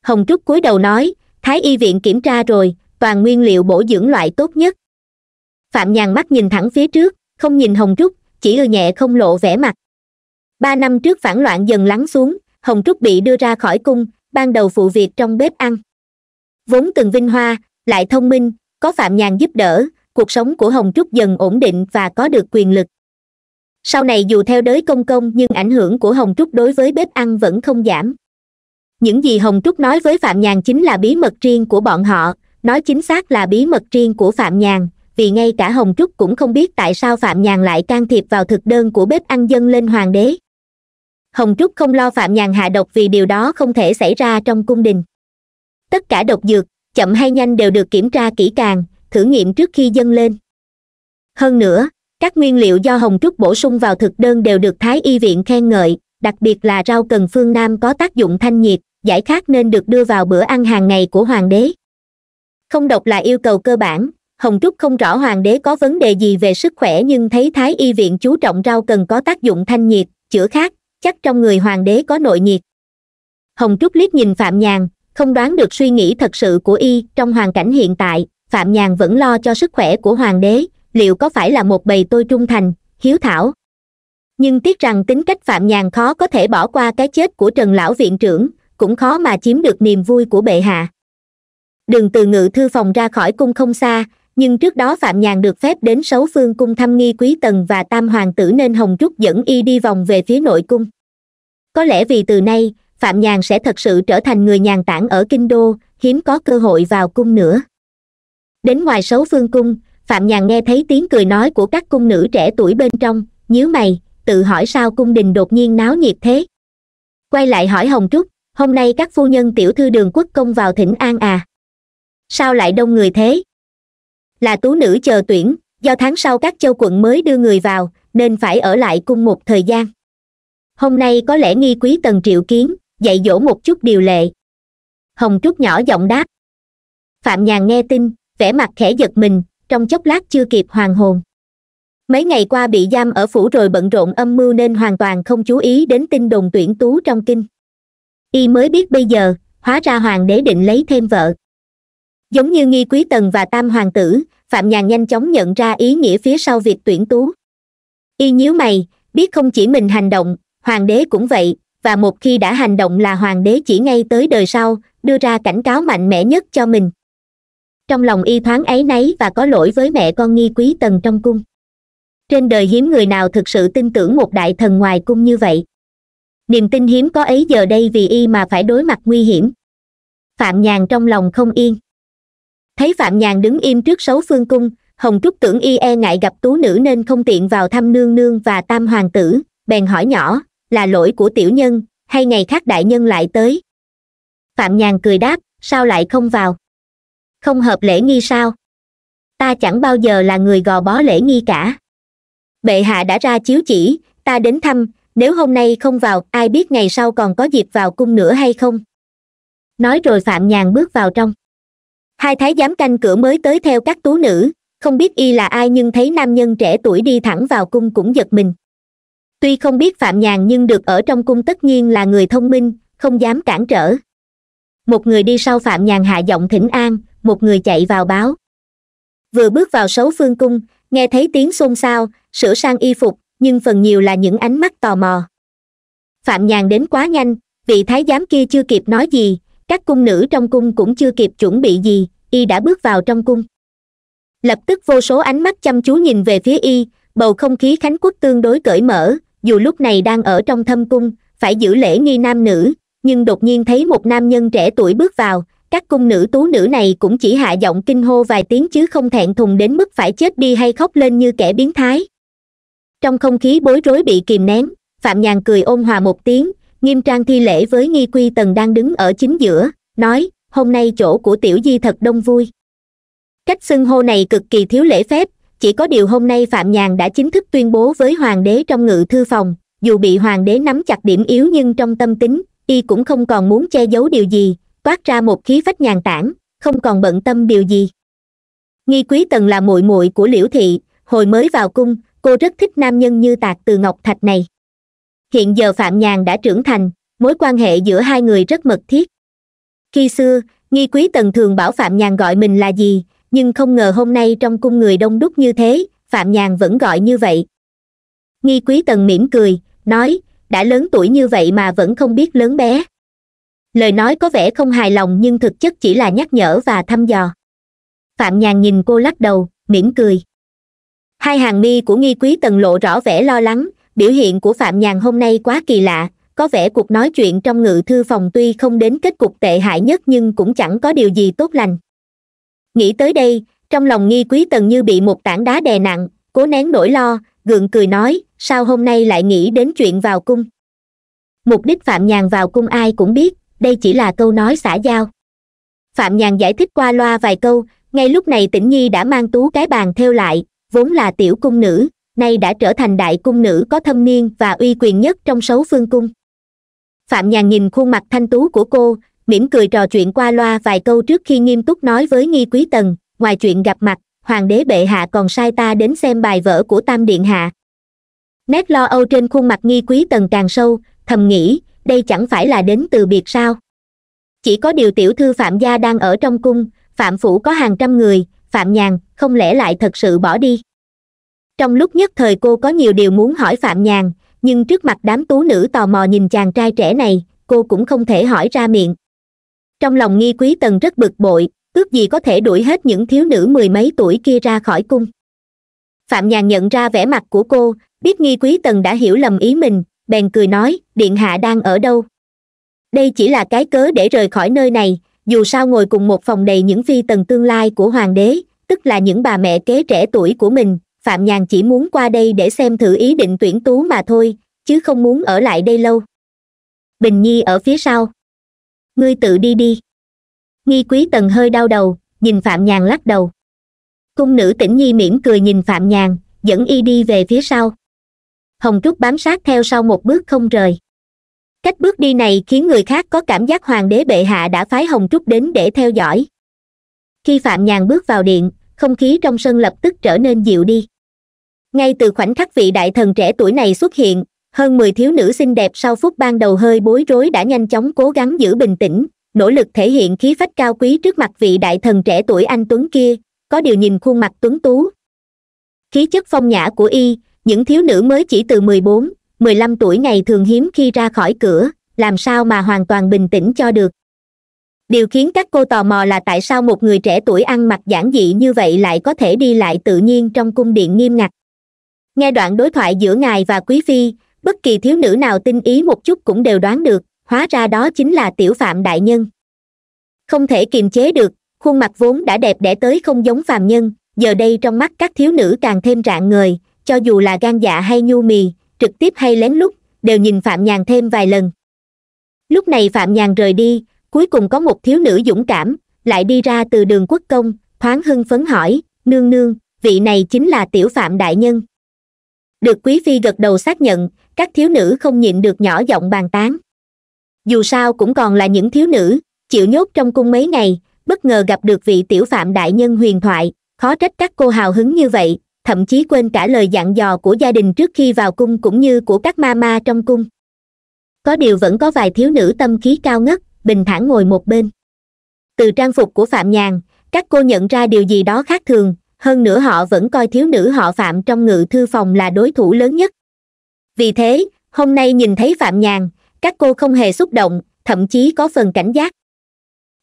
hồng trúc cúi đầu nói thái y viện kiểm tra rồi toàn nguyên liệu bổ dưỡng loại tốt nhất phạm nhàn mắt nhìn thẳng phía trước không nhìn hồng trúc chỉ ưa nhẹ không lộ vẻ mặt ba năm trước phản loạn dần lắng xuống hồng trúc bị đưa ra khỏi cung ban đầu phụ việc trong bếp ăn vốn từng vinh hoa lại thông minh có phạm nhàn giúp đỡ cuộc sống của hồng trúc dần ổn định và có được quyền lực sau này dù theo đới công công nhưng ảnh hưởng của hồng trúc đối với bếp ăn vẫn không giảm những gì hồng trúc nói với phạm nhàn chính là bí mật riêng của bọn họ nói chính xác là bí mật riêng của phạm nhàn vì ngay cả hồng trúc cũng không biết tại sao phạm nhàn lại can thiệp vào thực đơn của bếp ăn dân lên hoàng đế hồng trúc không lo phạm nhàn hạ độc vì điều đó không thể xảy ra trong cung đình tất cả độc dược chậm hay nhanh đều được kiểm tra kỹ càng thử nghiệm trước khi dâng lên hơn nữa các nguyên liệu do hồng trúc bổ sung vào thực đơn đều được thái y viện khen ngợi đặc biệt là rau cần phương nam có tác dụng thanh nhiệt giải khát nên được đưa vào bữa ăn hàng ngày của hoàng đế không độc là yêu cầu cơ bản hồng trúc không rõ hoàng đế có vấn đề gì về sức khỏe nhưng thấy thái y viện chú trọng rau cần có tác dụng thanh nhiệt chữa khát chắc trong người hoàng đế có nội nhiệt hồng trúc liếc nhìn phạm nhàn không đoán được suy nghĩ thật sự của y trong hoàn cảnh hiện tại phạm nhàn vẫn lo cho sức khỏe của hoàng đế liệu có phải là một bầy tôi trung thành hiếu thảo nhưng tiếc rằng tính cách phạm nhàn khó có thể bỏ qua cái chết của trần lão viện trưởng cũng khó mà chiếm được niềm vui của bệ hạ đường từ ngự thư phòng ra khỏi cung không xa nhưng trước đó phạm nhàn được phép đến sáu phương cung thăm nghi quý tần và tam hoàng tử nên hồng trúc dẫn y đi vòng về phía nội cung có lẽ vì từ nay phạm nhàn sẽ thật sự trở thành người nhàn tản ở kinh đô hiếm có cơ hội vào cung nữa đến ngoài xấu phương cung phạm nhàn nghe thấy tiếng cười nói của các cung nữ trẻ tuổi bên trong nhíu mày tự hỏi sao cung đình đột nhiên náo nhiệt thế quay lại hỏi hồng trúc hôm nay các phu nhân tiểu thư đường quốc công vào thỉnh an à sao lại đông người thế là tú nữ chờ tuyển do tháng sau các châu quận mới đưa người vào nên phải ở lại cung một thời gian hôm nay có lẽ nghi quý tần triệu kiến dạy dỗ một chút điều lệ hồng trúc nhỏ giọng đáp phạm nhàn nghe tin vẻ mặt khẽ giật mình trong chốc lát chưa kịp hoàn hồn mấy ngày qua bị giam ở phủ rồi bận rộn âm mưu nên hoàn toàn không chú ý đến tin đồn tuyển tú trong kinh y mới biết bây giờ hóa ra hoàng đế định lấy thêm vợ giống như nghi quý tần và tam hoàng tử phạm nhàn nhanh chóng nhận ra ý nghĩa phía sau việc tuyển tú y nhíu mày biết không chỉ mình hành động hoàng đế cũng vậy và một khi đã hành động là hoàng đế chỉ ngay tới đời sau đưa ra cảnh cáo mạnh mẽ nhất cho mình trong lòng y thoáng áy náy và có lỗi với mẹ con nghi quý tần trong cung trên đời hiếm người nào thực sự tin tưởng một đại thần ngoài cung như vậy niềm tin hiếm có ấy giờ đây vì y mà phải đối mặt nguy hiểm phạm nhàn trong lòng không yên thấy phạm nhàn đứng im trước sáu phương cung hồng trúc tưởng y e ngại gặp tú nữ nên không tiện vào thăm nương nương và tam hoàng tử bèn hỏi nhỏ là lỗi của tiểu nhân hay ngày khác đại nhân lại tới phạm nhàn cười đáp sao lại không vào không hợp lễ nghi sao ta chẳng bao giờ là người gò bó lễ nghi cả bệ hạ đã ra chiếu chỉ ta đến thăm nếu hôm nay không vào ai biết ngày sau còn có dịp vào cung nữa hay không nói rồi phạm nhàn bước vào trong hai thái giám canh cửa mới tới theo các tú nữ không biết y là ai nhưng thấy nam nhân trẻ tuổi đi thẳng vào cung cũng giật mình tuy không biết phạm nhàn nhưng được ở trong cung tất nhiên là người thông minh không dám cản trở một người đi sau phạm nhàn hạ giọng thỉnh an một người chạy vào báo vừa bước vào sấu phương cung nghe thấy tiếng xôn xao sửa sang y phục nhưng phần nhiều là những ánh mắt tò mò phạm nhàn đến quá nhanh vị thái giám kia chưa kịp nói gì các cung nữ trong cung cũng chưa kịp chuẩn bị gì y đã bước vào trong cung lập tức vô số ánh mắt chăm chú nhìn về phía y bầu không khí khánh quốc tương đối cởi mở dù lúc này đang ở trong thâm cung phải giữ lễ nghi nam nữ nhưng đột nhiên thấy một nam nhân trẻ tuổi bước vào các cung nữ tú nữ này cũng chỉ hạ giọng kinh hô vài tiếng chứ không thẹn thùng đến mức phải chết đi hay khóc lên như kẻ biến thái trong không khí bối rối bị kìm nén phạm nhàn cười ôn hòa một tiếng nghiêm trang thi lễ với nghi quy tần đang đứng ở chính giữa nói hôm nay chỗ của tiểu di thật đông vui cách xưng hô này cực kỳ thiếu lễ phép chỉ có điều hôm nay phạm nhàn đã chính thức tuyên bố với hoàng đế trong ngự thư phòng dù bị hoàng đế nắm chặt điểm yếu nhưng trong tâm tính y cũng không còn muốn che giấu điều gì toát ra một khí phách nhàn tản không còn bận tâm điều gì nghi quý tần là muội muội của liễu thị hồi mới vào cung cô rất thích nam nhân như tạc từ ngọc thạch này hiện giờ phạm nhàn đã trưởng thành mối quan hệ giữa hai người rất mật thiết khi xưa nghi quý tần thường bảo phạm nhàn gọi mình là gì nhưng không ngờ hôm nay trong cung người đông đúc như thế phạm nhàn vẫn gọi như vậy nghi quý tần mỉm cười nói đã lớn tuổi như vậy mà vẫn không biết lớn bé lời nói có vẻ không hài lòng nhưng thực chất chỉ là nhắc nhở và thăm dò phạm nhàn nhìn cô lắc đầu mỉm cười hai hàng mi của nghi quý tần lộ rõ vẻ lo lắng biểu hiện của phạm nhàn hôm nay quá kỳ lạ có vẻ cuộc nói chuyện trong ngự thư phòng tuy không đến kết cục tệ hại nhất nhưng cũng chẳng có điều gì tốt lành nghĩ tới đây trong lòng nghi quý tần như bị một tảng đá đè nặng cố nén nỗi lo gượng cười nói sao hôm nay lại nghĩ đến chuyện vào cung mục đích phạm nhàn vào cung ai cũng biết đây chỉ là câu nói xã giao phạm nhàn giải thích qua loa vài câu ngay lúc này tĩnh nhi đã mang tú cái bàn theo lại vốn là tiểu cung nữ nay đã trở thành đại cung nữ có thâm niên và uy quyền nhất trong sáu phương cung phạm nhàn nhìn khuôn mặt thanh tú của cô mỉm cười trò chuyện qua loa vài câu trước khi nghiêm túc nói với nghi quý tần ngoài chuyện gặp mặt hoàng đế bệ hạ còn sai ta đến xem bài vở của tam điện hạ nét lo âu trên khuôn mặt nghi quý tần càng sâu thầm nghĩ đây chẳng phải là đến từ biệt sao chỉ có điều tiểu thư phạm gia đang ở trong cung phạm phủ có hàng trăm người phạm nhàn không lẽ lại thật sự bỏ đi trong lúc nhất thời cô có nhiều điều muốn hỏi phạm nhàn nhưng trước mặt đám tú nữ tò mò nhìn chàng trai trẻ này cô cũng không thể hỏi ra miệng trong lòng nghi quý tần rất bực bội ước gì có thể đuổi hết những thiếu nữ mười mấy tuổi kia ra khỏi cung phạm nhàn nhận ra vẻ mặt của cô biết nghi quý tần đã hiểu lầm ý mình bèn cười nói điện hạ đang ở đâu đây chỉ là cái cớ để rời khỏi nơi này dù sao ngồi cùng một phòng đầy những phi tần tương lai của hoàng đế tức là những bà mẹ kế trẻ tuổi của mình phạm nhàn chỉ muốn qua đây để xem thử ý định tuyển tú mà thôi chứ không muốn ở lại đây lâu bình nhi ở phía sau ngươi tự đi đi nghi quý tần hơi đau đầu nhìn phạm nhàn lắc đầu cung nữ tĩnh nhi mỉm cười nhìn phạm nhàn dẫn y đi về phía sau hồng trúc bám sát theo sau một bước không rời cách bước đi này khiến người khác có cảm giác hoàng đế bệ hạ đã phái hồng trúc đến để theo dõi khi phạm nhàn bước vào điện không khí trong sân lập tức trở nên dịu đi ngay từ khoảnh khắc vị đại thần trẻ tuổi này xuất hiện hơn mười thiếu nữ xinh đẹp sau phút ban đầu hơi bối rối đã nhanh chóng cố gắng giữ bình tĩnh nỗ lực thể hiện khí phách cao quý trước mặt vị đại thần trẻ tuổi anh tuấn kia có điều nhìn khuôn mặt tuấn tú khí chất phong nhã của y những thiếu nữ mới chỉ từ mười bốn mười lăm tuổi ngày thường hiếm khi ra khỏi cửa làm sao mà hoàn toàn bình tĩnh cho được điều khiến các cô tò mò là tại sao một người trẻ tuổi ăn mặc giản dị như vậy lại có thể đi lại tự nhiên trong cung điện nghiêm ngặt nghe đoạn đối thoại giữa ngài và quý phi bất kỳ thiếu nữ nào tinh ý một chút cũng đều đoán được hóa ra đó chính là tiểu phạm đại nhân không thể kiềm chế được khuôn mặt vốn đã đẹp đẽ tới không giống phàm nhân giờ đây trong mắt các thiếu nữ càng thêm rạng người cho dù là gan dạ hay nhu mì trực tiếp hay lén lút đều nhìn phạm nhàn thêm vài lần lúc này phạm nhàn rời đi cuối cùng có một thiếu nữ dũng cảm lại đi ra từ đường quốc công thoáng hưng phấn hỏi nương nương vị này chính là tiểu phạm đại nhân được quý phi gật đầu xác nhận các thiếu nữ không nhịn được nhỏ giọng bàn tán dù sao cũng còn là những thiếu nữ chịu nhốt trong cung mấy ngày bất ngờ gặp được vị tiểu phạm đại nhân huyền thoại khó trách các cô hào hứng như vậy thậm chí quên cả lời dặn dò của gia đình trước khi vào cung cũng như của các ma ma trong cung có điều vẫn có vài thiếu nữ tâm khí cao ngất bình thản ngồi một bên từ trang phục của phạm nhàn các cô nhận ra điều gì đó khác thường hơn nữa họ vẫn coi thiếu nữ họ phạm trong ngự thư phòng là đối thủ lớn nhất vì thế hôm nay nhìn thấy phạm nhàn các cô không hề xúc động thậm chí có phần cảnh giác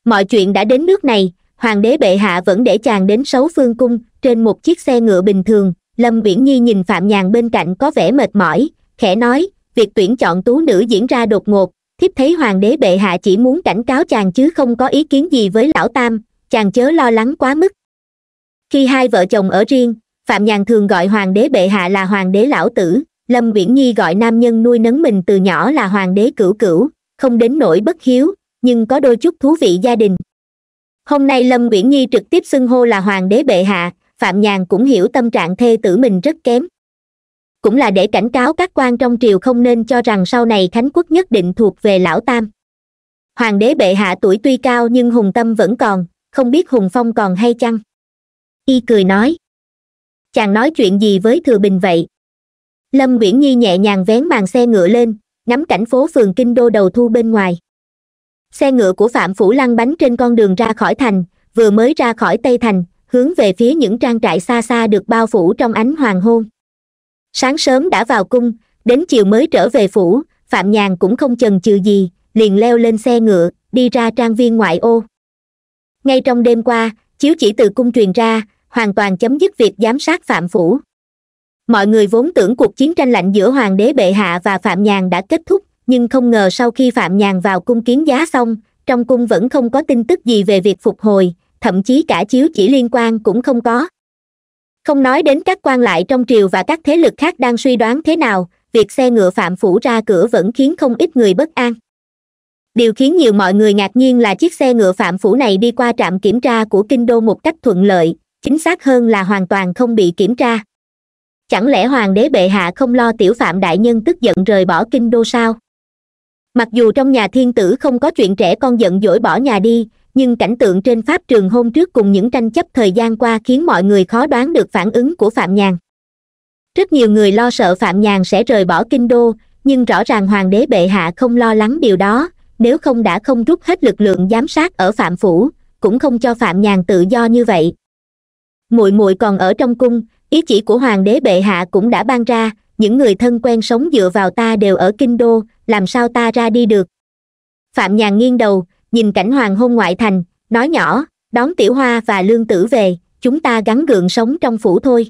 mọi chuyện đã đến nước này hoàng đế bệ hạ vẫn để chàng đến sáu phương cung trên một chiếc xe ngựa bình thường lâm viễn nhi nhìn phạm nhàn bên cạnh có vẻ mệt mỏi khẽ nói việc tuyển chọn tú nữ diễn ra đột ngột thiếp thấy hoàng đế bệ hạ chỉ muốn cảnh cáo chàng chứ không có ý kiến gì với lão tam chàng chớ lo lắng quá mức khi hai vợ chồng ở riêng phạm nhàn thường gọi hoàng đế bệ hạ là hoàng đế lão tử lâm viễn nhi gọi nam nhân nuôi nấng mình từ nhỏ là hoàng đế cửu cửu không đến nỗi bất hiếu nhưng có đôi chút thú vị gia đình hôm nay lâm viễn nhi trực tiếp xưng hô là hoàng đế bệ hạ phạm nhàn cũng hiểu tâm trạng thê tử mình rất kém cũng là để cảnh cáo các quan trong triều không nên cho rằng sau này khánh quốc nhất định thuộc về lão tam hoàng đế bệ hạ tuổi tuy cao nhưng hùng tâm vẫn còn không biết hùng phong còn hay chăng y cười nói chàng nói chuyện gì với thừa bình vậy lâm nguyễn nhi nhẹ nhàng vén màn xe ngựa lên ngắm cảnh phố phường kinh đô đầu thu bên ngoài xe ngựa của phạm phủ lăn bánh trên con đường ra khỏi thành vừa mới ra khỏi tây thành hướng về phía những trang trại xa xa được bao phủ trong ánh hoàng hôn sáng sớm đã vào cung đến chiều mới trở về phủ phạm nhàn cũng không chần chừ gì liền leo lên xe ngựa đi ra trang viên ngoại ô ngay trong đêm qua chiếu chỉ từ cung truyền ra hoàn toàn chấm dứt việc giám sát phạm phủ mọi người vốn tưởng cuộc chiến tranh lạnh giữa hoàng đế bệ hạ và phạm nhàn đã kết thúc nhưng không ngờ sau khi phạm nhàn vào cung kiến giá xong trong cung vẫn không có tin tức gì về việc phục hồi thậm chí cả chiếu chỉ liên quan cũng không có không nói đến các quan lại trong triều và các thế lực khác đang suy đoán thế nào việc xe ngựa phạm phủ ra cửa vẫn khiến không ít người bất an điều khiến nhiều mọi người ngạc nhiên là chiếc xe ngựa phạm phủ này đi qua trạm kiểm tra của kinh đô một cách thuận lợi chính xác hơn là hoàn toàn không bị kiểm tra chẳng lẽ hoàng đế bệ hạ không lo tiểu phạm đại nhân tức giận rời bỏ kinh đô sao mặc dù trong nhà thiên tử không có chuyện trẻ con giận dỗi bỏ nhà đi nhưng cảnh tượng trên pháp trường hôm trước cùng những tranh chấp thời gian qua khiến mọi người khó đoán được phản ứng của phạm nhàn rất nhiều người lo sợ phạm nhàn sẽ rời bỏ kinh đô nhưng rõ ràng hoàng đế bệ hạ không lo lắng điều đó nếu không đã không rút hết lực lượng giám sát ở phạm phủ cũng không cho phạm nhàn tự do như vậy muội muội còn ở trong cung ý chỉ của hoàng đế bệ hạ cũng đã ban ra những người thân quen sống dựa vào ta đều ở kinh đô làm sao ta ra đi được phạm nhàn nghiêng đầu nhìn cảnh hoàng hôn ngoại thành nói nhỏ đón tiểu hoa và lương tử về chúng ta gắn gượng sống trong phủ thôi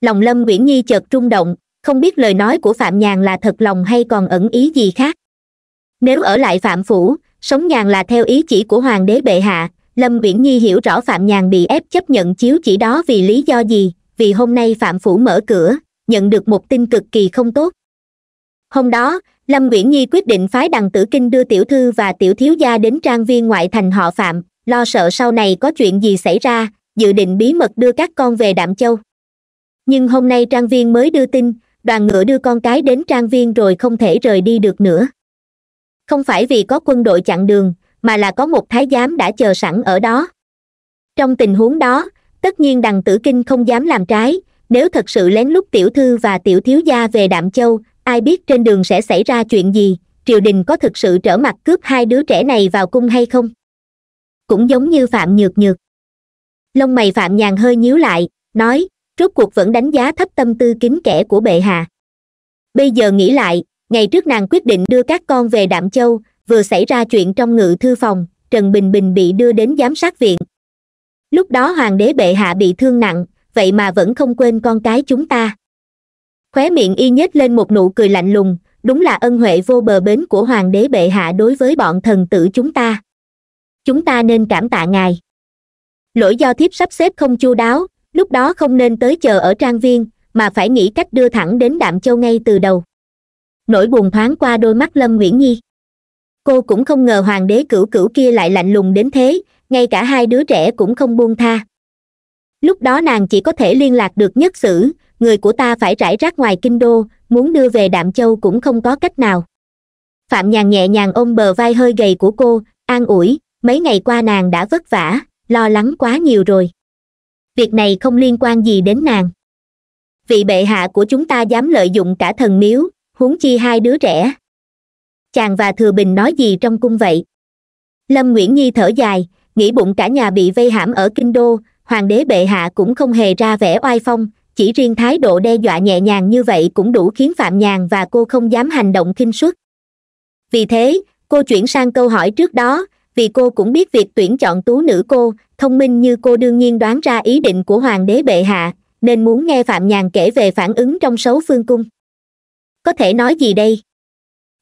lòng lâm nguyễn nhi chợt rung động không biết lời nói của phạm nhàn là thật lòng hay còn ẩn ý gì khác nếu ở lại phạm phủ sống nhàn là theo ý chỉ của hoàng đế bệ hạ lâm uyển nhi hiểu rõ phạm nhàn bị ép chấp nhận chiếu chỉ đó vì lý do gì vì hôm nay phạm phủ mở cửa nhận được một tin cực kỳ không tốt hôm đó lâm uyển nhi quyết định phái đằng tử kinh đưa tiểu thư và tiểu thiếu gia đến trang viên ngoại thành họ phạm lo sợ sau này có chuyện gì xảy ra dự định bí mật đưa các con về đạm châu nhưng hôm nay trang viên mới đưa tin đoàn ngựa đưa con cái đến trang viên rồi không thể rời đi được nữa không phải vì có quân đội chặn đường mà là có một thái giám đã chờ sẵn ở đó trong tình huống đó tất nhiên đằng tử kinh không dám làm trái nếu thật sự lén lút tiểu thư và tiểu thiếu gia về đạm châu ai biết trên đường sẽ xảy ra chuyện gì triều đình có thực sự trở mặt cướp hai đứa trẻ này vào cung hay không cũng giống như phạm nhược nhược lông mày phạm nhàn hơi nhíu lại nói rốt cuộc vẫn đánh giá thấp tâm tư kín kẻ của bệ hạ bây giờ nghĩ lại ngày trước nàng quyết định đưa các con về đạm châu vừa xảy ra chuyện trong ngự thư phòng trần bình bình bị đưa đến giám sát viện lúc đó hoàng đế bệ hạ bị thương nặng vậy mà vẫn không quên con cái chúng ta khóe miệng y nhếch lên một nụ cười lạnh lùng đúng là ân huệ vô bờ bến của hoàng đế bệ hạ đối với bọn thần tử chúng ta chúng ta nên cảm tạ ngài lỗi do thiếp sắp xếp không chu đáo lúc đó không nên tới chờ ở trang viên mà phải nghĩ cách đưa thẳng đến đạm châu ngay từ đầu nỗi buồn thoáng qua đôi mắt lâm nguyễn nhi cô cũng không ngờ hoàng đế cửu cửu kia lại lạnh lùng đến thế ngay cả hai đứa trẻ cũng không buông tha lúc đó nàng chỉ có thể liên lạc được nhất sử người của ta phải rải rác ngoài kinh đô muốn đưa về đạm châu cũng không có cách nào phạm nhàn nhẹ nhàng ôm bờ vai hơi gầy của cô an ủi mấy ngày qua nàng đã vất vả lo lắng quá nhiều rồi việc này không liên quan gì đến nàng vị bệ hạ của chúng ta dám lợi dụng cả thần miếu huống chi hai đứa trẻ chàng và thừa bình nói gì trong cung vậy lâm nguyễn nhi thở dài nghĩ bụng cả nhà bị vây hãm ở kinh đô hoàng đế bệ hạ cũng không hề ra vẻ oai phong chỉ riêng thái độ đe dọa nhẹ nhàng như vậy cũng đủ khiến phạm nhàn và cô không dám hành động kinh suất vì thế cô chuyển sang câu hỏi trước đó vì cô cũng biết việc tuyển chọn tú nữ cô thông minh như cô đương nhiên đoán ra ý định của hoàng đế bệ hạ nên muốn nghe phạm nhàn kể về phản ứng trong xấu phương cung có thể nói gì đây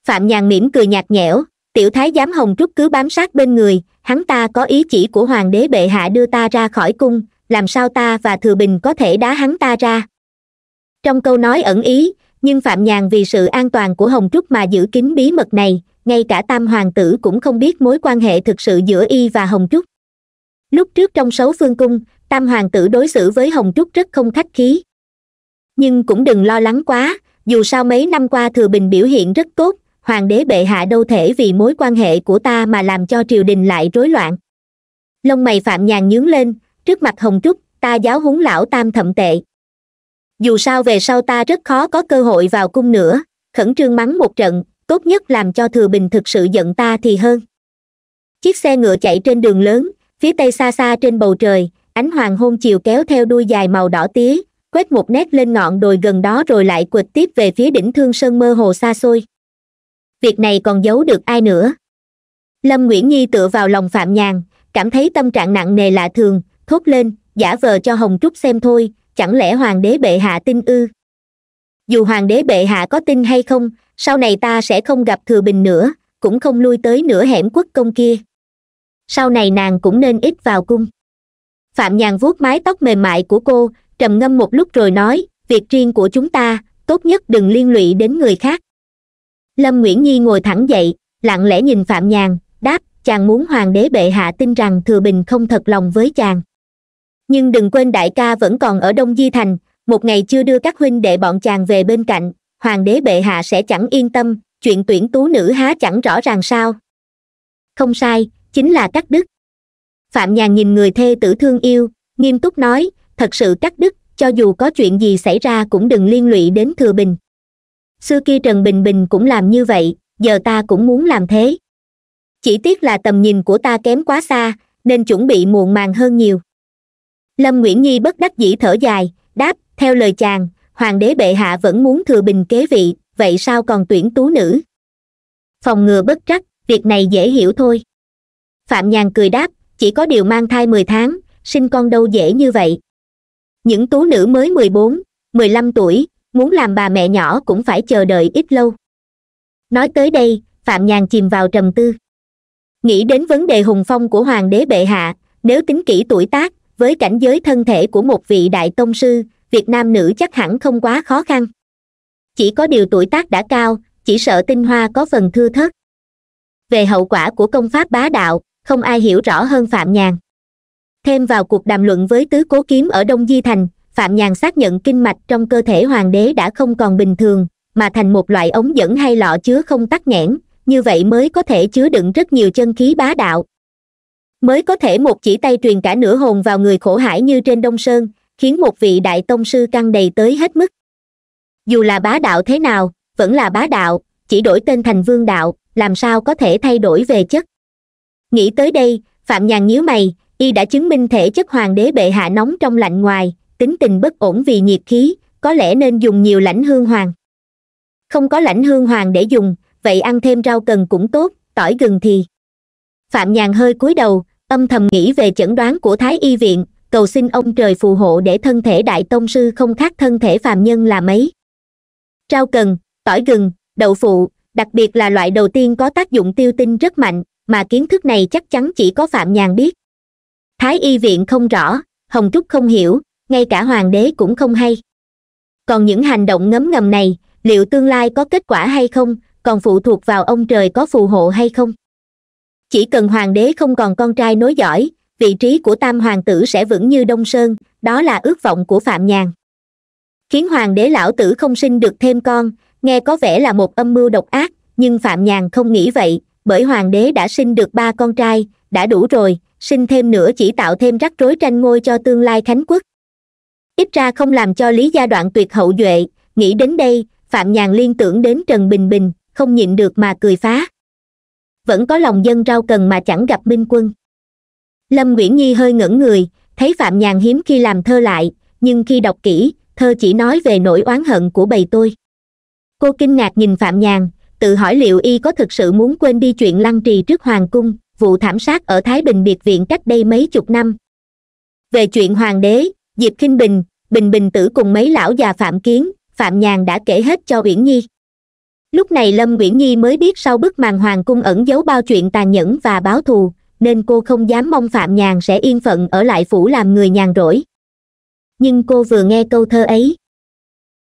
phạm nhàn mỉm cười nhạt nhẽo tiểu thái giám hồng trúc cứ bám sát bên người hắn ta có ý chỉ của hoàng đế bệ hạ đưa ta ra khỏi cung làm sao ta và thừa bình có thể đá hắn ta ra trong câu nói ẩn ý nhưng phạm nhàn vì sự an toàn của hồng trúc mà giữ kín bí mật này ngay cả tam hoàng tử cũng không biết mối quan hệ thực sự giữa y và hồng trúc lúc trước trong sáu phương cung tam hoàng tử đối xử với hồng trúc rất không khách khí nhưng cũng đừng lo lắng quá dù sao mấy năm qua thừa bình biểu hiện rất tốt hoàng đế bệ hạ đâu thể vì mối quan hệ của ta mà làm cho triều đình lại rối loạn lông mày phạm nhàn nhướng lên trước mặt hồng trúc ta giáo huấn lão tam thậm tệ dù sao về sau ta rất khó có cơ hội vào cung nữa khẩn trương mắng một trận tốt nhất làm cho thừa bình thực sự giận ta thì hơn chiếc xe ngựa chạy trên đường lớn phía tây xa xa trên bầu trời ánh hoàng hôn chiều kéo theo đuôi dài màu đỏ tía quét một nét lên ngọn đồi gần đó rồi lại quệt tiếp về phía đỉnh thương sơn mơ hồ xa xôi việc này còn giấu được ai nữa lâm nguyễn nhi tựa vào lòng phạm nhàn cảm thấy tâm trạng nặng nề lạ thường thốt lên giả vờ cho hồng trúc xem thôi chẳng lẽ hoàng đế bệ hạ tin ư dù hoàng đế bệ hạ có tin hay không sau này ta sẽ không gặp thừa bình nữa cũng không lui tới nửa hẻm quốc công kia sau này nàng cũng nên ít vào cung phạm nhàn vuốt mái tóc mềm mại của cô trầm ngâm một lúc rồi nói việc riêng của chúng ta tốt nhất đừng liên lụy đến người khác lâm nguyễn nhi ngồi thẳng dậy lặng lẽ nhìn phạm nhàn đáp chàng muốn hoàng đế bệ hạ tin rằng thừa bình không thật lòng với chàng nhưng đừng quên đại ca vẫn còn ở đông di thành một ngày chưa đưa các huynh đệ bọn chàng về bên cạnh hoàng đế bệ hạ sẽ chẳng yên tâm chuyện tuyển tú nữ há chẳng rõ ràng sao không sai chính là cắt đứt phạm nhàn nhìn người thê tử thương yêu nghiêm túc nói thật sự cắt đứt cho dù có chuyện gì xảy ra cũng đừng liên lụy đến thừa bình xưa kia trần bình bình cũng làm như vậy giờ ta cũng muốn làm thế chỉ tiếc là tầm nhìn của ta kém quá xa nên chuẩn bị muộn màng hơn nhiều lâm nguyễn nhi bất đắc dĩ thở dài đáp theo lời chàng hoàng đế bệ hạ vẫn muốn thừa bình kế vị vậy sao còn tuyển tú nữ phòng ngừa bất trắc việc này dễ hiểu thôi phạm nhàn cười đáp chỉ có điều mang thai mười tháng sinh con đâu dễ như vậy những tú nữ mới mười bốn mười lăm tuổi muốn làm bà mẹ nhỏ cũng phải chờ đợi ít lâu nói tới đây phạm nhàn chìm vào trầm tư nghĩ đến vấn đề hùng phong của hoàng đế bệ hạ nếu tính kỹ tuổi tác với cảnh giới thân thể của một vị đại tông sư việt nam nữ chắc hẳn không quá khó khăn chỉ có điều tuổi tác đã cao chỉ sợ tinh hoa có phần thưa thớt về hậu quả của công pháp bá đạo không ai hiểu rõ hơn phạm nhàn thêm vào cuộc đàm luận với tứ cố kiếm ở đông di thành phạm nhàn xác nhận kinh mạch trong cơ thể hoàng đế đã không còn bình thường mà thành một loại ống dẫn hay lọ chứa không tắc nghẽn như vậy mới có thể chứa đựng rất nhiều chân khí bá đạo mới có thể một chỉ tay truyền cả nửa hồn vào người khổ hải như trên đông sơn khiến một vị đại tông sư căng đầy tới hết mức dù là bá đạo thế nào vẫn là bá đạo chỉ đổi tên thành vương đạo làm sao có thể thay đổi về chất nghĩ tới đây phạm nhàn nhíu mày y đã chứng minh thể chất hoàng đế bệ hạ nóng trong lạnh ngoài tính tình bất ổn vì nhiệt khí có lẽ nên dùng nhiều lãnh hương hoàng không có lãnh hương hoàng để dùng vậy ăn thêm rau cần cũng tốt tỏi gừng thì phạm nhàn hơi cúi đầu âm thầm nghĩ về chẩn đoán của thái y viện cầu xin ông trời phù hộ để thân thể đại tông sư không khác thân thể phàm nhân là mấy rau cần tỏi gừng đậu phụ đặc biệt là loại đầu tiên có tác dụng tiêu tinh rất mạnh mà kiến thức này chắc chắn chỉ có phạm nhàn biết thái y viện không rõ hồng trúc không hiểu ngay cả hoàng đế cũng không hay còn những hành động ngấm ngầm này liệu tương lai có kết quả hay không còn phụ thuộc vào ông trời có phù hộ hay không chỉ cần hoàng đế không còn con trai nối dõi vị trí của tam hoàng tử sẽ vững như đông sơn đó là ước vọng của phạm nhàn khiến hoàng đế lão tử không sinh được thêm con nghe có vẻ là một âm mưu độc ác nhưng phạm nhàn không nghĩ vậy bởi hoàng đế đã sinh được ba con trai đã đủ rồi sinh thêm nữa chỉ tạo thêm rắc rối tranh ngôi cho tương lai khánh quốc ít ra không làm cho lý gia đoạn tuyệt hậu duệ nghĩ đến đây phạm nhàn liên tưởng đến trần bình bình không nhịn được mà cười phá vẫn có lòng dân rau cần mà chẳng gặp minh quân lâm nguyễn nhi hơi ngẩng người thấy phạm nhàn hiếm khi làm thơ lại nhưng khi đọc kỹ thơ chỉ nói về nỗi oán hận của bầy tôi cô kinh ngạc nhìn phạm nhàn tự hỏi liệu y có thực sự muốn quên đi chuyện lăng trì trước hoàng cung vụ thảm sát ở thái bình biệt viện cách đây mấy chục năm về chuyện hoàng đế diệp k bình bình bình tử cùng mấy lão già phạm kiến phạm nhàn đã kể hết cho uyển nhi lúc này lâm uyển nhi mới biết sau bức màn hoàng cung ẩn giấu bao chuyện tàn nhẫn và báo thù nên cô không dám mong phạm nhàn sẽ yên phận ở lại phủ làm người nhàn rỗi nhưng cô vừa nghe câu thơ ấy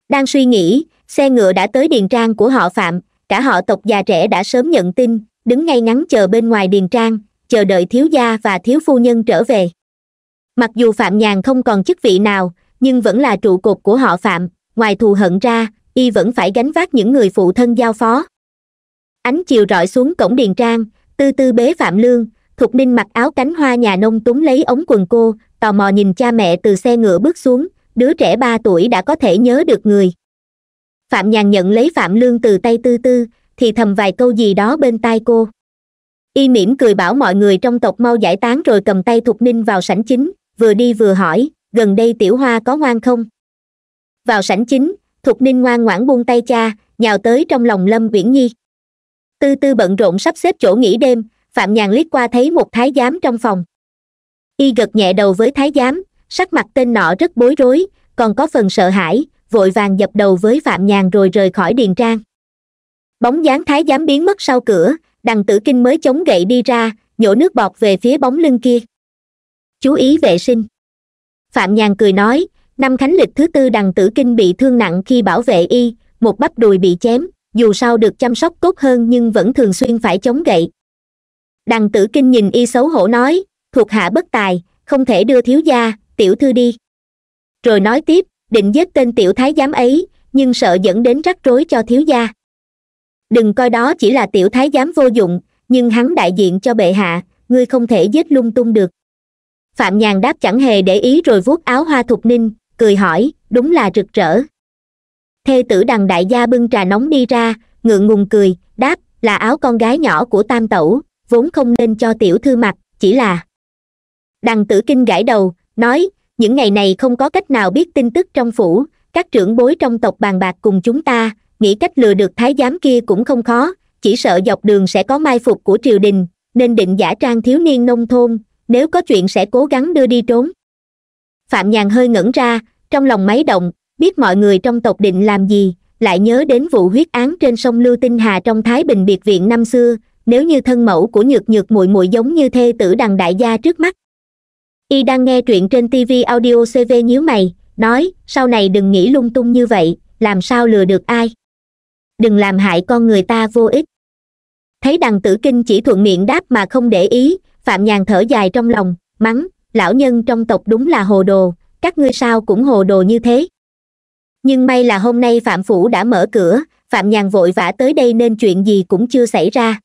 đang suy nghĩ xe ngựa đã tới điền trang của họ phạm cả họ tộc già trẻ đã sớm nhận tin đứng ngay ngắn chờ bên ngoài điền trang chờ đợi thiếu gia và thiếu phu nhân trở về mặc dù phạm nhàn không còn chức vị nào nhưng vẫn là trụ cột của họ phạm ngoài thù hận ra y vẫn phải gánh vác những người phụ thân giao phó ánh chiều rọi xuống cổng điền trang tư tư bế phạm lương thục ninh mặc áo cánh hoa nhà nông túng lấy ống quần cô tò mò nhìn cha mẹ từ xe ngựa bước xuống đứa trẻ ba tuổi đã có thể nhớ được người phạm nhàn nhận lấy phạm lương từ tay tư tư thì thầm vài câu gì đó bên tai cô y mỉm cười bảo mọi người trong tộc mau giải tán rồi cầm tay thục ninh vào sảnh chính vừa đi vừa hỏi gần đây tiểu hoa có ngoan không vào sảnh chính thục ninh ngoan ngoãn buông tay cha nhào tới trong lòng lâm viễn nhi tư tư bận rộn sắp xếp chỗ nghỉ đêm phạm nhàn liếc qua thấy một thái giám trong phòng y gật nhẹ đầu với thái giám sắc mặt tên nọ rất bối rối còn có phần sợ hãi vội vàng dập đầu với phạm nhàn rồi rời khỏi điền trang bóng dáng thái giám biến mất sau cửa đằng tử kinh mới chống gậy đi ra nhổ nước bọt về phía bóng lưng kia chú ý vệ sinh phạm nhàn cười nói năm khánh lịch thứ tư đằng tử kinh bị thương nặng khi bảo vệ y một bắp đùi bị chém dù sao được chăm sóc tốt hơn nhưng vẫn thường xuyên phải chống gậy đằng tử kinh nhìn y xấu hổ nói thuộc hạ bất tài không thể đưa thiếu gia tiểu thư đi rồi nói tiếp định giết tên tiểu thái giám ấy nhưng sợ dẫn đến rắc rối cho thiếu gia đừng coi đó chỉ là tiểu thái giám vô dụng nhưng hắn đại diện cho bệ hạ ngươi không thể giết lung tung được phạm nhàn đáp chẳng hề để ý rồi vuốt áo hoa thục ninh cười hỏi đúng là rực rỡ thê tử đằng đại gia bưng trà nóng đi ra ngượng ngùng cười đáp là áo con gái nhỏ của tam tẩu vốn không nên cho tiểu thư mặc chỉ là đằng tử kinh gãi đầu nói những ngày này không có cách nào biết tin tức trong phủ các trưởng bối trong tộc bàn bạc cùng chúng ta nghĩ cách lừa được thái giám kia cũng không khó chỉ sợ dọc đường sẽ có mai phục của triều đình nên định giả trang thiếu niên nông thôn nếu có chuyện sẽ cố gắng đưa đi trốn phạm nhàn hơi ngẩn ra trong lòng máy động biết mọi người trong tộc định làm gì lại nhớ đến vụ huyết án trên sông lưu tinh hà trong thái bình biệt viện năm xưa nếu như thân mẫu của nhược nhược Mùi Mùi giống như thê tử đằng đại gia trước mắt y đang nghe truyện trên tv audio cv nhíu mày nói sau này đừng nghĩ lung tung như vậy làm sao lừa được ai đừng làm hại con người ta vô ích thấy đằng tử kinh chỉ thuận miệng đáp mà không để ý phạm nhàn thở dài trong lòng mắng lão nhân trong tộc đúng là hồ đồ các ngươi sao cũng hồ đồ như thế nhưng may là hôm nay phạm phủ đã mở cửa phạm nhàn vội vã tới đây nên chuyện gì cũng chưa xảy ra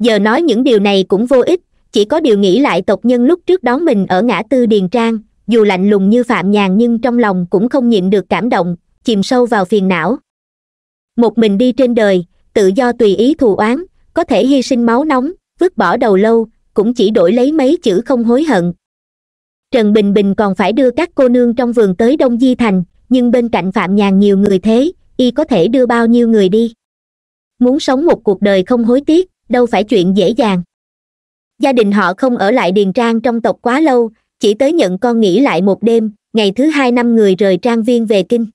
giờ nói những điều này cũng vô ích chỉ có điều nghĩ lại tộc nhân lúc trước đón mình ở ngã tư điền trang dù lạnh lùng như phạm nhàn nhưng trong lòng cũng không nhịn được cảm động chìm sâu vào phiền não một mình đi trên đời tự do tùy ý thù oán có thể hy sinh máu nóng vứt bỏ đầu lâu cũng chỉ đổi lấy mấy chữ không hối hận trần bình bình còn phải đưa các cô nương trong vườn tới đông di thành nhưng bên cạnh phạm nhàn nhiều người thế y có thể đưa bao nhiêu người đi muốn sống một cuộc đời không hối tiếc đâu phải chuyện dễ dàng gia đình họ không ở lại điền trang trong tộc quá lâu chỉ tới nhận con nghỉ lại một đêm ngày thứ hai năm người rời trang viên về kinh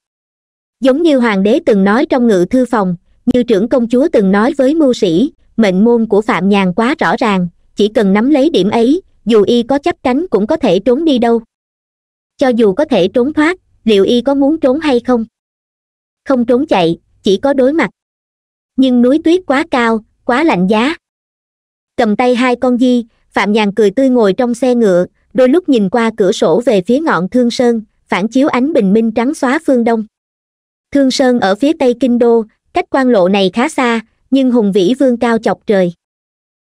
giống như hoàng đế từng nói trong ngự thư phòng như trưởng công chúa từng nói với mưu sĩ mệnh môn của phạm nhàn quá rõ ràng chỉ cần nắm lấy điểm ấy dù y có chấp cánh cũng có thể trốn đi đâu cho dù có thể trốn thoát liệu y có muốn trốn hay không không trốn chạy chỉ có đối mặt nhưng núi tuyết quá cao quá lạnh giá cầm tay hai con di phạm nhàn cười tươi ngồi trong xe ngựa đôi lúc nhìn qua cửa sổ về phía ngọn thương sơn phản chiếu ánh bình minh trắng xóa phương đông thương sơn ở phía tây kinh đô cách quan lộ này khá xa nhưng hùng vĩ vương cao chọc trời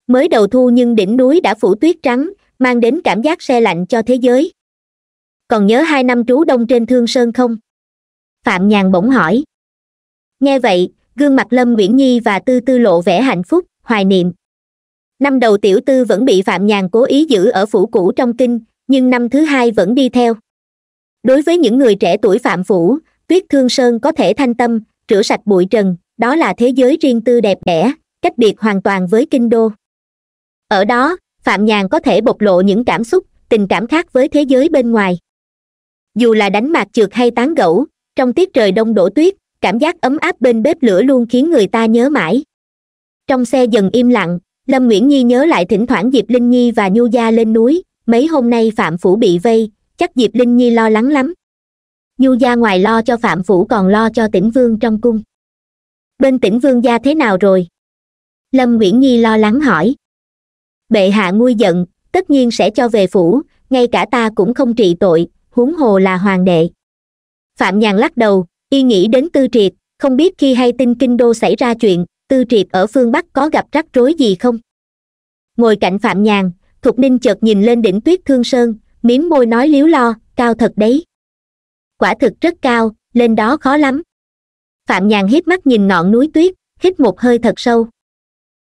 mới đầu thu nhưng đỉnh núi đã phủ tuyết trắng mang đến cảm giác xe lạnh cho thế giới còn nhớ hai năm trú đông trên thương sơn không phạm nhàn bỗng hỏi nghe vậy gương mặt lâm uyển nhi và tư tư lộ vẻ hạnh phúc hoài niệm năm đầu tiểu tư vẫn bị phạm nhàn cố ý giữ ở phủ cũ trong kinh nhưng năm thứ hai vẫn đi theo đối với những người trẻ tuổi phạm phủ tuyết thương sơn có thể thanh tâm rửa sạch bụi trần đó là thế giới riêng tư đẹp đẽ cách biệt hoàn toàn với kinh đô ở đó phạm nhàn có thể bộc lộ những cảm xúc tình cảm khác với thế giới bên ngoài dù là đánh mạc trượt hay tán gẫu trong tiết trời đông đổ tuyết cảm giác ấm áp bên bếp lửa luôn khiến người ta nhớ mãi trong xe dần im lặng lâm nguyễn nhi nhớ lại thỉnh thoảng diệp linh nhi và nhu gia lên núi mấy hôm nay phạm phủ bị vây chắc diệp linh nhi lo lắng lắm nhu gia ngoài lo cho phạm phủ còn lo cho tỉnh vương trong cung bên tỉnh vương gia thế nào rồi lâm nguyễn nhi lo lắng hỏi bệ hạ nguôi giận tất nhiên sẽ cho về phủ ngay cả ta cũng không trị tội huống hồ là hoàng đệ phạm nhàn lắc đầu y nghĩ đến tư triệt không biết khi hay tin kinh đô xảy ra chuyện tư triệt ở phương bắc có gặp rắc rối gì không ngồi cạnh phạm nhàn thục ninh chợt nhìn lên đỉnh tuyết thương sơn miếng môi nói liếu lo cao thật đấy quả thực rất cao lên đó khó lắm phạm nhàn hít mắt nhìn ngọn núi tuyết hít một hơi thật sâu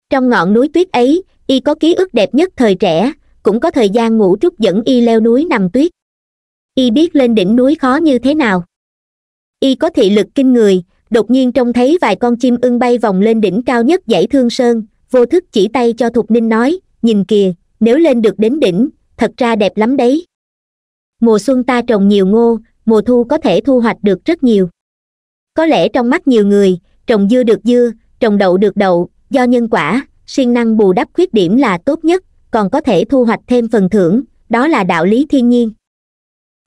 trong ngọn núi tuyết ấy y có ký ức đẹp nhất thời trẻ cũng có thời gian ngủ trúc dẫn y leo núi nằm tuyết y biết lên đỉnh núi khó như thế nào y có thị lực kinh người đột nhiên trông thấy vài con chim ưng bay vòng lên đỉnh cao nhất dãy thương sơn vô thức chỉ tay cho thục ninh nói nhìn kìa nếu lên được đến đỉnh thật ra đẹp lắm đấy mùa xuân ta trồng nhiều ngô mùa thu có thể thu hoạch được rất nhiều có lẽ trong mắt nhiều người trồng dưa được dưa trồng đậu được đậu do nhân quả siêng năng bù đắp khuyết điểm là tốt nhất còn có thể thu hoạch thêm phần thưởng đó là đạo lý thiên nhiên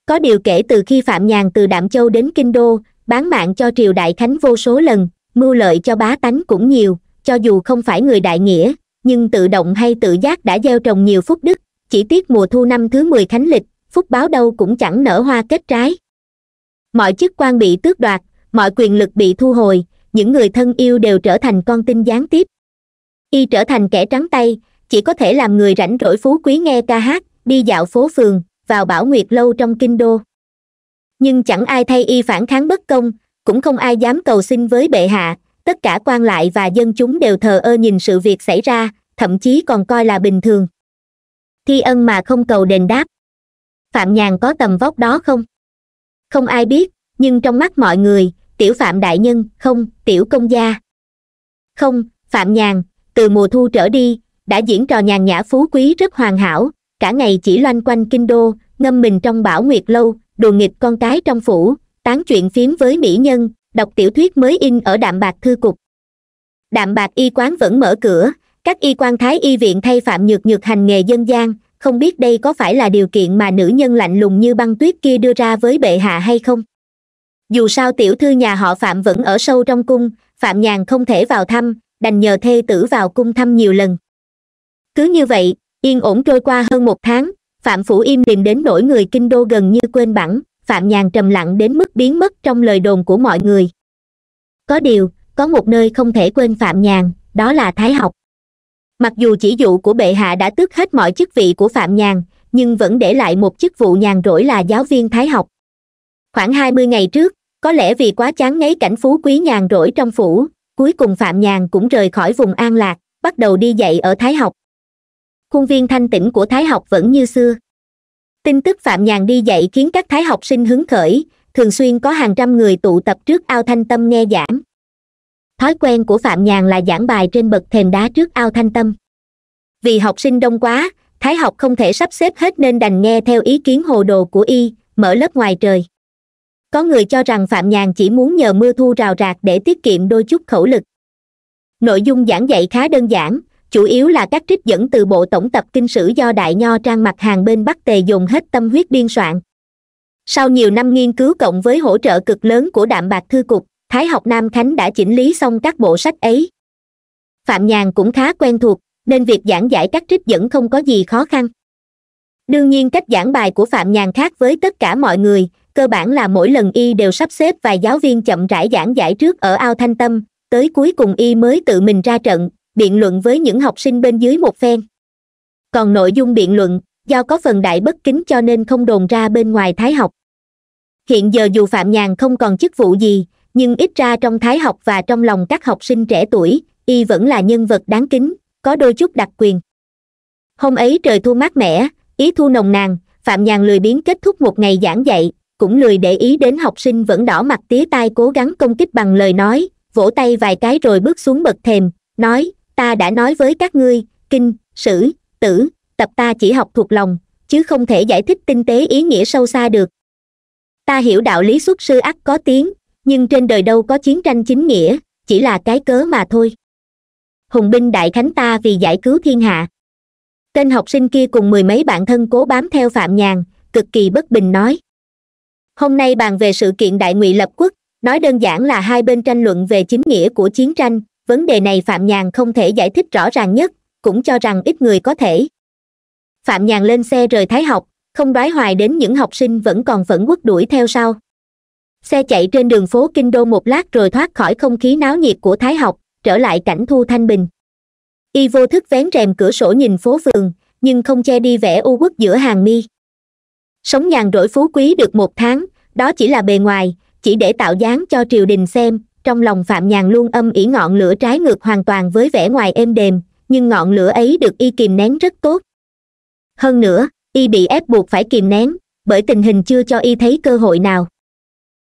có điều kể từ khi phạm nhàn từ đạm châu đến kinh đô bán mạng cho triều đại khánh vô số lần mưu lợi cho bá tánh cũng nhiều cho dù không phải người đại nghĩa nhưng tự động hay tự giác đã gieo trồng nhiều phúc đức chỉ tiếc mùa thu năm thứ mười khánh lịch phúc báo đâu cũng chẳng nở hoa kết trái mọi chức quan bị tước đoạt mọi quyền lực bị thu hồi những người thân yêu đều trở thành con tin gián tiếp y trở thành kẻ trắng tay chỉ có thể làm người rảnh rỗi phú quý nghe ca hát đi dạo phố phường vào bảo nguyệt lâu trong kinh đô nhưng chẳng ai thay y phản kháng bất công cũng không ai dám cầu xin với bệ hạ tất cả quan lại và dân chúng đều thờ ơ nhìn sự việc xảy ra thậm chí còn coi là bình thường thi ân mà không cầu đền đáp phạm nhàn có tầm vóc đó không không ai biết nhưng trong mắt mọi người tiểu phạm đại nhân không tiểu công gia không phạm nhàn từ mùa thu trở đi đã diễn trò nhàn nhã phú quý rất hoàn hảo cả ngày chỉ loanh quanh kinh đô ngâm mình trong bảo nguyệt lâu đùa nghịch con cái trong phủ tán chuyện phiếm với mỹ nhân đọc tiểu thuyết mới in ở đạm bạc thư cục đạm bạc y quán vẫn mở cửa các y quan thái y viện thay phạm nhược nhược hành nghề dân gian không biết đây có phải là điều kiện mà nữ nhân lạnh lùng như băng tuyết kia đưa ra với bệ hạ hay không dù sao tiểu thư nhà họ phạm vẫn ở sâu trong cung phạm nhàn không thể vào thăm đành nhờ thê tử vào cung thăm nhiều lần cứ như vậy yên ổn trôi qua hơn một tháng phạm phủ im lìm đến nỗi người kinh đô gần như quên bẵng phạm nhàn trầm lặng đến mức biến mất trong lời đồn của mọi người có điều có một nơi không thể quên phạm nhàn đó là thái học mặc dù chỉ dụ của bệ hạ đã tước hết mọi chức vị của phạm nhàn nhưng vẫn để lại một chức vụ nhàn rỗi là giáo viên thái học khoảng hai mươi ngày trước có lẽ vì quá chán ngấy cảnh phú quý nhàn rỗi trong phủ cuối cùng phạm nhàn cũng rời khỏi vùng an lạc bắt đầu đi dạy ở thái học khuôn viên thanh tĩnh của thái học vẫn như xưa tin tức phạm nhàn đi dạy khiến các thái học sinh hứng khởi thường xuyên có hàng trăm người tụ tập trước ao thanh tâm nghe giảng thói quen của phạm nhàn là giảng bài trên bậc thềm đá trước ao thanh tâm vì học sinh đông quá thái học không thể sắp xếp hết nên đành nghe theo ý kiến hồ đồ của y mở lớp ngoài trời có người cho rằng phạm nhàn chỉ muốn nhờ mưa thu rào rạc để tiết kiệm đôi chút khẩu lực nội dung giảng dạy khá đơn giản chủ yếu là các trích dẫn từ bộ tổng tập kinh sử do đại nho trang mặt hàng bên bắc tề dùng hết tâm huyết biên soạn sau nhiều năm nghiên cứu cộng với hỗ trợ cực lớn của đạm bạc thư cục thái học nam khánh đã chỉnh lý xong các bộ sách ấy phạm nhàn cũng khá quen thuộc nên việc giảng giải các trích dẫn không có gì khó khăn đương nhiên cách giảng bài của phạm nhàn khác với tất cả mọi người cơ bản là mỗi lần y đều sắp xếp vài giáo viên chậm rãi giảng giải trước ở ao thanh tâm tới cuối cùng y mới tự mình ra trận biện luận với những học sinh bên dưới một phen còn nội dung biện luận do có phần đại bất kính cho nên không đồn ra bên ngoài thái học hiện giờ dù phạm nhàn không còn chức vụ gì nhưng ít ra trong thái học và trong lòng các học sinh trẻ tuổi y vẫn là nhân vật đáng kính có đôi chút đặc quyền hôm ấy trời thu mát mẻ ý thu nồng nàn phạm nhàn lười biến kết thúc một ngày giảng dạy cũng lười để ý đến học sinh vẫn đỏ mặt tía tai cố gắng công kích bằng lời nói vỗ tay vài cái rồi bước xuống bậc thềm nói ta đã nói với các ngươi kinh sử tử tập ta chỉ học thuộc lòng chứ không thể giải thích tinh tế ý nghĩa sâu xa được ta hiểu đạo lý xuất sư ắt có tiếng nhưng trên đời đâu có chiến tranh chính nghĩa chỉ là cái cớ mà thôi hùng binh đại thánh ta vì giải cứu thiên hạ tên học sinh kia cùng mười mấy bạn thân cố bám theo phạm nhàn cực kỳ bất bình nói hôm nay bàn về sự kiện đại ngụy lập quốc nói đơn giản là hai bên tranh luận về chính nghĩa của chiến tranh vấn đề này phạm nhàn không thể giải thích rõ ràng nhất cũng cho rằng ít người có thể phạm nhàn lên xe rời thái học không đoái hoài đến những học sinh vẫn còn phẫn quất đuổi theo sau xe chạy trên đường phố kinh đô một lát rồi thoát khỏi không khí náo nhiệt của thái học trở lại cảnh thu thanh bình y vô thức vén rèm cửa sổ nhìn phố phường nhưng không che đi vẻ u quất giữa hàng mi sống nhàn rỗi phú quý được một tháng đó chỉ là bề ngoài chỉ để tạo dáng cho triều đình xem trong lòng phạm nhàn luôn âm ỉ ngọn lửa trái ngược hoàn toàn với vẻ ngoài êm đềm nhưng ngọn lửa ấy được y kìm nén rất tốt hơn nữa y bị ép buộc phải kìm nén bởi tình hình chưa cho y thấy cơ hội nào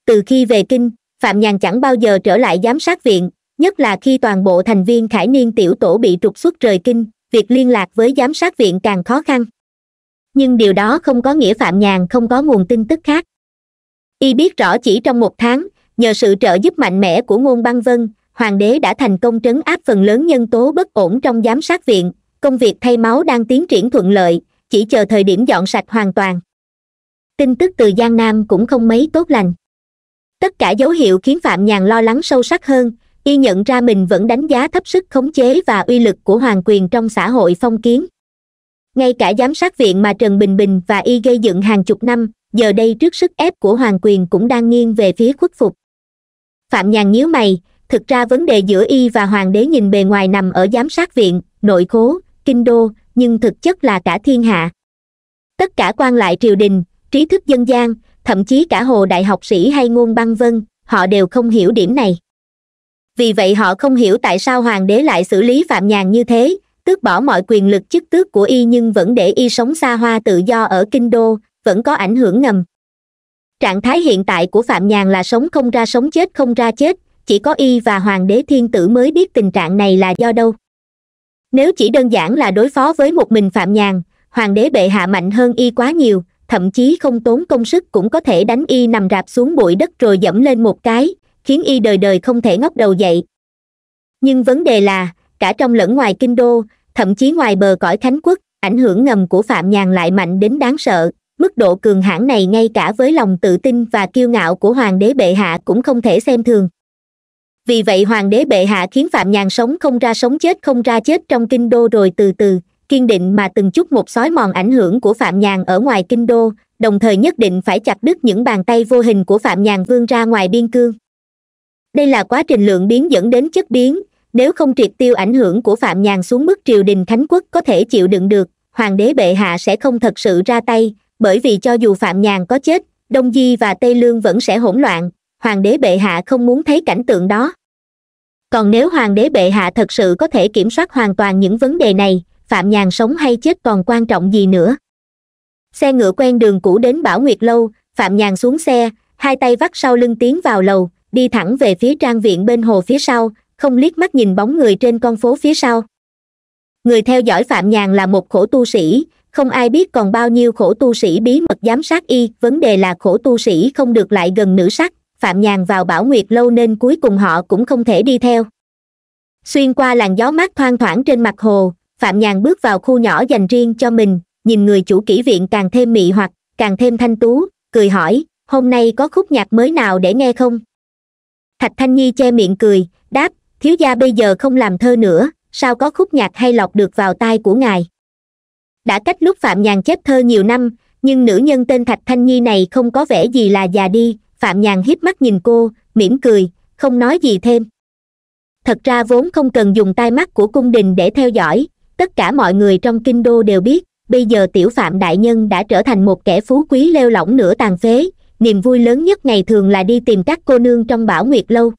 từ khi về kinh phạm nhàn chẳng bao giờ trở lại giám sát viện nhất là khi toàn bộ thành viên khải niên tiểu tổ bị trục xuất rời kinh việc liên lạc với giám sát viện càng khó khăn nhưng điều đó không có nghĩa phạm nhàn không có nguồn tin tức khác y biết rõ chỉ trong một tháng nhờ sự trợ giúp mạnh mẽ của ngôn băng vân hoàng đế đã thành công trấn áp phần lớn nhân tố bất ổn trong giám sát viện công việc thay máu đang tiến triển thuận lợi chỉ chờ thời điểm dọn sạch hoàn toàn tin tức từ giang nam cũng không mấy tốt lành tất cả dấu hiệu khiến phạm nhàn lo lắng sâu sắc hơn y nhận ra mình vẫn đánh giá thấp sức khống chế và uy lực của hoàng quyền trong xã hội phong kiến ngay cả giám sát viện mà trần bình bình và y gây dựng hàng chục năm giờ đây trước sức ép của hoàng quyền cũng đang nghiêng về phía khuất phục phạm nhàn nhíu mày thực ra vấn đề giữa y và hoàng đế nhìn bề ngoài nằm ở giám sát viện nội khố kinh đô nhưng thực chất là cả thiên hạ tất cả quan lại triều đình trí thức dân gian thậm chí cả hồ đại học sĩ hay ngôn băng vân họ đều không hiểu điểm này vì vậy họ không hiểu tại sao hoàng đế lại xử lý phạm nhàn như thế tước bỏ mọi quyền lực chức tước của y nhưng vẫn để y sống xa hoa tự do ở kinh đô vẫn có ảnh hưởng ngầm trạng thái hiện tại của phạm nhàn là sống không ra sống chết không ra chết chỉ có y và hoàng đế thiên tử mới biết tình trạng này là do đâu nếu chỉ đơn giản là đối phó với một mình phạm nhàn hoàng đế bệ hạ mạnh hơn y quá nhiều thậm chí không tốn công sức cũng có thể đánh y nằm rạp xuống bụi đất rồi dẫm lên một cái khiến y đời đời không thể ngóc đầu dậy nhưng vấn đề là cả trong lẫn ngoài kinh đô thậm chí ngoài bờ cõi khánh quốc ảnh hưởng ngầm của phạm nhàn lại mạnh đến đáng sợ mức độ cường hãn này ngay cả với lòng tự tin và kiêu ngạo của hoàng đế bệ hạ cũng không thể xem thường vì vậy hoàng đế bệ hạ khiến phạm nhàn sống không ra sống chết không ra chết trong kinh đô rồi từ từ kiên định mà từng chút một xói mòn ảnh hưởng của phạm nhàn ở ngoài kinh đô đồng thời nhất định phải chặt đứt những bàn tay vô hình của phạm nhàn vương ra ngoài biên cương đây là quá trình lượng biến dẫn đến chất biến nếu không triệt tiêu ảnh hưởng của phạm nhàn xuống mức triều đình thánh quốc có thể chịu đựng được hoàng đế bệ hạ sẽ không thật sự ra tay bởi vì cho dù phạm nhàn có chết đông di và tây lương vẫn sẽ hỗn loạn hoàng đế bệ hạ không muốn thấy cảnh tượng đó còn nếu hoàng đế bệ hạ thật sự có thể kiểm soát hoàn toàn những vấn đề này phạm nhàn sống hay chết còn quan trọng gì nữa xe ngựa quen đường cũ đến bảo nguyệt lâu phạm nhàn xuống xe hai tay vắt sau lưng tiến vào lầu đi thẳng về phía trang viện bên hồ phía sau không liếc mắt nhìn bóng người trên con phố phía sau người theo dõi phạm nhàn là một khổ tu sĩ không ai biết còn bao nhiêu khổ tu sĩ bí mật giám sát y vấn đề là khổ tu sĩ không được lại gần nữ sắc phạm nhàn vào bảo nguyệt lâu nên cuối cùng họ cũng không thể đi theo xuyên qua làn gió mát thoang thoảng trên mặt hồ phạm nhàn bước vào khu nhỏ dành riêng cho mình nhìn người chủ kỹ viện càng thêm mị hoặc càng thêm thanh tú cười hỏi hôm nay có khúc nhạc mới nào để nghe không thạch thanh nhi che miệng cười đáp thiếu gia bây giờ không làm thơ nữa sao có khúc nhạc hay lọc được vào tai của ngài đã cách lúc phạm nhàn chép thơ nhiều năm nhưng nữ nhân tên thạch thanh nhi này không có vẻ gì là già đi phạm nhàn hiếp mắt nhìn cô mỉm cười không nói gì thêm thật ra vốn không cần dùng tai mắt của cung đình để theo dõi tất cả mọi người trong kinh đô đều biết bây giờ tiểu phạm đại nhân đã trở thành một kẻ phú quý leo lỏng nửa tàn phế niềm vui lớn nhất ngày thường là đi tìm các cô nương trong bảo nguyệt lâu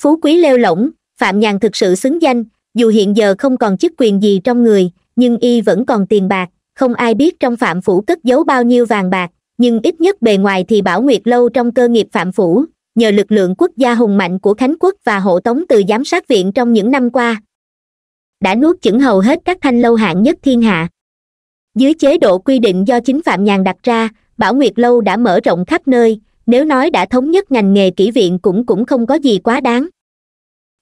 phú quý lêu lỏng phạm nhàn thực sự xứng danh dù hiện giờ không còn chức quyền gì trong người nhưng y vẫn còn tiền bạc không ai biết trong phạm phủ cất giấu bao nhiêu vàng bạc nhưng ít nhất bề ngoài thì bảo nguyệt lâu trong cơ nghiệp phạm phủ nhờ lực lượng quốc gia hùng mạnh của khánh quốc và hộ tống từ giám sát viện trong những năm qua đã nuốt chửng hầu hết các thanh lâu hạng nhất thiên hạ dưới chế độ quy định do chính phạm nhàn đặt ra bảo nguyệt lâu đã mở rộng khắp nơi nếu nói đã thống nhất ngành nghề kỹ viện cũng cũng không có gì quá đáng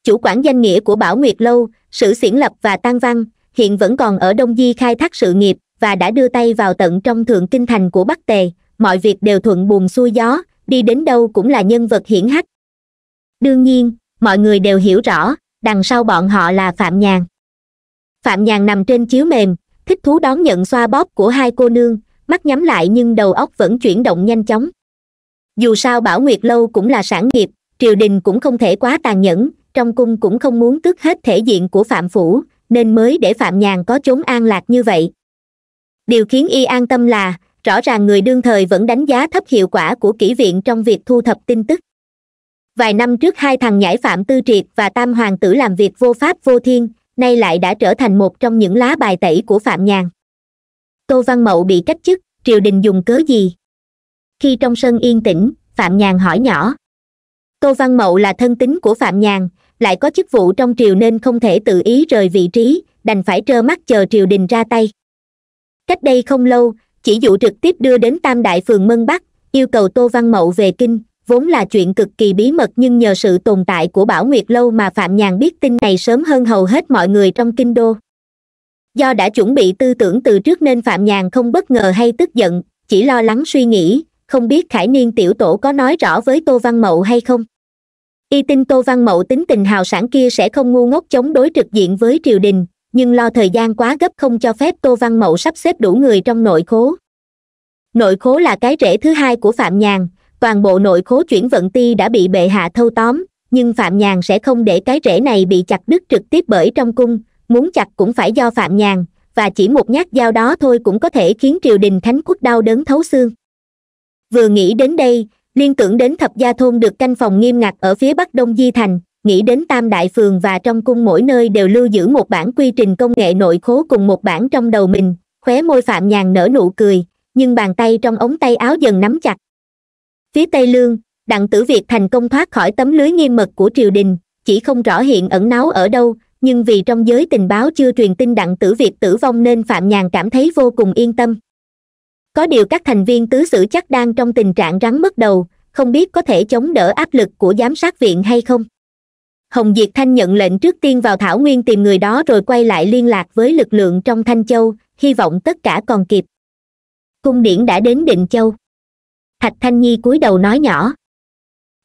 chủ quản danh nghĩa của bảo nguyệt lâu sử Xỉn lập và tăng văn hiện vẫn còn ở đông di khai thác sự nghiệp và đã đưa tay vào tận trong thượng kinh thành của bắc tề mọi việc đều thuận buồm xuôi gió đi đến đâu cũng là nhân vật hiển hách đương nhiên mọi người đều hiểu rõ đằng sau bọn họ là phạm nhàn phạm nhàn nằm trên chiếu mềm thích thú đón nhận xoa bóp của hai cô nương mắt nhắm lại nhưng đầu óc vẫn chuyển động nhanh chóng dù sao bảo nguyệt lâu cũng là sản nghiệp triều đình cũng không thể quá tàn nhẫn trong cung cũng không muốn tước hết thể diện của phạm phủ nên mới để phạm nhàn có chốn an lạc như vậy điều khiến y an tâm là rõ ràng người đương thời vẫn đánh giá thấp hiệu quả của kỹ viện trong việc thu thập tin tức vài năm trước hai thằng nhãi phạm tư triệt và tam hoàng tử làm việc vô pháp vô thiên nay lại đã trở thành một trong những lá bài tẩy của phạm nhàn tô văn mậu bị cách chức triều đình dùng cớ gì khi trong sân yên tĩnh phạm nhàn hỏi nhỏ tô văn mậu là thân tín của phạm nhàn lại có chức vụ trong triều nên không thể tự ý rời vị trí đành phải trơ mắt chờ triều đình ra tay cách đây không lâu chỉ dụ trực tiếp đưa đến tam đại phường mân bắc yêu cầu tô văn mậu về kinh vốn là chuyện cực kỳ bí mật nhưng nhờ sự tồn tại của bảo nguyệt lâu mà phạm nhàn biết tin này sớm hơn hầu hết mọi người trong kinh đô do đã chuẩn bị tư tưởng từ trước nên phạm nhàn không bất ngờ hay tức giận chỉ lo lắng suy nghĩ không biết khải niên tiểu tổ có nói rõ với tô văn mậu hay không y tin tô văn mậu tính tình hào sản kia sẽ không ngu ngốc chống đối trực diện với triều đình nhưng lo thời gian quá gấp không cho phép tô văn mậu sắp xếp đủ người trong nội khố nội khố là cái rễ thứ hai của phạm nhàn toàn bộ nội khố chuyển vận ti đã bị bệ hạ thâu tóm nhưng phạm nhàn sẽ không để cái rễ này bị chặt đứt trực tiếp bởi trong cung muốn chặt cũng phải do phạm nhàn và chỉ một nhát dao đó thôi cũng có thể khiến triều đình thánh quốc đau đớn thấu xương vừa nghĩ đến đây liên tưởng đến thập gia thôn được canh phòng nghiêm ngặt ở phía bắc đông di thành nghĩ đến tam đại phường và trong cung mỗi nơi đều lưu giữ một bản quy trình công nghệ nội khố cùng một bản trong đầu mình khóe môi phạm nhàn nở nụ cười nhưng bàn tay trong ống tay áo dần nắm chặt phía tây lương đặng tử việt thành công thoát khỏi tấm lưới nghiêm mật của triều đình chỉ không rõ hiện ẩn náu ở đâu nhưng vì trong giới tình báo chưa truyền tin đặng tử việt tử vong nên phạm nhàn cảm thấy vô cùng yên tâm có điều các thành viên tứ sử chắc đang trong tình trạng rắn mất đầu không biết có thể chống đỡ áp lực của giám sát viện hay không hồng diệt thanh nhận lệnh trước tiên vào thảo nguyên tìm người đó rồi quay lại liên lạc với lực lượng trong thanh châu hy vọng tất cả còn kịp cung điển đã đến định châu thạch thanh nhi cúi đầu nói nhỏ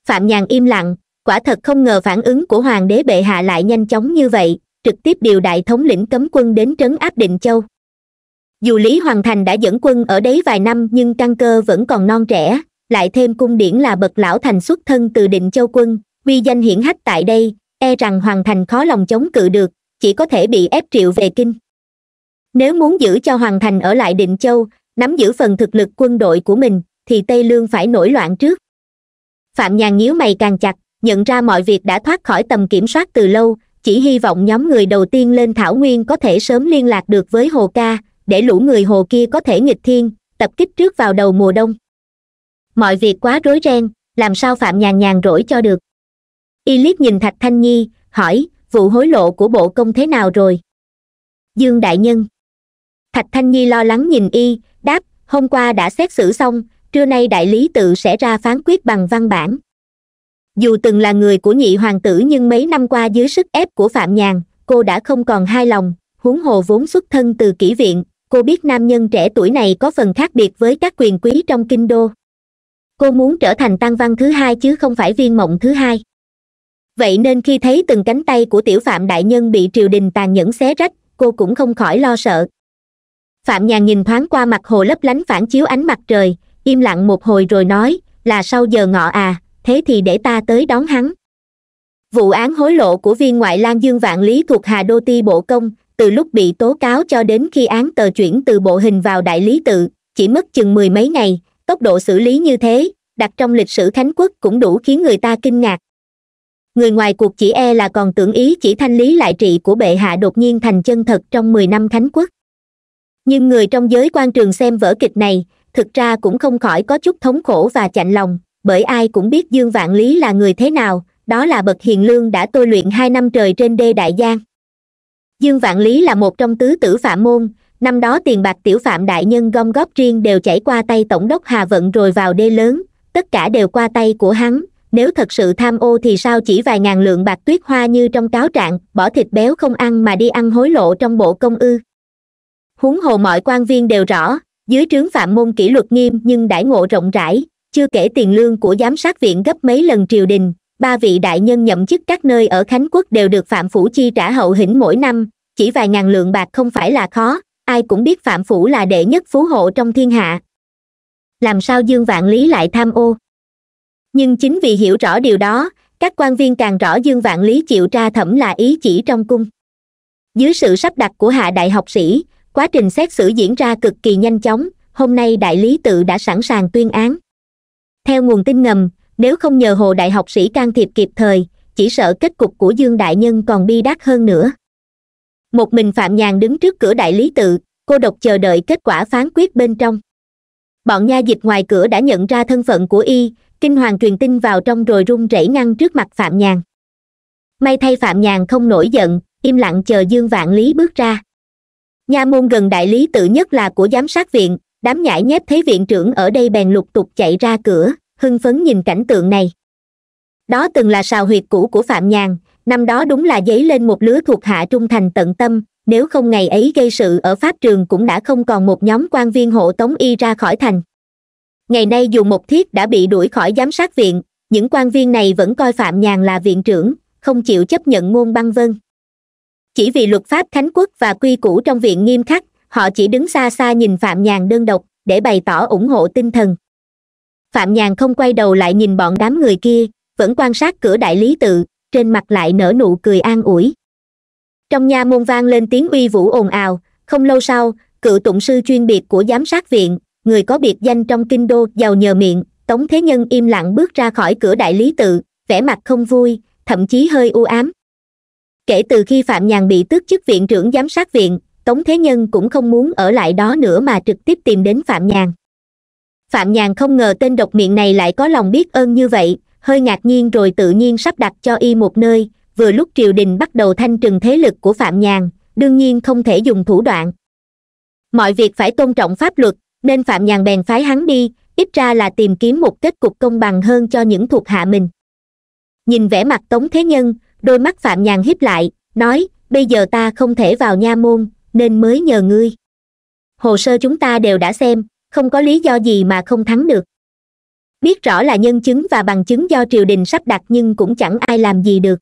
phạm nhàn im lặng quả thật không ngờ phản ứng của hoàng đế bệ hạ lại nhanh chóng như vậy trực tiếp điều đại thống lĩnh cấm quân đến trấn áp định châu dù lý hoàng thành đã dẫn quân ở đấy vài năm nhưng căn cơ vẫn còn non trẻ lại thêm cung điển là bậc lão thành xuất thân từ định châu quân uy danh hiển hách tại đây e rằng hoàng thành khó lòng chống cự được chỉ có thể bị ép triệu về kinh nếu muốn giữ cho hoàng thành ở lại định châu nắm giữ phần thực lực quân đội của mình thì tây lương phải nổi loạn trước phạm nhàn nhíu mày càng chặt nhận ra mọi việc đã thoát khỏi tầm kiểm soát từ lâu chỉ hy vọng nhóm người đầu tiên lên thảo nguyên có thể sớm liên lạc được với hồ ca để lũ người hồ kia có thể nghịch thiên tập kích trước vào đầu mùa đông mọi việc quá rối ren làm sao phạm nhàn nhàn rỗi cho được y liếc nhìn thạch thanh nhi hỏi vụ hối lộ của bộ công thế nào rồi dương đại nhân thạch thanh nhi lo lắng nhìn y đáp hôm qua đã xét xử xong trưa nay đại lý tự sẽ ra phán quyết bằng văn bản dù từng là người của nhị hoàng tử nhưng mấy năm qua dưới sức ép của phạm nhàn cô đã không còn hài lòng huống hồ vốn xuất thân từ kỹ viện cô biết nam nhân trẻ tuổi này có phần khác biệt với các quyền quý trong kinh đô cô muốn trở thành tăng văn thứ hai chứ không phải viên mộng thứ hai vậy nên khi thấy từng cánh tay của tiểu phạm đại nhân bị triều đình tàn nhẫn xé rách cô cũng không khỏi lo sợ phạm nhàn nhìn thoáng qua mặt hồ lấp lánh phản chiếu ánh mặt trời im lặng một hồi rồi nói là sau giờ ngọ à thế thì để ta tới đón hắn vụ án hối lộ của viên ngoại lang dương vạn lý thuộc hà đô ti bộ công từ lúc bị tố cáo cho đến khi án tờ chuyển từ bộ hình vào đại lý tự chỉ mất chừng mười mấy ngày tốc độ xử lý như thế đặt trong lịch sử khánh quốc cũng đủ khiến người ta kinh ngạc người ngoài cuộc chỉ e là còn tưởng ý chỉ thanh lý lại trị của bệ hạ đột nhiên thành chân thật trong mười năm khánh quốc nhưng người trong giới quan trường xem vở kịch này thực ra cũng không khỏi có chút thống khổ và chạnh lòng bởi ai cũng biết dương vạn lý là người thế nào đó là bậc hiền lương đã tôi luyện hai năm trời trên đê đại giang dương vạn lý là một trong tứ tử phạm môn năm đó tiền bạc tiểu phạm đại nhân gom góp riêng đều chảy qua tay tổng đốc hà vận rồi vào đê lớn tất cả đều qua tay của hắn nếu thật sự tham ô thì sao chỉ vài ngàn lượng bạc tuyết hoa như trong cáo trạng bỏ thịt béo không ăn mà đi ăn hối lộ trong bộ công ư huống hồ mọi quan viên đều rõ dưới trướng phạm môn kỷ luật nghiêm nhưng đãi ngộ rộng rãi chưa kể tiền lương của giám sát viện gấp mấy lần triều đình ba vị đại nhân nhậm chức các nơi ở khánh quốc đều được phạm phủ chi trả hậu hĩnh mỗi năm chỉ vài ngàn lượng bạc không phải là khó ai cũng biết phạm phủ là đệ nhất phú hộ trong thiên hạ làm sao dương vạn lý lại tham ô nhưng chính vì hiểu rõ điều đó các quan viên càng rõ dương vạn lý chịu tra thẩm là ý chỉ trong cung dưới sự sắp đặt của hạ đại học sĩ quá trình xét xử diễn ra cực kỳ nhanh chóng hôm nay đại lý tự đã sẵn sàng tuyên án theo nguồn tin ngầm nếu không nhờ hồ đại học sĩ can thiệp kịp thời chỉ sợ kết cục của dương đại nhân còn bi đát hơn nữa một mình phạm nhàn đứng trước cửa đại lý tự cô độc chờ đợi kết quả phán quyết bên trong bọn nha dịch ngoài cửa đã nhận ra thân phận của y kinh hoàng truyền tin vào trong rồi run rẩy ngăn trước mặt phạm nhàn may thay phạm nhàn không nổi giận im lặng chờ dương vạn lý bước ra nha môn gần đại lý tự nhất là của giám sát viện đám nhãi nhép thấy viện trưởng ở đây bèn lục tục chạy ra cửa hưng phấn nhìn cảnh tượng này đó từng là sào huyệt cũ của phạm nhàn năm đó đúng là dấy lên một lứa thuộc hạ trung thành tận tâm nếu không ngày ấy gây sự ở pháp trường cũng đã không còn một nhóm quan viên hộ tống y ra khỏi thành ngày nay dù một thiết đã bị đuổi khỏi giám sát viện những quan viên này vẫn coi phạm nhàn là viện trưởng không chịu chấp nhận ngôn băng vân chỉ vì luật pháp khánh quốc và quy củ trong viện nghiêm khắc họ chỉ đứng xa xa nhìn phạm nhàn đơn độc để bày tỏ ủng hộ tinh thần phạm nhàn không quay đầu lại nhìn bọn đám người kia vẫn quan sát cửa đại lý tự trên mặt lại nở nụ cười an ủi trong nhà môn vang lên tiếng uy vũ ồn ào không lâu sau cựu tụng sư chuyên biệt của giám sát viện người có biệt danh trong kinh đô giàu nhờ miệng tống thế nhân im lặng bước ra khỏi cửa đại lý tự vẻ mặt không vui thậm chí hơi u ám kể từ khi phạm nhàn bị tước chức viện trưởng giám sát viện tống thế nhân cũng không muốn ở lại đó nữa mà trực tiếp tìm đến phạm nhàn phạm nhàn không ngờ tên độc miệng này lại có lòng biết ơn như vậy hơi ngạc nhiên rồi tự nhiên sắp đặt cho y một nơi vừa lúc triều đình bắt đầu thanh trừng thế lực của phạm nhàn đương nhiên không thể dùng thủ đoạn mọi việc phải tôn trọng pháp luật nên phạm nhàn bèn phái hắn đi ít ra là tìm kiếm một kết cục công bằng hơn cho những thuộc hạ mình nhìn vẻ mặt tống thế nhân đôi mắt phạm nhàn híp lại nói bây giờ ta không thể vào nha môn nên mới nhờ ngươi hồ sơ chúng ta đều đã xem không có lý do gì mà không thắng được biết rõ là nhân chứng và bằng chứng do triều đình sắp đặt nhưng cũng chẳng ai làm gì được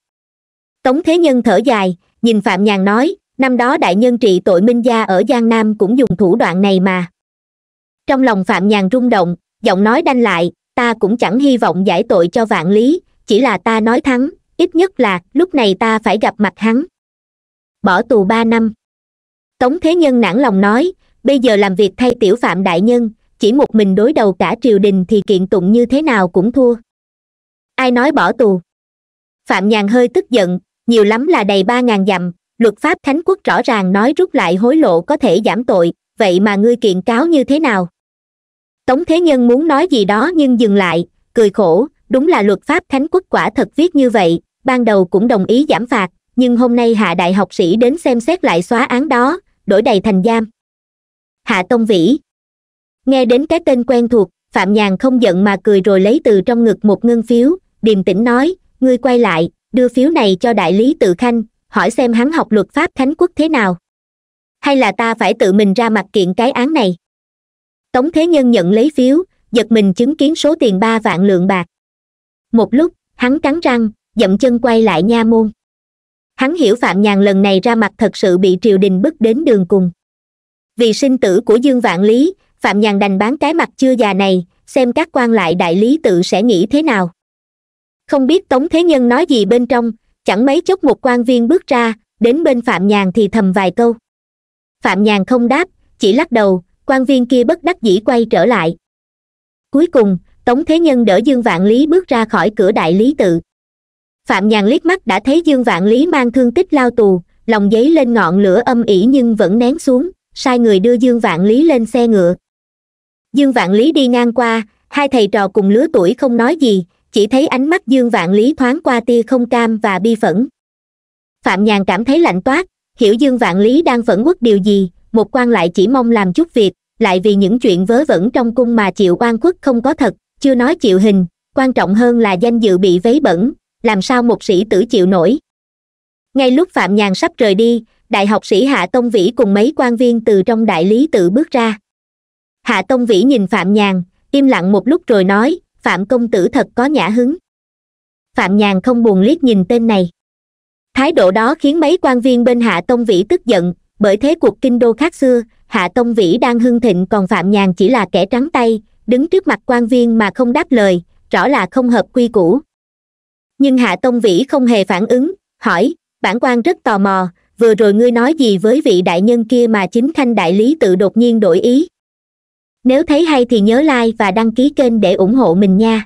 tống thế nhân thở dài nhìn phạm nhàn nói năm đó đại nhân trị tội minh gia ở giang nam cũng dùng thủ đoạn này mà trong lòng phạm nhàn rung động giọng nói đanh lại ta cũng chẳng hy vọng giải tội cho vạn lý chỉ là ta nói thắng ít nhất là lúc này ta phải gặp mặt hắn bỏ tù ba năm tống thế nhân nản lòng nói bây giờ làm việc thay tiểu phạm đại nhân chỉ một mình đối đầu cả triều đình thì kiện tụng như thế nào cũng thua ai nói bỏ tù phạm nhàn hơi tức giận nhiều lắm là đầy ba ngàn dặm luật pháp khánh quốc rõ ràng nói rút lại hối lộ có thể giảm tội vậy mà ngươi kiện cáo như thế nào tống thế nhân muốn nói gì đó nhưng dừng lại cười khổ đúng là luật pháp khánh quốc quả thật viết như vậy ban đầu cũng đồng ý giảm phạt nhưng hôm nay hạ đại học sĩ đến xem xét lại xóa án đó đổi đầy thành giam hạ tông vĩ nghe đến cái tên quen thuộc phạm nhàn không giận mà cười rồi lấy từ trong ngực một ngân phiếu điềm tĩnh nói ngươi quay lại đưa phiếu này cho đại lý tự khanh hỏi xem hắn học luật pháp khánh quốc thế nào hay là ta phải tự mình ra mặt kiện cái án này tống thế nhân nhận lấy phiếu giật mình chứng kiến số tiền ba vạn lượng bạc một lúc hắn cắn răng dậm chân quay lại nha môn hắn hiểu phạm nhàn lần này ra mặt thật sự bị triều đình bức đến đường cùng vì sinh tử của dương vạn lý phạm nhàn đành bán cái mặt chưa già này xem các quan lại đại lý tự sẽ nghĩ thế nào không biết tống thế nhân nói gì bên trong chẳng mấy chốc một quan viên bước ra đến bên phạm nhàn thì thầm vài câu phạm nhàn không đáp chỉ lắc đầu quan viên kia bất đắc dĩ quay trở lại cuối cùng tống thế nhân đỡ dương vạn lý bước ra khỏi cửa đại lý tự phạm nhàn liếc mắt đã thấy dương vạn lý mang thương tích lao tù lòng giấy lên ngọn lửa âm ỉ nhưng vẫn nén xuống sai người đưa dương vạn lý lên xe ngựa dương vạn lý đi ngang qua hai thầy trò cùng lứa tuổi không nói gì chỉ thấy ánh mắt dương vạn lý thoáng qua tia không cam và bi phẫn phạm nhàn cảm thấy lạnh toát hiểu dương vạn lý đang phẫn uất điều gì một quan lại chỉ mong làm chút việc lại vì những chuyện vớ vẩn trong cung mà chịu quan quốc không có thật chưa nói chịu hình quan trọng hơn là danh dự bị vấy bẩn làm sao một sĩ tử chịu nổi ngay lúc phạm nhàn sắp rời đi đại học sĩ hạ tông vĩ cùng mấy quan viên từ trong đại lý tự bước ra hạ tông vĩ nhìn phạm nhàn im lặng một lúc rồi nói phạm công tử thật có nhã hứng phạm nhàn không buồn liếc nhìn tên này thái độ đó khiến mấy quan viên bên hạ tông vĩ tức giận bởi thế cuộc kinh đô khác xưa hạ tông vĩ đang hưng thịnh còn phạm nhàn chỉ là kẻ trắng tay đứng trước mặt quan viên mà không đáp lời rõ là không hợp quy củ nhưng hạ tông vĩ không hề phản ứng hỏi bản quan rất tò mò vừa rồi ngươi nói gì với vị đại nhân kia mà chính thanh đại lý tự đột nhiên đổi ý nếu thấy hay thì nhớ like và đăng ký kênh để ủng hộ mình nha